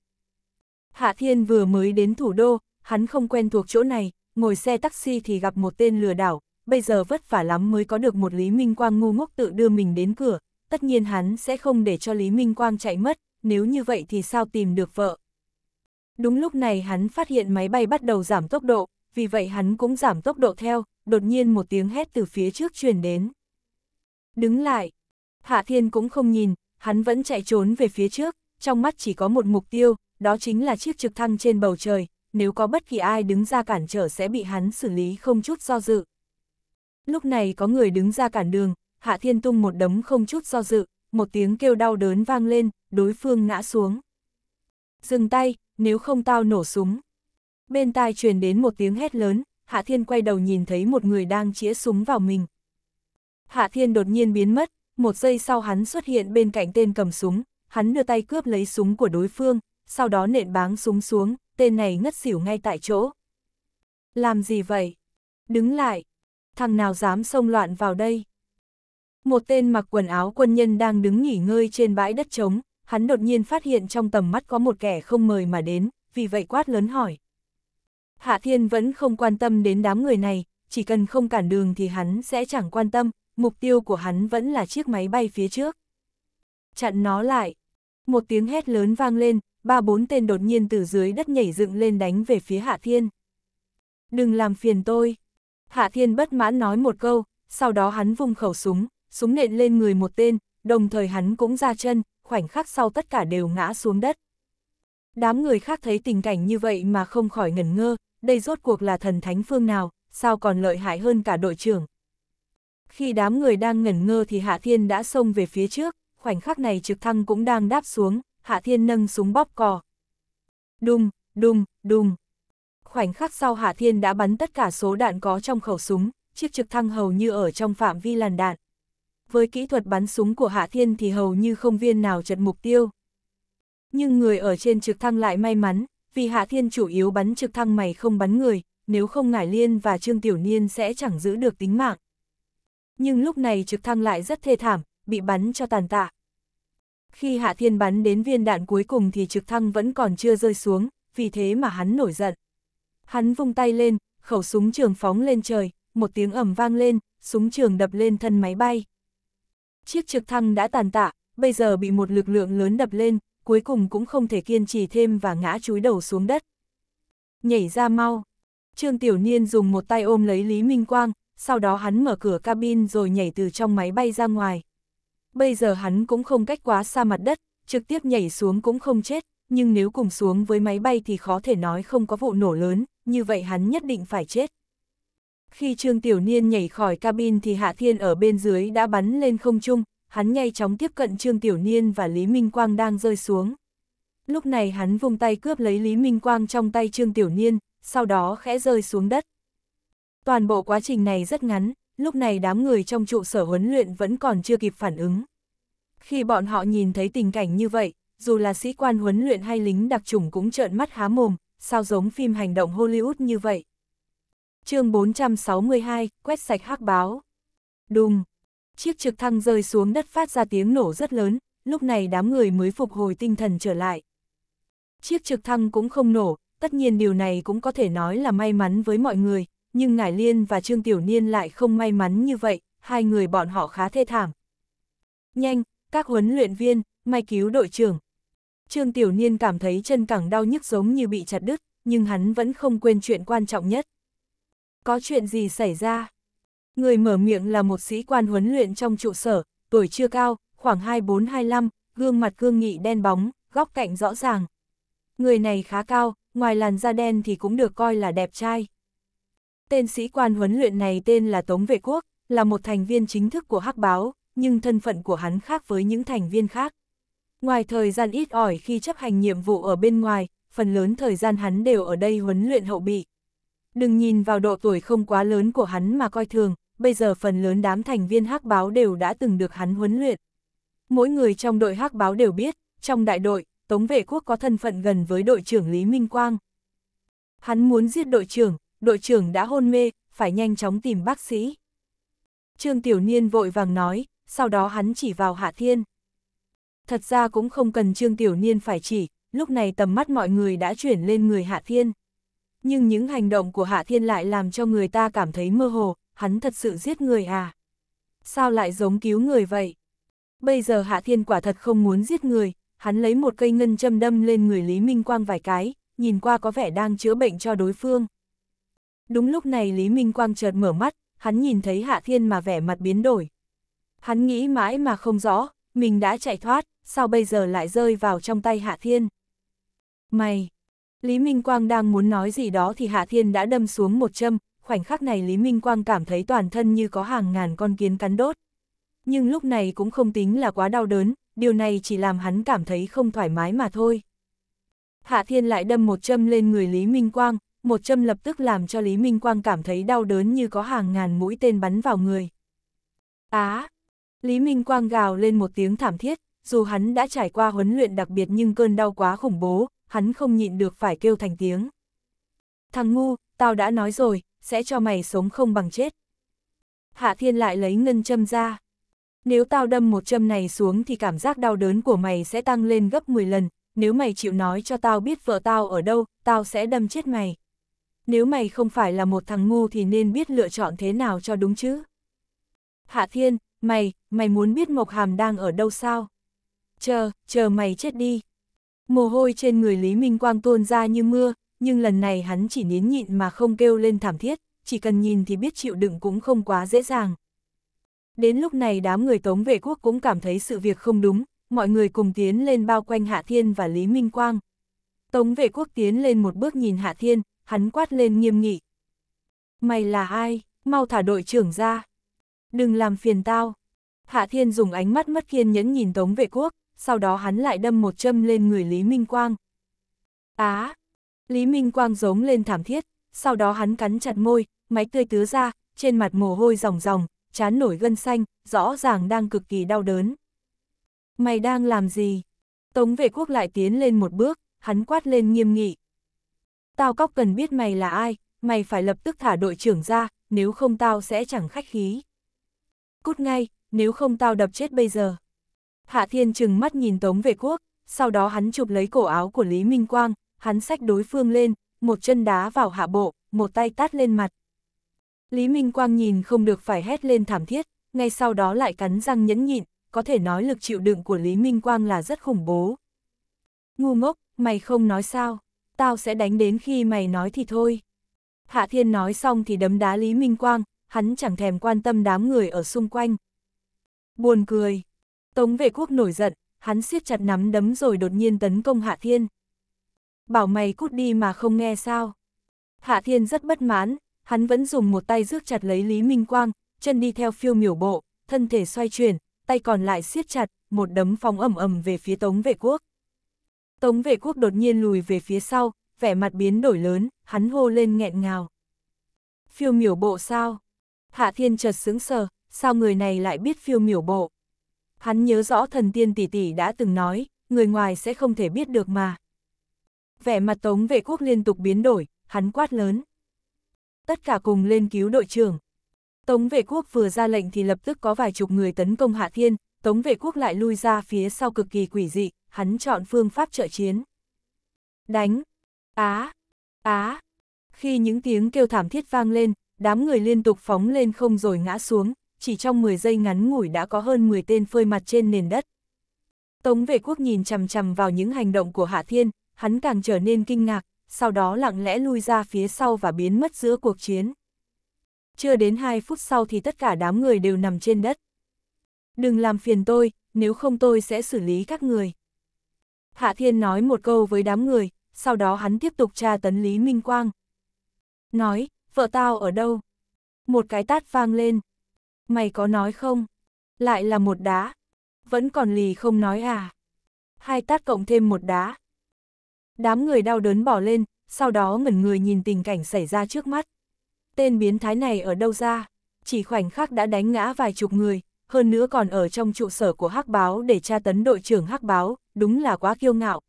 Speaker 1: Hạ Thiên vừa mới đến thủ đô, hắn không quen thuộc chỗ này, ngồi xe taxi thì gặp một tên lừa đảo, bây giờ vất vả lắm mới có được một Lý Minh Quang ngu ngốc tự đưa mình đến cửa, tất nhiên hắn sẽ không để cho Lý Minh Quang chạy mất, nếu như vậy thì sao tìm được vợ. Đúng lúc này hắn phát hiện máy bay bắt đầu giảm tốc độ, vì vậy hắn cũng giảm tốc độ theo, đột nhiên một tiếng hét từ phía trước truyền đến. Đứng lại, Hạ Thiên cũng không nhìn, hắn vẫn chạy trốn về phía trước, trong mắt chỉ có một mục tiêu, đó chính là chiếc trực thăng trên bầu trời, nếu có bất kỳ ai đứng ra cản trở sẽ bị hắn xử lý không chút do dự. Lúc này có người đứng ra cản đường, Hạ Thiên tung một đấm không chút do dự, một tiếng kêu đau đớn vang lên, đối phương ngã xuống. Dừng tay, nếu không tao nổ súng. Bên tai truyền đến một tiếng hét lớn, Hạ Thiên quay đầu nhìn thấy một người đang chĩa súng vào mình. Hạ Thiên đột nhiên biến mất, một giây sau hắn xuất hiện bên cạnh tên cầm súng, hắn đưa tay cướp lấy súng của đối phương, sau đó nện báng súng xuống, tên này ngất xỉu ngay tại chỗ. Làm gì vậy? Đứng lại! Thằng nào dám xông loạn vào đây? Một tên mặc quần áo quân nhân đang đứng nghỉ ngơi trên bãi đất trống, hắn đột nhiên phát hiện trong tầm mắt có một kẻ không mời mà đến, vì vậy quát lớn hỏi. Hạ Thiên vẫn không quan tâm đến đám người này, chỉ cần không cản đường thì hắn sẽ chẳng quan tâm, mục tiêu của hắn vẫn là chiếc máy bay phía trước. Chặn nó lại. Một tiếng hét lớn vang lên, ba bốn tên đột nhiên từ dưới đất nhảy dựng lên đánh về phía Hạ Thiên. Đừng làm phiền tôi. Hạ Thiên bất mãn nói một câu, sau đó hắn vùng khẩu súng, súng nện lên người một tên, đồng thời hắn cũng ra chân, khoảnh khắc sau tất cả đều ngã xuống đất. Đám người khác thấy tình cảnh như vậy mà không khỏi ngẩn ngơ, đây rốt cuộc là thần thánh phương nào, sao còn lợi hại hơn cả đội trưởng, khi đám người đang ngẩn ngơ thì Hạ Thiên đã xông về phía trước, khoảnh khắc này trực thăng cũng đang đáp xuống, Hạ Thiên nâng súng bóp cò. Đùng, đùng, đùng. Khoảnh khắc sau Hạ Thiên đã bắn tất cả số đạn có trong khẩu súng, chiếc trực thăng hầu như ở trong phạm vi làn đạn. Với kỹ thuật bắn súng của Hạ Thiên thì hầu như không viên nào chật mục tiêu. Nhưng người ở trên trực thăng lại may mắn, vì Hạ Thiên chủ yếu bắn trực thăng mày không bắn người, nếu không Ngải Liên và Trương Tiểu Niên sẽ chẳng giữ được tính mạng. Nhưng lúc này trực thăng lại rất thê thảm, bị bắn cho tàn tạ. Khi Hạ Thiên bắn đến viên đạn cuối cùng thì trực thăng vẫn còn chưa rơi xuống, vì thế mà hắn nổi giận. Hắn vung tay lên, khẩu súng trường phóng lên trời, một tiếng ầm vang lên, súng trường đập lên thân máy bay. Chiếc trực thăng đã tàn tạ, bây giờ bị một lực lượng lớn đập lên, cuối cùng cũng không thể kiên trì thêm và ngã chúi đầu xuống đất. Nhảy ra mau. Trương Tiểu Niên dùng một tay ôm lấy Lý Minh Quang, sau đó hắn mở cửa cabin rồi nhảy từ trong máy bay ra ngoài. Bây giờ hắn cũng không cách quá xa mặt đất, trực tiếp nhảy xuống cũng không chết, nhưng nếu cùng xuống với máy bay thì khó thể nói không có vụ nổ lớn, như vậy hắn nhất định phải chết. Khi Trương Tiểu Niên nhảy khỏi cabin thì Hạ Thiên ở bên dưới đã bắn lên không trung, hắn nhanh chóng tiếp cận Trương Tiểu Niên và Lý Minh Quang đang rơi xuống. Lúc này hắn vùng tay cướp lấy Lý Minh Quang trong tay Trương Tiểu Niên, sau đó khẽ rơi xuống đất. Toàn bộ quá trình này rất ngắn, lúc này đám người trong trụ sở huấn luyện vẫn còn chưa kịp phản ứng. Khi bọn họ nhìn thấy tình cảnh như vậy, dù là sĩ quan huấn luyện hay lính đặc chủng cũng trợn mắt há mồm, sao giống phim hành động Hollywood như vậy. chương 462, quét sạch hắc báo. Đùng! Chiếc trực thăng rơi xuống đất phát ra tiếng nổ rất lớn, lúc này đám người mới phục hồi tinh thần trở lại. Chiếc trực thăng cũng không nổ, tất nhiên điều này cũng có thể nói là may mắn với mọi người, nhưng Ngải Liên và Trương Tiểu Niên lại không may mắn như vậy, hai người bọn họ khá thê thảm. Nhanh, các huấn luyện viên, may cứu đội trưởng. Trương Tiểu Niên cảm thấy chân cẳng đau nhức giống như bị chặt đứt, nhưng hắn vẫn không quên chuyện quan trọng nhất. Có chuyện gì xảy ra? Người mở miệng là một sĩ quan huấn luyện trong trụ sở, tuổi chưa cao, khoảng 24-25, gương mặt gương nghị đen bóng, góc cạnh rõ ràng. Người này khá cao, ngoài làn da đen thì cũng được coi là đẹp trai, Tên sĩ quan huấn luyện này tên là Tống Vệ Quốc, là một thành viên chính thức của Hắc Báo, nhưng thân phận của hắn khác với những thành viên khác. Ngoài thời gian ít ỏi khi chấp hành nhiệm vụ ở bên ngoài, phần lớn thời gian hắn đều ở đây huấn luyện hậu bị. Đừng nhìn vào độ tuổi không quá lớn của hắn mà coi thường, bây giờ phần lớn đám thành viên hắc báo đều đã từng được hắn huấn luyện. Mỗi người trong đội hắc báo đều biết, trong đại đội, Tống Vệ Quốc có thân phận gần với đội trưởng Lý Minh Quang. Hắn muốn giết đội trưởng, đội trưởng đã hôn mê, phải nhanh chóng tìm bác sĩ. Trương Tiểu Niên vội vàng nói, sau đó hắn chỉ vào Hạ Thiên. Thật ra cũng không cần Trương Tiểu Niên phải chỉ, lúc này tầm mắt mọi người đã chuyển lên người Hạ Thiên. Nhưng những hành động của Hạ Thiên lại làm cho người ta cảm thấy mơ hồ, hắn thật sự giết người à? Sao lại giống cứu người vậy? Bây giờ Hạ Thiên quả thật không muốn giết người, hắn lấy một cây ngân châm đâm lên người Lý Minh Quang vài cái, nhìn qua có vẻ đang chữa bệnh cho đối phương. Đúng lúc này Lý Minh Quang chợt mở mắt, hắn nhìn thấy Hạ Thiên mà vẻ mặt biến đổi. Hắn nghĩ mãi mà không rõ, mình đã chạy thoát, sao bây giờ lại rơi vào trong tay Hạ Thiên? Mày! Lý Minh Quang đang muốn nói gì đó thì Hạ Thiên đã đâm xuống một châm, khoảnh khắc này Lý Minh Quang cảm thấy toàn thân như có hàng ngàn con kiến cắn đốt. Nhưng lúc này cũng không tính là quá đau đớn, điều này chỉ làm hắn cảm thấy không thoải mái mà thôi. Hạ Thiên lại đâm một châm lên người Lý Minh Quang, một châm lập tức làm cho Lý Minh Quang cảm thấy đau đớn như có hàng ngàn mũi tên bắn vào người. Á! Lý Minh Quang gào lên một tiếng thảm thiết, dù hắn đã trải qua huấn luyện đặc biệt nhưng cơn đau quá khủng bố, hắn không nhịn được phải kêu thành tiếng. Thằng ngu, tao đã nói rồi, sẽ cho mày sống không bằng chết. Hạ Thiên lại lấy ngân châm ra. Nếu tao đâm một châm này xuống thì cảm giác đau đớn của mày sẽ tăng lên gấp 10 lần, nếu mày chịu nói cho tao biết vợ tao ở đâu, tao sẽ đâm chết mày nếu mày không phải là một thằng ngu thì nên biết lựa chọn thế nào cho đúng chứ. Hạ Thiên, mày, mày muốn biết Mộc Hàm đang ở đâu sao? Chờ, chờ mày chết đi. Mồ hôi trên người Lý Minh Quang tuôn ra như mưa, nhưng lần này hắn chỉ nín nhịn mà không kêu lên thảm thiết, chỉ cần nhìn thì biết chịu đựng cũng không quá dễ dàng. Đến lúc này đám người tống vệ quốc cũng cảm thấy sự việc không đúng, mọi người cùng tiến lên bao quanh Hạ Thiên và Lý Minh Quang. Tống vệ quốc tiến lên một bước nhìn Hạ Thiên, hắn quát lên nghiêm nghị. Mày là ai, mau thả đội trưởng ra. Đừng làm phiền tao. Hạ Thiên dùng ánh mắt mất kiên nhẫn nhìn Tống Vệ Quốc, sau đó hắn lại đâm một châm lên người Lý Minh Quang. Á! Lý Minh Quang giống lên thảm thiết, sau đó hắn cắn chặt môi, máy tươi tứa ra, trên mặt mồ hôi ròng ròng, chán nổi gân xanh, rõ ràng đang cực kỳ đau đớn. Mày đang làm gì? Tống Vệ Quốc lại tiến lên một bước, hắn quát lên nghiêm nghị. Tao cóc cần biết mày là ai, mày phải lập tức thả đội trưởng ra, nếu không tao sẽ chẳng khách khí. Cút ngay, nếu không tao đập chết bây giờ. Hạ Thiên trừng mắt nhìn Tống Vệ Quốc, sau đó hắn chụp lấy cổ áo của Lý Minh Quang, hắn xách đối phương lên, một chân đá vào hạ bộ, một tay tát lên mặt. Lý Minh Quang nhìn không được phải hét lên thảm thiết, ngay sau đó lại cắn răng nhẫn nhịn, có thể nói lực chịu đựng của Lý Minh Quang là rất khủng bố. Ngu ngốc, mày không nói sao tao sẽ đánh đến khi mày nói thì thôi. Hạ Thiên nói xong thì đấm đá Lý Minh Quang, hắn chẳng thèm quan tâm đám người ở xung quanh. Buồn cười. Tống vệ quốc nổi giận, hắn siết chặt nắm đấm rồi đột nhiên tấn công Hạ Thiên. Bảo mày cút đi mà không nghe sao. Hạ Thiên rất bất mãn, hắn vẫn dùng một tay rước chặt lấy Lý Minh Quang, chân đi theo phiêu miểu bộ, thân thể xoay chuyển, tay còn lại siết chặt, một đấm phóng ầm ầm về phía Tống Vệ Quốc. Tống vệ quốc đột nhiên lùi về phía sau, vẻ mặt biến đổi lớn, hắn hô lên nghẹn ngào. Phiêu miểu bộ sao? Hạ thiên chợt sững sờ, sao người này lại biết phiêu miểu bộ? Hắn nhớ rõ thần tiên tỷ tỷ đã từng nói, người ngoài sẽ không thể biết được mà. Vẻ mặt tống vệ quốc liên tục biến đổi, hắn quát lớn. Tất cả cùng lên cứu đội trưởng. Tống vệ quốc vừa ra lệnh thì lập tức có vài chục người tấn công Hạ Thiên, Tống vệ quốc lại lui ra phía sau cực kỳ quỷ dị, hắn chọn phương pháp trợ chiến. Đánh! Á! Á! Khi những tiếng kêu thảm thiết vang lên, đám người liên tục phóng lên không rồi ngã xuống, chỉ trong 10 giây ngắn ngủi đã có hơn 10 tên phơi mặt trên nền đất. Tống vệ quốc nhìn chằm chằm vào những hành động của Hạ Thiên, hắn càng trở nên kinh ngạc, sau đó lặng lẽ lui ra phía sau và biến mất giữa cuộc chiến. Chưa đến 2 phút sau thì tất cả đám người đều nằm trên đất. Đừng làm phiền tôi, nếu không tôi sẽ xử lý các người. Hạ Thiên nói một câu với đám người, sau đó hắn tiếp tục tra tấn Lý Minh Quang. Nói, vợ tao ở đâu? Một cái tát vang lên. Mày có nói không? Lại là một đá. Vẫn còn lì không nói à? Hai tát cộng thêm một đá. Đám người đau đớn bỏ lên, sau đó ngẩn người nhìn tình cảnh xảy ra trước mắt. Tên biến thái này ở đâu ra? Chỉ khoảnh khắc đã đánh ngã vài chục người, hơn nữa còn ở trong trụ sở của Hắc Báo để tra tấn đội trưởng Hắc Báo, đúng là quá kiêu ngạo.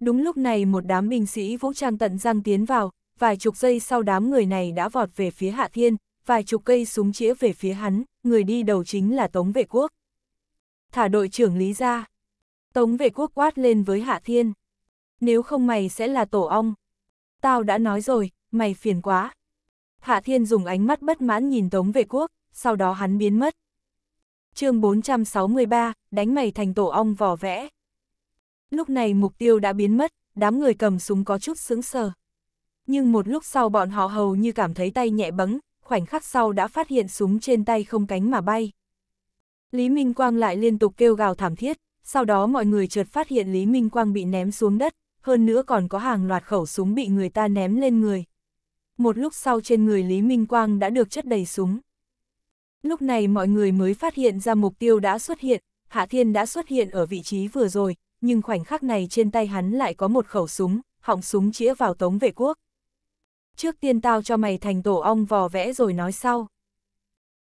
Speaker 1: Đúng lúc này một đám binh sĩ vũ trang tận răng tiến vào, vài chục giây sau đám người này đã vọt về phía Hạ Thiên, vài chục cây súng chĩa về phía hắn, người đi đầu chính là Tống Vệ Quốc. Thả đội trưởng Lý ra. Tống Vệ Quốc quát lên với Hạ Thiên. Nếu không mày sẽ là tổ ong. Tao đã nói rồi, mày phiền quá. Hạ Thiên dùng ánh mắt bất mãn nhìn Tống Vệ Quốc, sau đó hắn biến mất chương 463, đánh mày thành tổ ong vỏ vẽ. Lúc này mục tiêu đã biến mất, đám người cầm súng có chút sững sờ. Nhưng một lúc sau bọn họ hầu như cảm thấy tay nhẹ bấng, khoảnh khắc sau đã phát hiện súng trên tay không cánh mà bay. Lý Minh Quang lại liên tục kêu gào thảm thiết, sau đó mọi người chợt phát hiện Lý Minh Quang bị ném xuống đất, hơn nữa còn có hàng loạt khẩu súng bị người ta ném lên người. Một lúc sau trên người Lý Minh Quang đã được chất đầy súng. Lúc này mọi người mới phát hiện ra mục tiêu đã xuất hiện, Hạ Thiên đã xuất hiện ở vị trí vừa rồi, nhưng khoảnh khắc này trên tay hắn lại có một khẩu súng, họng súng chĩa vào tống vệ quốc. Trước tiên tao cho mày thành tổ ong vò vẽ rồi nói sau.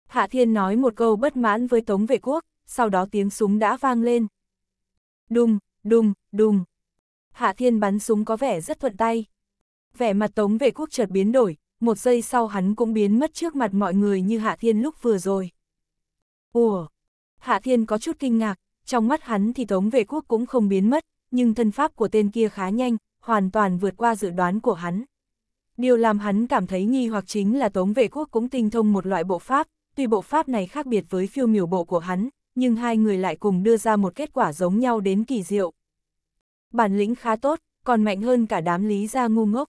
Speaker 1: Hạ Thiên nói một câu bất mãn với tống vệ quốc, sau đó tiếng súng đã vang lên. Đùng, đùng, đùng. Hạ Thiên bắn súng có vẻ rất thuận tay. Vẻ mặt tống vệ quốc chợt biến đổi, một giây sau hắn cũng biến mất trước mặt mọi người như Hạ Thiên lúc vừa rồi. Ủa? Hạ Thiên có chút kinh ngạc, trong mắt hắn thì Tống Vệ Quốc cũng không biến mất, nhưng thân pháp của tên kia khá nhanh, hoàn toàn vượt qua dự đoán của hắn. Điều làm hắn cảm thấy nghi hoặc chính là Tống Vệ Quốc cũng tinh thông một loại bộ pháp, tuy bộ pháp này khác biệt với phiêu miểu bộ của hắn, nhưng hai người lại cùng đưa ra một kết quả giống nhau đến kỳ diệu. Bản lĩnh khá tốt, còn mạnh hơn cả đám lý gia ngu ngốc.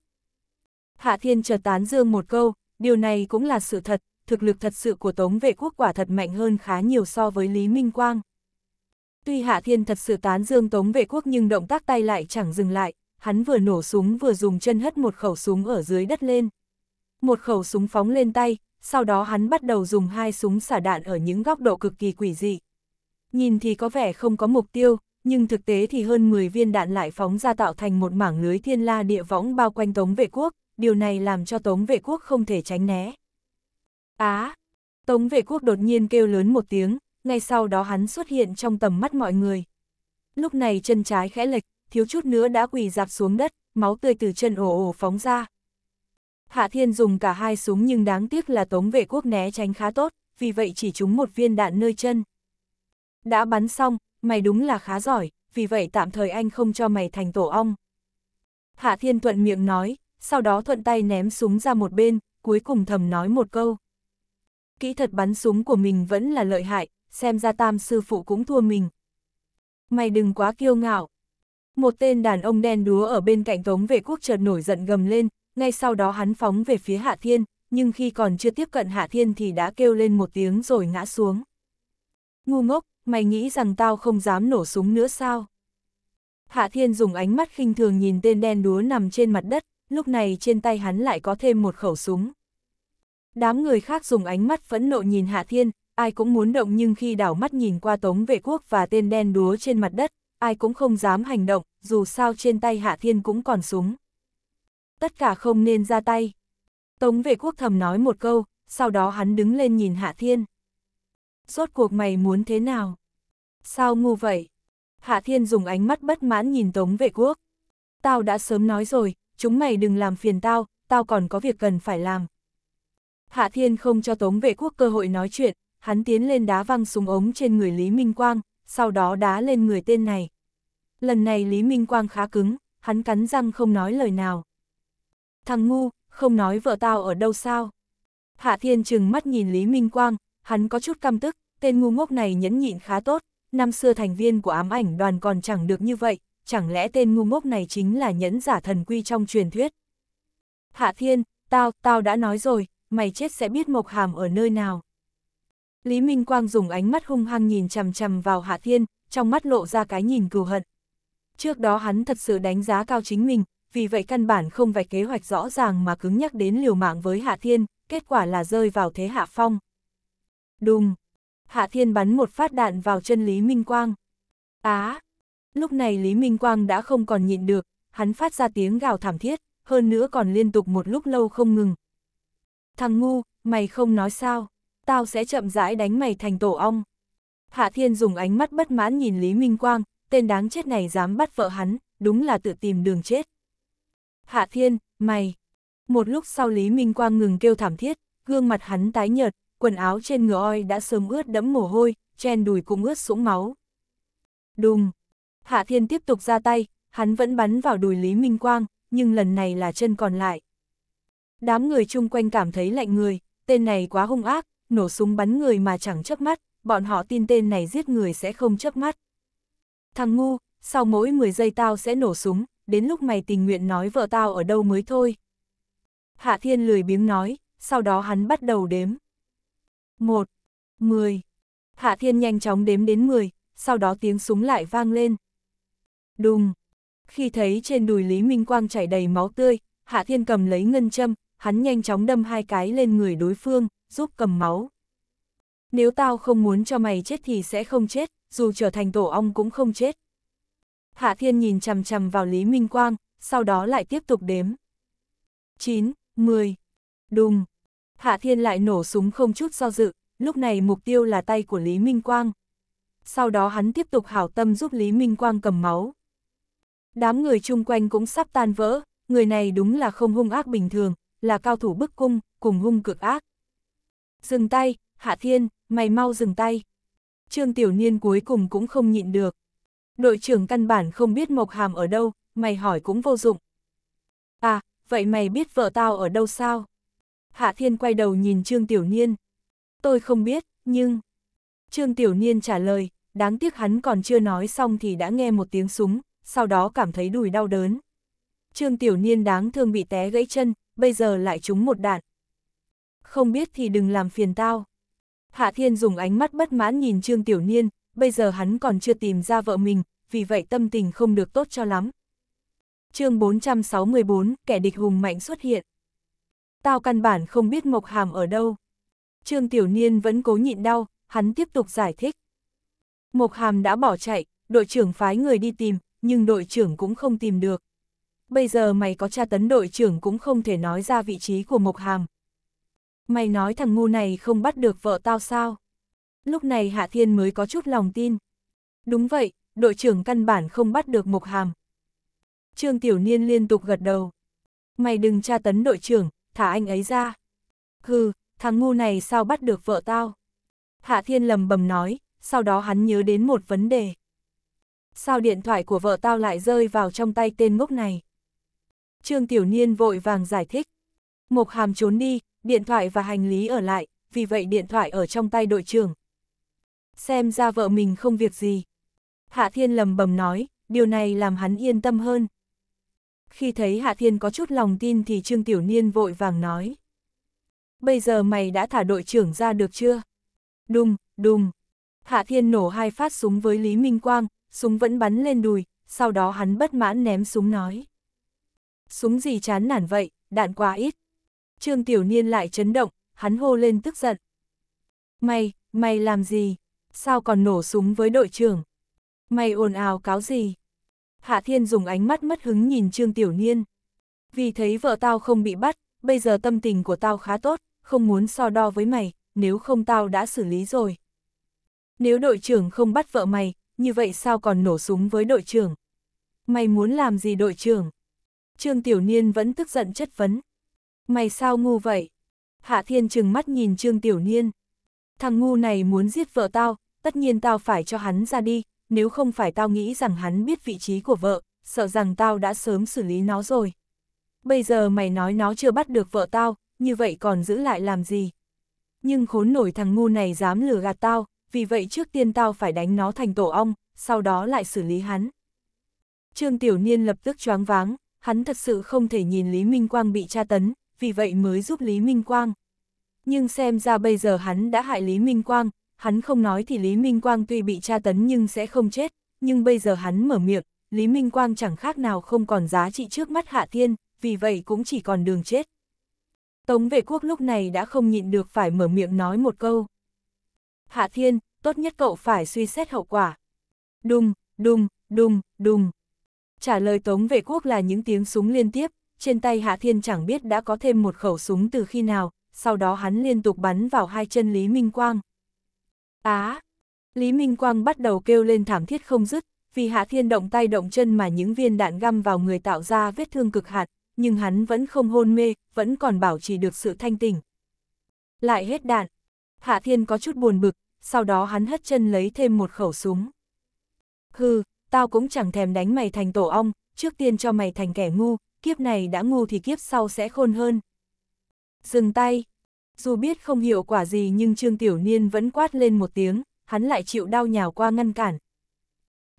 Speaker 1: Hạ Thiên chợt tán dương một câu, điều này cũng là sự thật, thực lực thật sự của Tống vệ quốc quả thật mạnh hơn khá nhiều so với Lý Minh Quang. Tuy Hạ Thiên thật sự tán dương Tống vệ quốc nhưng động tác tay lại chẳng dừng lại, hắn vừa nổ súng vừa dùng chân hất một khẩu súng ở dưới đất lên. Một khẩu súng phóng lên tay, sau đó hắn bắt đầu dùng hai súng xả đạn ở những góc độ cực kỳ quỷ dị. Nhìn thì có vẻ không có mục tiêu, nhưng thực tế thì hơn 10 viên đạn lại phóng ra tạo thành một mảng lưới thiên la địa võng bao quanh Tống Vệ Quốc điều này làm cho Tống vệ quốc không thể tránh né. Á! Tống vệ quốc đột nhiên kêu lớn một tiếng, ngay sau đó hắn xuất hiện trong tầm mắt mọi người. Lúc này chân trái khẽ lệch, thiếu chút nữa đã quỳ dạp xuống đất, máu tươi từ chân ổ ổ phóng ra. Hạ Thiên dùng cả hai súng nhưng đáng tiếc là Tống vệ quốc né tránh khá tốt, vì vậy chỉ trúng một viên đạn nơi chân. Đã bắn xong, mày đúng là khá giỏi, vì vậy tạm thời anh không cho mày thành tổ ong. Hạ Thiên thuận miệng nói, sau đó thuận tay ném súng ra một bên, cuối cùng thầm nói một câu. Kỹ thuật bắn súng của mình vẫn là lợi hại, xem ra tam sư phụ cũng thua mình. Mày đừng quá kiêu ngạo. Một tên đàn ông đen đúa ở bên cạnh Tống Vệ Quốc chợt nổi giận gầm lên, ngay sau đó hắn phóng về phía Hạ Thiên, nhưng khi còn chưa tiếp cận Hạ Thiên thì đã kêu lên một tiếng rồi ngã xuống. Ngu ngốc, mày nghĩ rằng tao không dám nổ súng nữa sao? Hạ Thiên dùng ánh mắt khinh thường nhìn tên đen đúa nằm trên mặt đất, lúc này trên tay hắn lại có thêm một khẩu súng. Đám người khác dùng ánh mắt phẫn nộ nhìn Hạ Thiên, ai cũng muốn động nhưng khi đảo mắt nhìn qua Tống Vệ Quốc và tên đen đúa trên mặt đất, ai cũng không dám hành động, dù sao trên tay Hạ Thiên cũng còn súng. Tất cả không nên ra tay. Tống Vệ Quốc thầm nói một câu, sau đó hắn đứng lên nhìn Hạ Thiên. Rốt cuộc mày muốn thế nào? Sao ngu vậy? Hạ Thiên dùng ánh mắt bất mãn nhìn Tống Vệ Quốc. Tao đã sớm nói rồi, chúng mày đừng làm phiền tao, tao còn có việc cần phải làm. Hạ Thiên không cho Tống vệ quốc cơ hội nói chuyện, hắn tiến lên đá văng súng ống trên người Lý Minh Quang, sau đó đá lên người tên này. Lần này Lý Minh Quang khá cứng, hắn cắn răng không nói lời nào. Thằng ngu, không nói vợ tao ở đâu sao? Hạ Thiên trừng mắt nhìn Lý Minh Quang, hắn có chút căm tức, tên ngu ngốc này nhẫn nhịn khá tốt, năm xưa thành viên của ám ảnh đoàn còn chẳng được như vậy, chẳng lẽ tên ngu ngốc này chính là nhẫn giả thần quy trong truyền thuyết? Hạ Thiên, tao, tao đã nói rồi, mày chết sẽ biết Mộc Hàm ở nơi nào. Lý Minh Quang dùng ánh mắt hung hăng nhìn chằm chằm vào Hạ Thiên, trong mắt lộ ra cái nhìn cừu hận. Trước đó hắn thật sự đánh giá cao chính mình, vì vậy căn bản không vạch kế hoạch rõ ràng mà cứng nhắc đến liều mạng với Hạ Thiên, kết quả là rơi vào thế hạ phong. Đùng! Hạ Thiên bắn một phát đạn vào chân Lý Minh Quang. Á! À, Lúc này Lý Minh Quang đã không còn nhịn được, hắn phát ra tiếng gào thảm thiết, hơn nữa còn liên tục một lúc lâu không ngừng. Thằng ngu, mày không nói sao, tao sẽ chậm rãi đánh mày thành tổ ong. Hạ Thiên dùng ánh mắt bất mãn nhìn Lý Minh Quang, tên đáng chết này dám bắt vợ hắn, đúng là tự tìm đường chết. Hạ Thiên, mày! Một lúc sau Lý Minh Quang ngừng kêu thảm thiết, gương mặt hắn tái nhợt, quần áo trên ngựa oi đã sớm ướt đẫm mồ hôi, chen đùi cũng ướt sũng máu. Đùng! Hạ Thiên tiếp tục ra tay, hắn vẫn bắn vào đùi Lý Minh Quang, nhưng lần này là chân còn lại. Đám người chung quanh cảm thấy lạnh người, tên này quá hung ác, nổ súng bắn người mà chẳng chớp mắt, bọn họ tin tên này giết người sẽ không chớp mắt. Thằng ngu, sau mỗi 10 giây tao sẽ nổ súng, đến lúc mày tình nguyện nói vợ tao ở đâu mới thôi. Hạ Thiên lười biếng nói, sau đó hắn bắt đầu đếm. 1. 10. Hạ Thiên nhanh chóng đếm đến 10, sau đó tiếng súng lại vang lên. Đùng! Khi thấy trên đùi Lý Minh Quang chảy đầy máu tươi, Hạ Thiên cầm lấy ngân châm, hắn nhanh chóng đâm hai cái lên người đối phương, giúp cầm máu. Nếu tao không muốn cho mày chết thì sẽ không chết, dù trở thành tổ ong cũng không chết. Hạ Thiên nhìn chằm chằm vào Lý Minh Quang, sau đó lại tiếp tục đếm. 9, 10, đùng. Hạ Thiên lại nổ súng không chút do dự, lúc này mục tiêu là tay của Lý Minh Quang. Sau đó hắn tiếp tục hảo tâm giúp Lý Minh Quang cầm máu. Đám người chung quanh cũng sắp tan vỡ, người này đúng là không hung ác bình thường, là cao thủ bức cung, cùng hung cực ác. Dừng tay, Hạ Thiên, mày mau dừng tay. Trương Tiểu Niên cuối cùng cũng không nhịn được. Đội trưởng căn bản không biết Mộc Hàm ở đâu, mày hỏi cũng vô dụng. À, vậy mày biết vợ tao ở đâu sao? Hạ Thiên quay đầu nhìn Trương Tiểu Niên. Tôi không biết, nhưng... Trương Tiểu Niên trả lời, đáng tiếc hắn còn chưa nói xong thì đã nghe một tiếng súng, sau đó cảm thấy đùi đau đớn. Trương Tiểu Niên đáng thương bị té gãy chân, bây giờ lại trúng một đạn. Không biết thì đừng làm phiền tao. Hạ Thiên dùng ánh mắt bất mãn nhìn Trương Tiểu Niên, bây giờ hắn còn chưa tìm ra vợ mình, vì vậy tâm tình không được tốt cho lắm. chương 464, kẻ địch hùng mạnh xuất hiện. Tao căn bản không biết Mộc Hàm ở đâu. Trương Tiểu Niên vẫn cố nhịn đau, hắn tiếp tục giải thích. Mộc Hàm đã bỏ chạy, đội trưởng phái người đi tìm, nhưng đội trưởng cũng không tìm được. Bây giờ mày có tra tấn đội trưởng cũng không thể nói ra vị trí của Mộc Hàm. Mày nói thằng ngu này không bắt được vợ tao sao? Lúc này Hạ Thiên mới có chút lòng tin. Đúng vậy, đội trưởng căn bản không bắt được Mộc Hàm. Trương Tiểu Niên liên tục gật đầu. Mày đừng tra tấn đội trưởng, thả anh ấy ra. Hừ, thằng ngu này sao bắt được vợ tao? Hạ Thiên lầm bầm nói, sau đó hắn nhớ đến một vấn đề sao điện thoại của vợ tao lại rơi vào trong tay tên ngốc này? Trương Tiểu Niên vội vàng giải thích. Mộc Hàm trốn đi, điện thoại và hành lý ở lại, vì vậy điện thoại ở trong tay đội trưởng. Xem ra vợ mình không việc gì. Hạ Thiên lầm bầm nói, điều này làm hắn yên tâm hơn. Khi thấy Hạ Thiên có chút lòng tin thì Trương Tiểu Niên vội vàng nói. Bây giờ mày đã thả đội trưởng ra được chưa? Đùng, đùng. Hạ Thiên nổ hai phát súng với Lý Minh Quang, súng vẫn bắn lên đùi, sau đó hắn bất mãn ném súng nói. Súng gì chán nản vậy, đạn quá ít. Trương Tiểu Niên lại chấn động, hắn hô lên tức giận. Mày, mày làm gì? Sao còn nổ súng với đội trưởng? Mày ồn ào cáo gì? Hạ Thiên dùng ánh mắt mất hứng nhìn Trương Tiểu Niên. Vì thấy vợ tao không bị bắt, bây giờ tâm tình của tao khá tốt, không muốn so đo với mày, nếu không tao đã xử lý rồi. Nếu đội trưởng không bắt vợ mày, như vậy sao còn nổ súng với đội trưởng? Mày muốn làm gì đội trưởng? Trương Tiểu Niên vẫn tức giận chất vấn. Mày sao ngu vậy? Hạ Thiên trừng mắt nhìn Trương Tiểu Niên. Thằng ngu này muốn giết vợ tao, tất nhiên tao phải cho hắn ra đi, nếu không phải tao nghĩ rằng hắn biết vị trí của vợ, sợ rằng tao đã sớm xử lý nó rồi. Bây giờ mày nói nó chưa bắt được vợ tao, như vậy còn giữ lại làm gì? Nhưng khốn nổi thằng ngu này dám lừa gạt tao, vì vậy trước tiên tao phải đánh nó thành tổ ong, sau đó lại xử lý hắn. Trương Tiểu Niên lập tức choáng váng, hắn thật sự không thể nhìn Lý Minh Quang bị tra tấn, vì vậy mới giúp Lý Minh Quang. Nhưng xem ra bây giờ hắn đã hại Lý Minh Quang, hắn không nói thì Lý Minh Quang tuy bị tra tấn nhưng sẽ không chết, nhưng bây giờ hắn mở miệng, Lý Minh Quang chẳng khác nào không còn giá trị trước mắt Hạ Thiên, vì vậy cũng chỉ còn đường chết. Tống vệ quốc lúc này đã không nhịn được phải mở miệng nói một câu. Hạ Thiên, tốt nhất cậu phải suy xét hậu quả. Đùng, đùng, đùng, đùng. Trả lời Tống Vệ Quốc là những tiếng súng liên tiếp, trên tay Hạ Thiên chẳng biết đã có thêm một khẩu súng từ khi nào, sau đó hắn liên tục bắn vào hai chân Lý Minh Quang. Á! À, Lý Minh Quang bắt đầu kêu lên thảm thiết không dứt, vì Hạ Thiên động tay động chân mà những viên đạn găm vào người tạo ra vết thương cực hạt, nhưng hắn vẫn không hôn mê, vẫn còn bảo trì được sự thanh tỉnh. Lại hết đạn, Hạ Thiên có chút buồn bực, sau đó hắn hất chân lấy thêm một khẩu súng. Hừ, tao cũng chẳng thèm đánh mày thành tổ ong, trước tiên cho mày thành kẻ ngu, kiếp này đã ngu thì kiếp sau sẽ khôn hơn. Dừng tay. Dù biết không hiệu quả gì nhưng Trương Tiểu Niên vẫn quát lên một tiếng, hắn lại chịu đau nhào qua ngăn cản.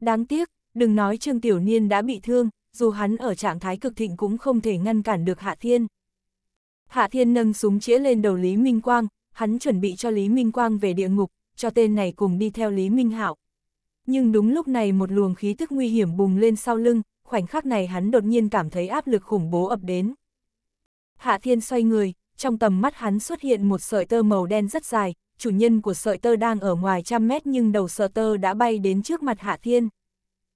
Speaker 1: Đáng tiếc, đừng nói Trương Tiểu Niên đã bị thương, dù hắn ở trạng thái cực thịnh cũng không thể ngăn cản được Hạ Thiên. Hạ Thiên nâng súng chĩa lên đầu Lý Minh Quang, hắn chuẩn bị cho Lý Minh Quang về địa ngục, cho tên này cùng đi theo Lý Minh Hạo. Nhưng đúng lúc này một luồng khí tức nguy hiểm bùng lên sau lưng, khoảnh khắc này hắn đột nhiên cảm thấy áp lực khủng bố ập đến. Hạ Thiên xoay người, trong tầm mắt hắn xuất hiện một sợi tơ màu đen rất dài, chủ nhân của sợi tơ đang ở ngoài trăm mét nhưng đầu sợi tơ đã bay đến trước mặt Hạ Thiên.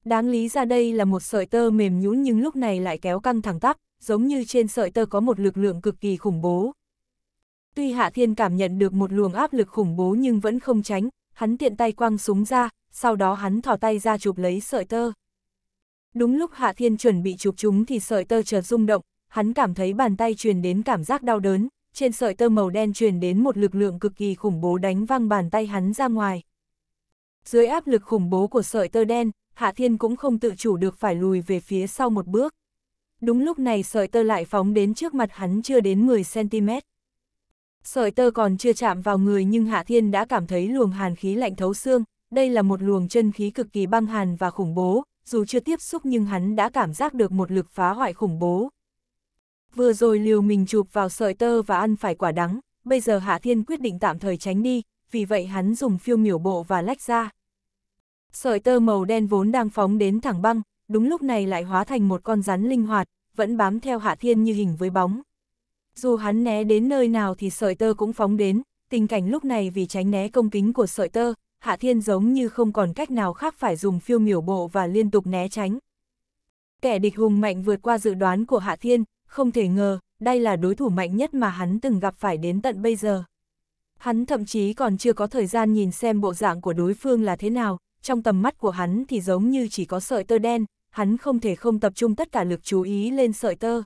Speaker 1: Đáng lý ra đây là một sợi tơ mềm nhũn nhưng lúc này lại kéo căng thẳng tắp, giống như trên sợi tơ có một lực lượng cực kỳ khủng bố, Tuy Hạ Thiên cảm nhận được một luồng áp lực khủng bố nhưng vẫn không tránh, hắn tiện tay quăng súng ra, sau đó hắn thỏ tay ra chụp lấy sợi tơ. Đúng lúc Hạ Thiên chuẩn bị chụp chúng thì sợi tơ chợt rung động, hắn cảm thấy bàn tay truyền đến cảm giác đau đớn, trên sợi tơ màu đen truyền đến một lực lượng cực kỳ khủng bố đánh văng bàn tay hắn ra ngoài. Dưới áp lực khủng bố của sợi tơ đen, Hạ Thiên cũng không tự chủ được phải lùi về phía sau một bước. Đúng lúc này sợi tơ lại phóng đến trước mặt hắn chưa đến 10cm. Sợi tơ còn chưa chạm vào người nhưng Hạ Thiên đã cảm thấy luồng hàn khí lạnh thấu xương, đây là một luồng chân khí cực kỳ băng hàn và khủng bố, dù chưa tiếp xúc nhưng hắn đã cảm giác được một lực phá hoại khủng bố. Vừa rồi liều mình chụp vào sợi tơ và ăn phải quả đắng, bây giờ Hạ Thiên quyết định tạm thời tránh đi, vì vậy hắn dùng phiêu miểu bộ và lách ra. Sợi tơ màu đen vốn đang phóng đến thẳng băng, đúng lúc này lại hóa thành một con rắn linh hoạt, vẫn bám theo Hạ Thiên như hình với bóng dù hắn né đến nơi nào thì sợi tơ cũng phóng đến, tình cảnh lúc này vì tránh né công kính của sợi tơ, Hạ Thiên giống như không còn cách nào khác phải dùng phiêu miểu bộ và liên tục né tránh. Kẻ địch hùng mạnh vượt qua dự đoán của Hạ Thiên, không thể ngờ, đây là đối thủ mạnh nhất mà hắn từng gặp phải đến tận bây giờ. Hắn thậm chí còn chưa có thời gian nhìn xem bộ dạng của đối phương là thế nào, trong tầm mắt của hắn thì giống như chỉ có sợi tơ đen, hắn không thể không tập trung tất cả lực chú ý lên sợi tơ.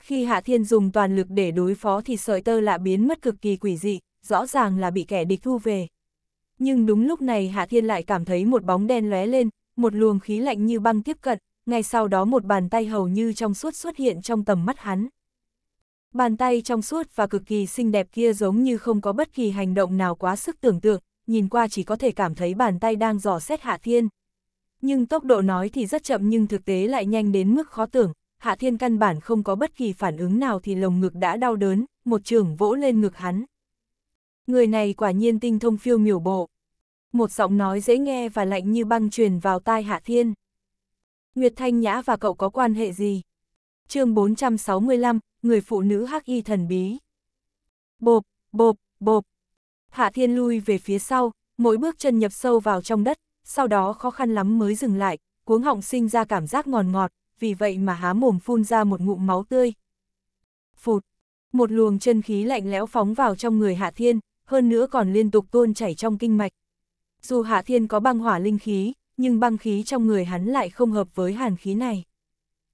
Speaker 1: Khi Hạ Thiên dùng toàn lực để đối phó thì sợi tơ lạ biến mất cực kỳ quỷ dị, rõ ràng là bị kẻ địch thu về. Nhưng đúng lúc này Hạ Thiên lại cảm thấy một bóng đen lóe lên, một luồng khí lạnh như băng tiếp cận, ngay sau đó một bàn tay hầu như trong suốt xuất hiện trong tầm mắt hắn. Bàn tay trong suốt và cực kỳ xinh đẹp kia giống như không có bất kỳ hành động nào quá sức tưởng tượng, nhìn qua chỉ có thể cảm thấy bàn tay đang dò xét Hạ Thiên. Nhưng tốc độ nói thì rất chậm nhưng thực tế lại nhanh đến mức khó tưởng, Hạ Thiên căn bản không có bất kỳ phản ứng nào thì lồng ngực đã đau đớn, một trường vỗ lên ngực hắn. Người này quả nhiên tinh thông phiêu miểu bộ. Một giọng nói dễ nghe và lạnh như băng truyền vào tai Hạ Thiên. Nguyệt Thanh Nhã và cậu có quan hệ gì? chương 465, người phụ nữ hắc y thần bí. Bộp, bộp, bộp. Hạ Thiên lui về phía sau, mỗi bước chân nhập sâu vào trong đất, sau đó khó khăn lắm mới dừng lại, cuống họng sinh ra cảm giác ngọt, ngọt, vì vậy mà há mồm phun ra một ngụm máu tươi. Phụt! Một luồng chân khí lạnh lẽo phóng vào trong người Hạ Thiên, hơn nữa còn liên tục tuôn chảy trong kinh mạch. Dù Hạ Thiên có băng hỏa linh khí, nhưng băng khí trong người hắn lại không hợp với hàn khí này.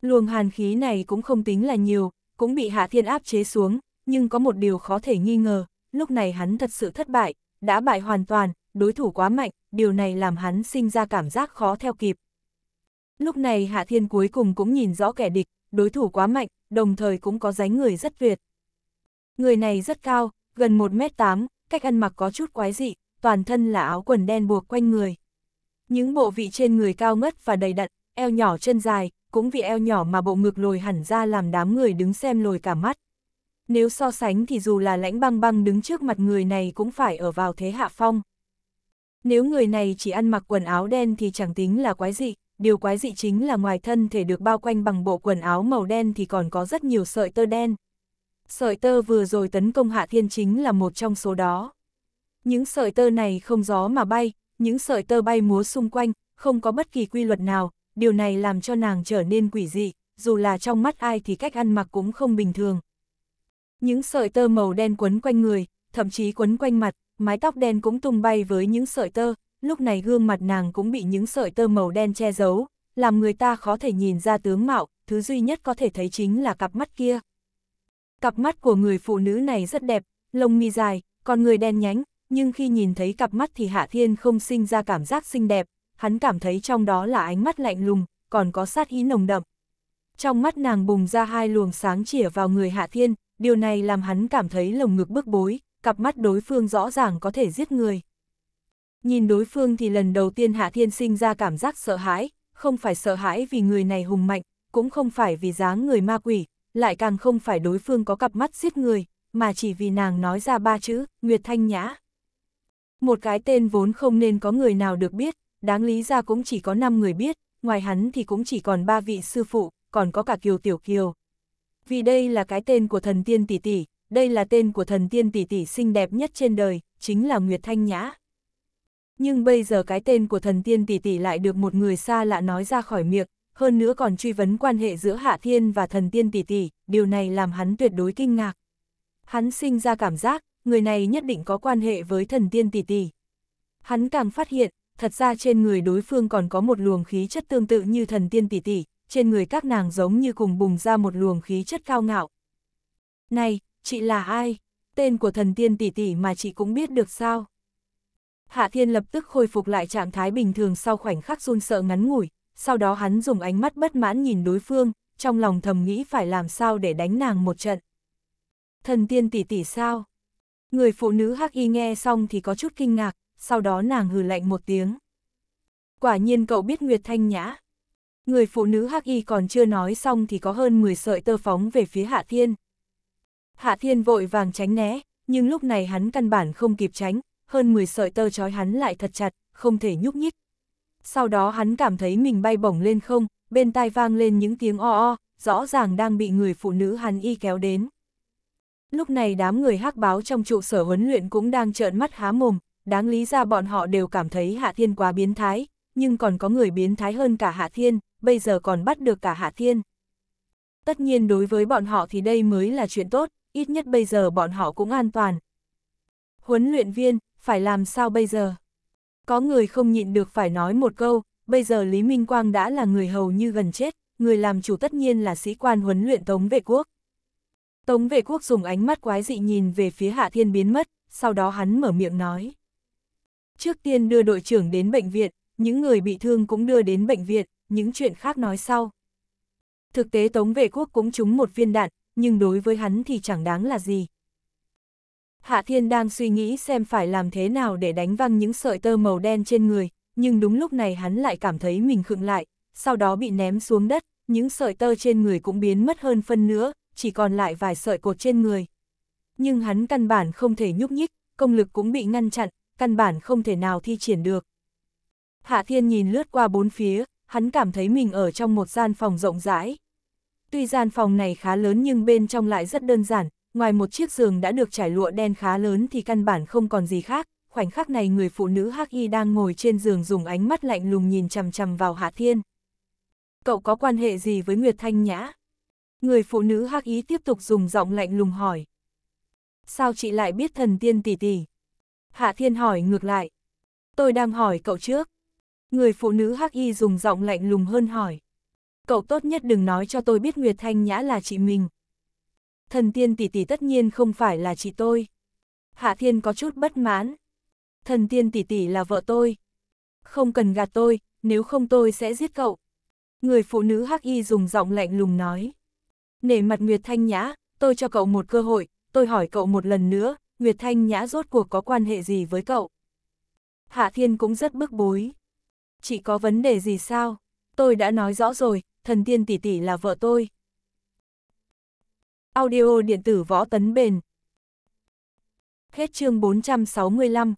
Speaker 1: Luồng hàn khí này cũng không tính là nhiều, cũng bị Hạ Thiên áp chế xuống, nhưng có một điều khó thể nghi ngờ, lúc này hắn thật sự thất bại, đã bại hoàn toàn, đối thủ quá mạnh, điều này làm hắn sinh ra cảm giác khó theo kịp. Lúc này Hạ Thiên cuối cùng cũng nhìn rõ kẻ địch, đối thủ quá mạnh, đồng thời cũng có dáng người rất tuyệt. Người này rất cao, gần 1m8, cách ăn mặc có chút quái dị, toàn thân là áo quần đen buộc quanh người. Những bộ vị trên người cao ngất và đầy đặn, eo nhỏ chân dài, cũng vì eo nhỏ mà bộ ngực lồi hẳn ra làm đám người đứng xem lồi cả mắt. Nếu so sánh thì dù là lãnh băng băng đứng trước mặt người này cũng phải ở vào thế hạ phong. Nếu người này chỉ ăn mặc quần áo đen thì chẳng tính là quái dị, điều quái dị chính là ngoài thân thể được bao quanh bằng bộ quần áo màu đen thì còn có rất nhiều sợi tơ đen. Sợi tơ vừa rồi tấn công Hạ Thiên chính là một trong số đó. Những sợi tơ này không gió mà bay, những sợi tơ bay múa xung quanh, không có bất kỳ quy luật nào, điều này làm cho nàng trở nên quỷ dị, dù là trong mắt ai thì cách ăn mặc cũng không bình thường. Những sợi tơ màu đen quấn quanh người, thậm chí quấn quanh mặt, mái tóc đen cũng tung bay với những sợi tơ, lúc này gương mặt nàng cũng bị những sợi tơ màu đen che giấu, làm người ta khó thể nhìn ra tướng mạo, thứ duy nhất có thể thấy chính là cặp mắt kia. Cặp mắt của người phụ nữ này rất đẹp, lông mi dài, còn người đen nhánh, nhưng khi nhìn thấy cặp mắt thì Hạ Thiên không sinh ra cảm giác xinh đẹp, hắn cảm thấy trong đó là ánh mắt lạnh lùng, còn có sát ý nồng đậm. Trong mắt nàng bùng ra hai luồng sáng chỉa vào người Hạ Thiên, điều này làm hắn cảm thấy lồng ngực bức bối, cặp mắt đối phương rõ ràng có thể giết người. Nhìn đối phương thì lần đầu tiên Hạ Thiên sinh ra cảm giác sợ hãi, không phải sợ hãi vì người này hùng mạnh, cũng không phải vì dáng người ma quỷ, lại càng không phải đối phương có cặp mắt giết người, mà chỉ vì nàng nói ra ba chữ, Nguyệt Thanh Nhã. Một cái tên vốn không nên có người nào được biết, đáng lý ra cũng chỉ có 5 người biết, ngoài hắn thì cũng chỉ còn ba vị sư phụ, còn có cả Kiều Tiểu Kiều. Vì đây là cái tên của thần tiên tỷ tỷ, đây là tên của thần tiên tỷ tỷ xinh đẹp nhất trên đời, chính là Nguyệt Thanh Nhã. Nhưng bây giờ cái tên của thần tiên tỷ tỷ lại được một người xa lạ nói ra khỏi miệng, hơn nữa còn truy vấn quan hệ giữa Hạ Thiên và thần tiên tỷ tỷ, điều này làm hắn tuyệt đối kinh ngạc. Hắn sinh ra cảm giác, người này nhất định có quan hệ với thần tiên tỷ tỷ. Hắn càng phát hiện, thật ra trên người đối phương còn có một luồng khí chất tương tự như thần tiên tỷ tỷ, trên người các nàng giống như cùng bùng ra một luồng khí chất cao ngạo. Này, chị là ai? Tên của thần tiên tỷ tỷ mà chị cũng biết được sao? Hạ Thiên lập tức khôi phục lại trạng thái bình thường sau khoảnh khắc run sợ ngắn ngủi, sau đó hắn dùng ánh mắt bất mãn nhìn đối phương, trong lòng thầm nghĩ phải làm sao để đánh nàng một trận. Thần tiên tỷ tỷ sao? Người phụ nữ hắc y nghe xong thì có chút kinh ngạc, sau đó nàng hừ lạnh một tiếng. Quả nhiên cậu biết Nguyệt Thanh Nhã. Người phụ nữ hắc y còn chưa nói xong thì có hơn 10 sợi tơ phóng về phía Hạ Thiên. Hạ Thiên vội vàng tránh né, nhưng lúc này hắn căn bản không kịp tránh, hơn 10 sợi tơ trói hắn lại thật chặt, không thể nhúc nhích. Sau đó hắn cảm thấy mình bay bổng lên không, bên tai vang lên những tiếng o o, rõ ràng đang bị người phụ nữ hắn y kéo đến. Lúc này đám người hắc báo trong trụ sở huấn luyện cũng đang trợn mắt há mồm, đáng lý ra bọn họ đều cảm thấy Hạ Thiên quá biến thái, nhưng còn có người biến thái hơn cả Hạ Thiên, bây giờ còn bắt được cả Hạ Thiên. Tất nhiên đối với bọn họ thì đây mới là chuyện tốt, ít nhất bây giờ bọn họ cũng an toàn. Huấn luyện viên, phải làm sao bây giờ? Có người không nhịn được phải nói một câu, bây giờ Lý Minh Quang đã là người hầu như gần chết, người làm chủ tất nhiên là sĩ quan huấn luyện Tống Vệ Quốc. Tống Vệ Quốc dùng ánh mắt quái dị nhìn về phía Hạ Thiên biến mất, sau đó hắn mở miệng nói. Trước tiên đưa đội trưởng đến bệnh viện, những người bị thương cũng đưa đến bệnh viện, những chuyện khác nói sau. Thực tế Tống Vệ Quốc cũng trúng một viên đạn, nhưng đối với hắn thì chẳng đáng là gì, Hạ Thiên đang suy nghĩ xem phải làm thế nào để đánh văng những sợi tơ màu đen trên người, nhưng đúng lúc này hắn lại cảm thấy mình khựng lại, sau đó bị ném xuống đất, những sợi tơ trên người cũng biến mất hơn phân nữa, chỉ còn lại vài sợi cột trên người. Nhưng hắn căn bản không thể nhúc nhích, công lực cũng bị ngăn chặn, căn bản không thể nào thi triển được. Hạ Thiên nhìn lướt qua bốn phía, hắn cảm thấy mình ở trong một gian phòng rộng rãi. Tuy gian phòng này khá lớn nhưng bên trong lại rất đơn giản, ngoài một chiếc giường đã được trải lụa đen khá lớn thì căn bản không còn gì khác, khoảnh khắc này người phụ nữ hắc y đang ngồi trên giường dùng ánh mắt lạnh lùng nhìn chằm chằm vào Hạ Thiên. Cậu có quan hệ gì với Nguyệt Thanh Nhã? Người phụ nữ hắc Y tiếp tục dùng giọng lạnh lùng hỏi. Sao chị lại biết thần tiên tỷ tỷ? Hạ Thiên hỏi ngược lại. Tôi đang hỏi cậu trước. Người phụ nữ hắc y dùng giọng lạnh lùng hơn hỏi. Cậu tốt nhất đừng nói cho tôi biết Nguyệt Thanh Nhã là chị mình, Thần tiên tỷ tỷ tất nhiên không phải là chị tôi. Hạ thiên có chút bất mãn. Thần tiên tỷ tỷ là vợ tôi. Không cần gạt tôi, nếu không tôi sẽ giết cậu. Người phụ nữ hắc y dùng giọng lạnh lùng nói. Nể mặt Nguyệt Thanh Nhã, tôi cho cậu một cơ hội, tôi hỏi cậu một lần nữa, Nguyệt Thanh Nhã rốt cuộc có quan hệ gì với cậu? Hạ Thiên cũng rất bức bối. Chị có vấn đề gì sao? Tôi đã nói rõ rồi, thần tiên tỷ tỷ là vợ tôi. Audio điện tử võ tấn bền. Hết chương 465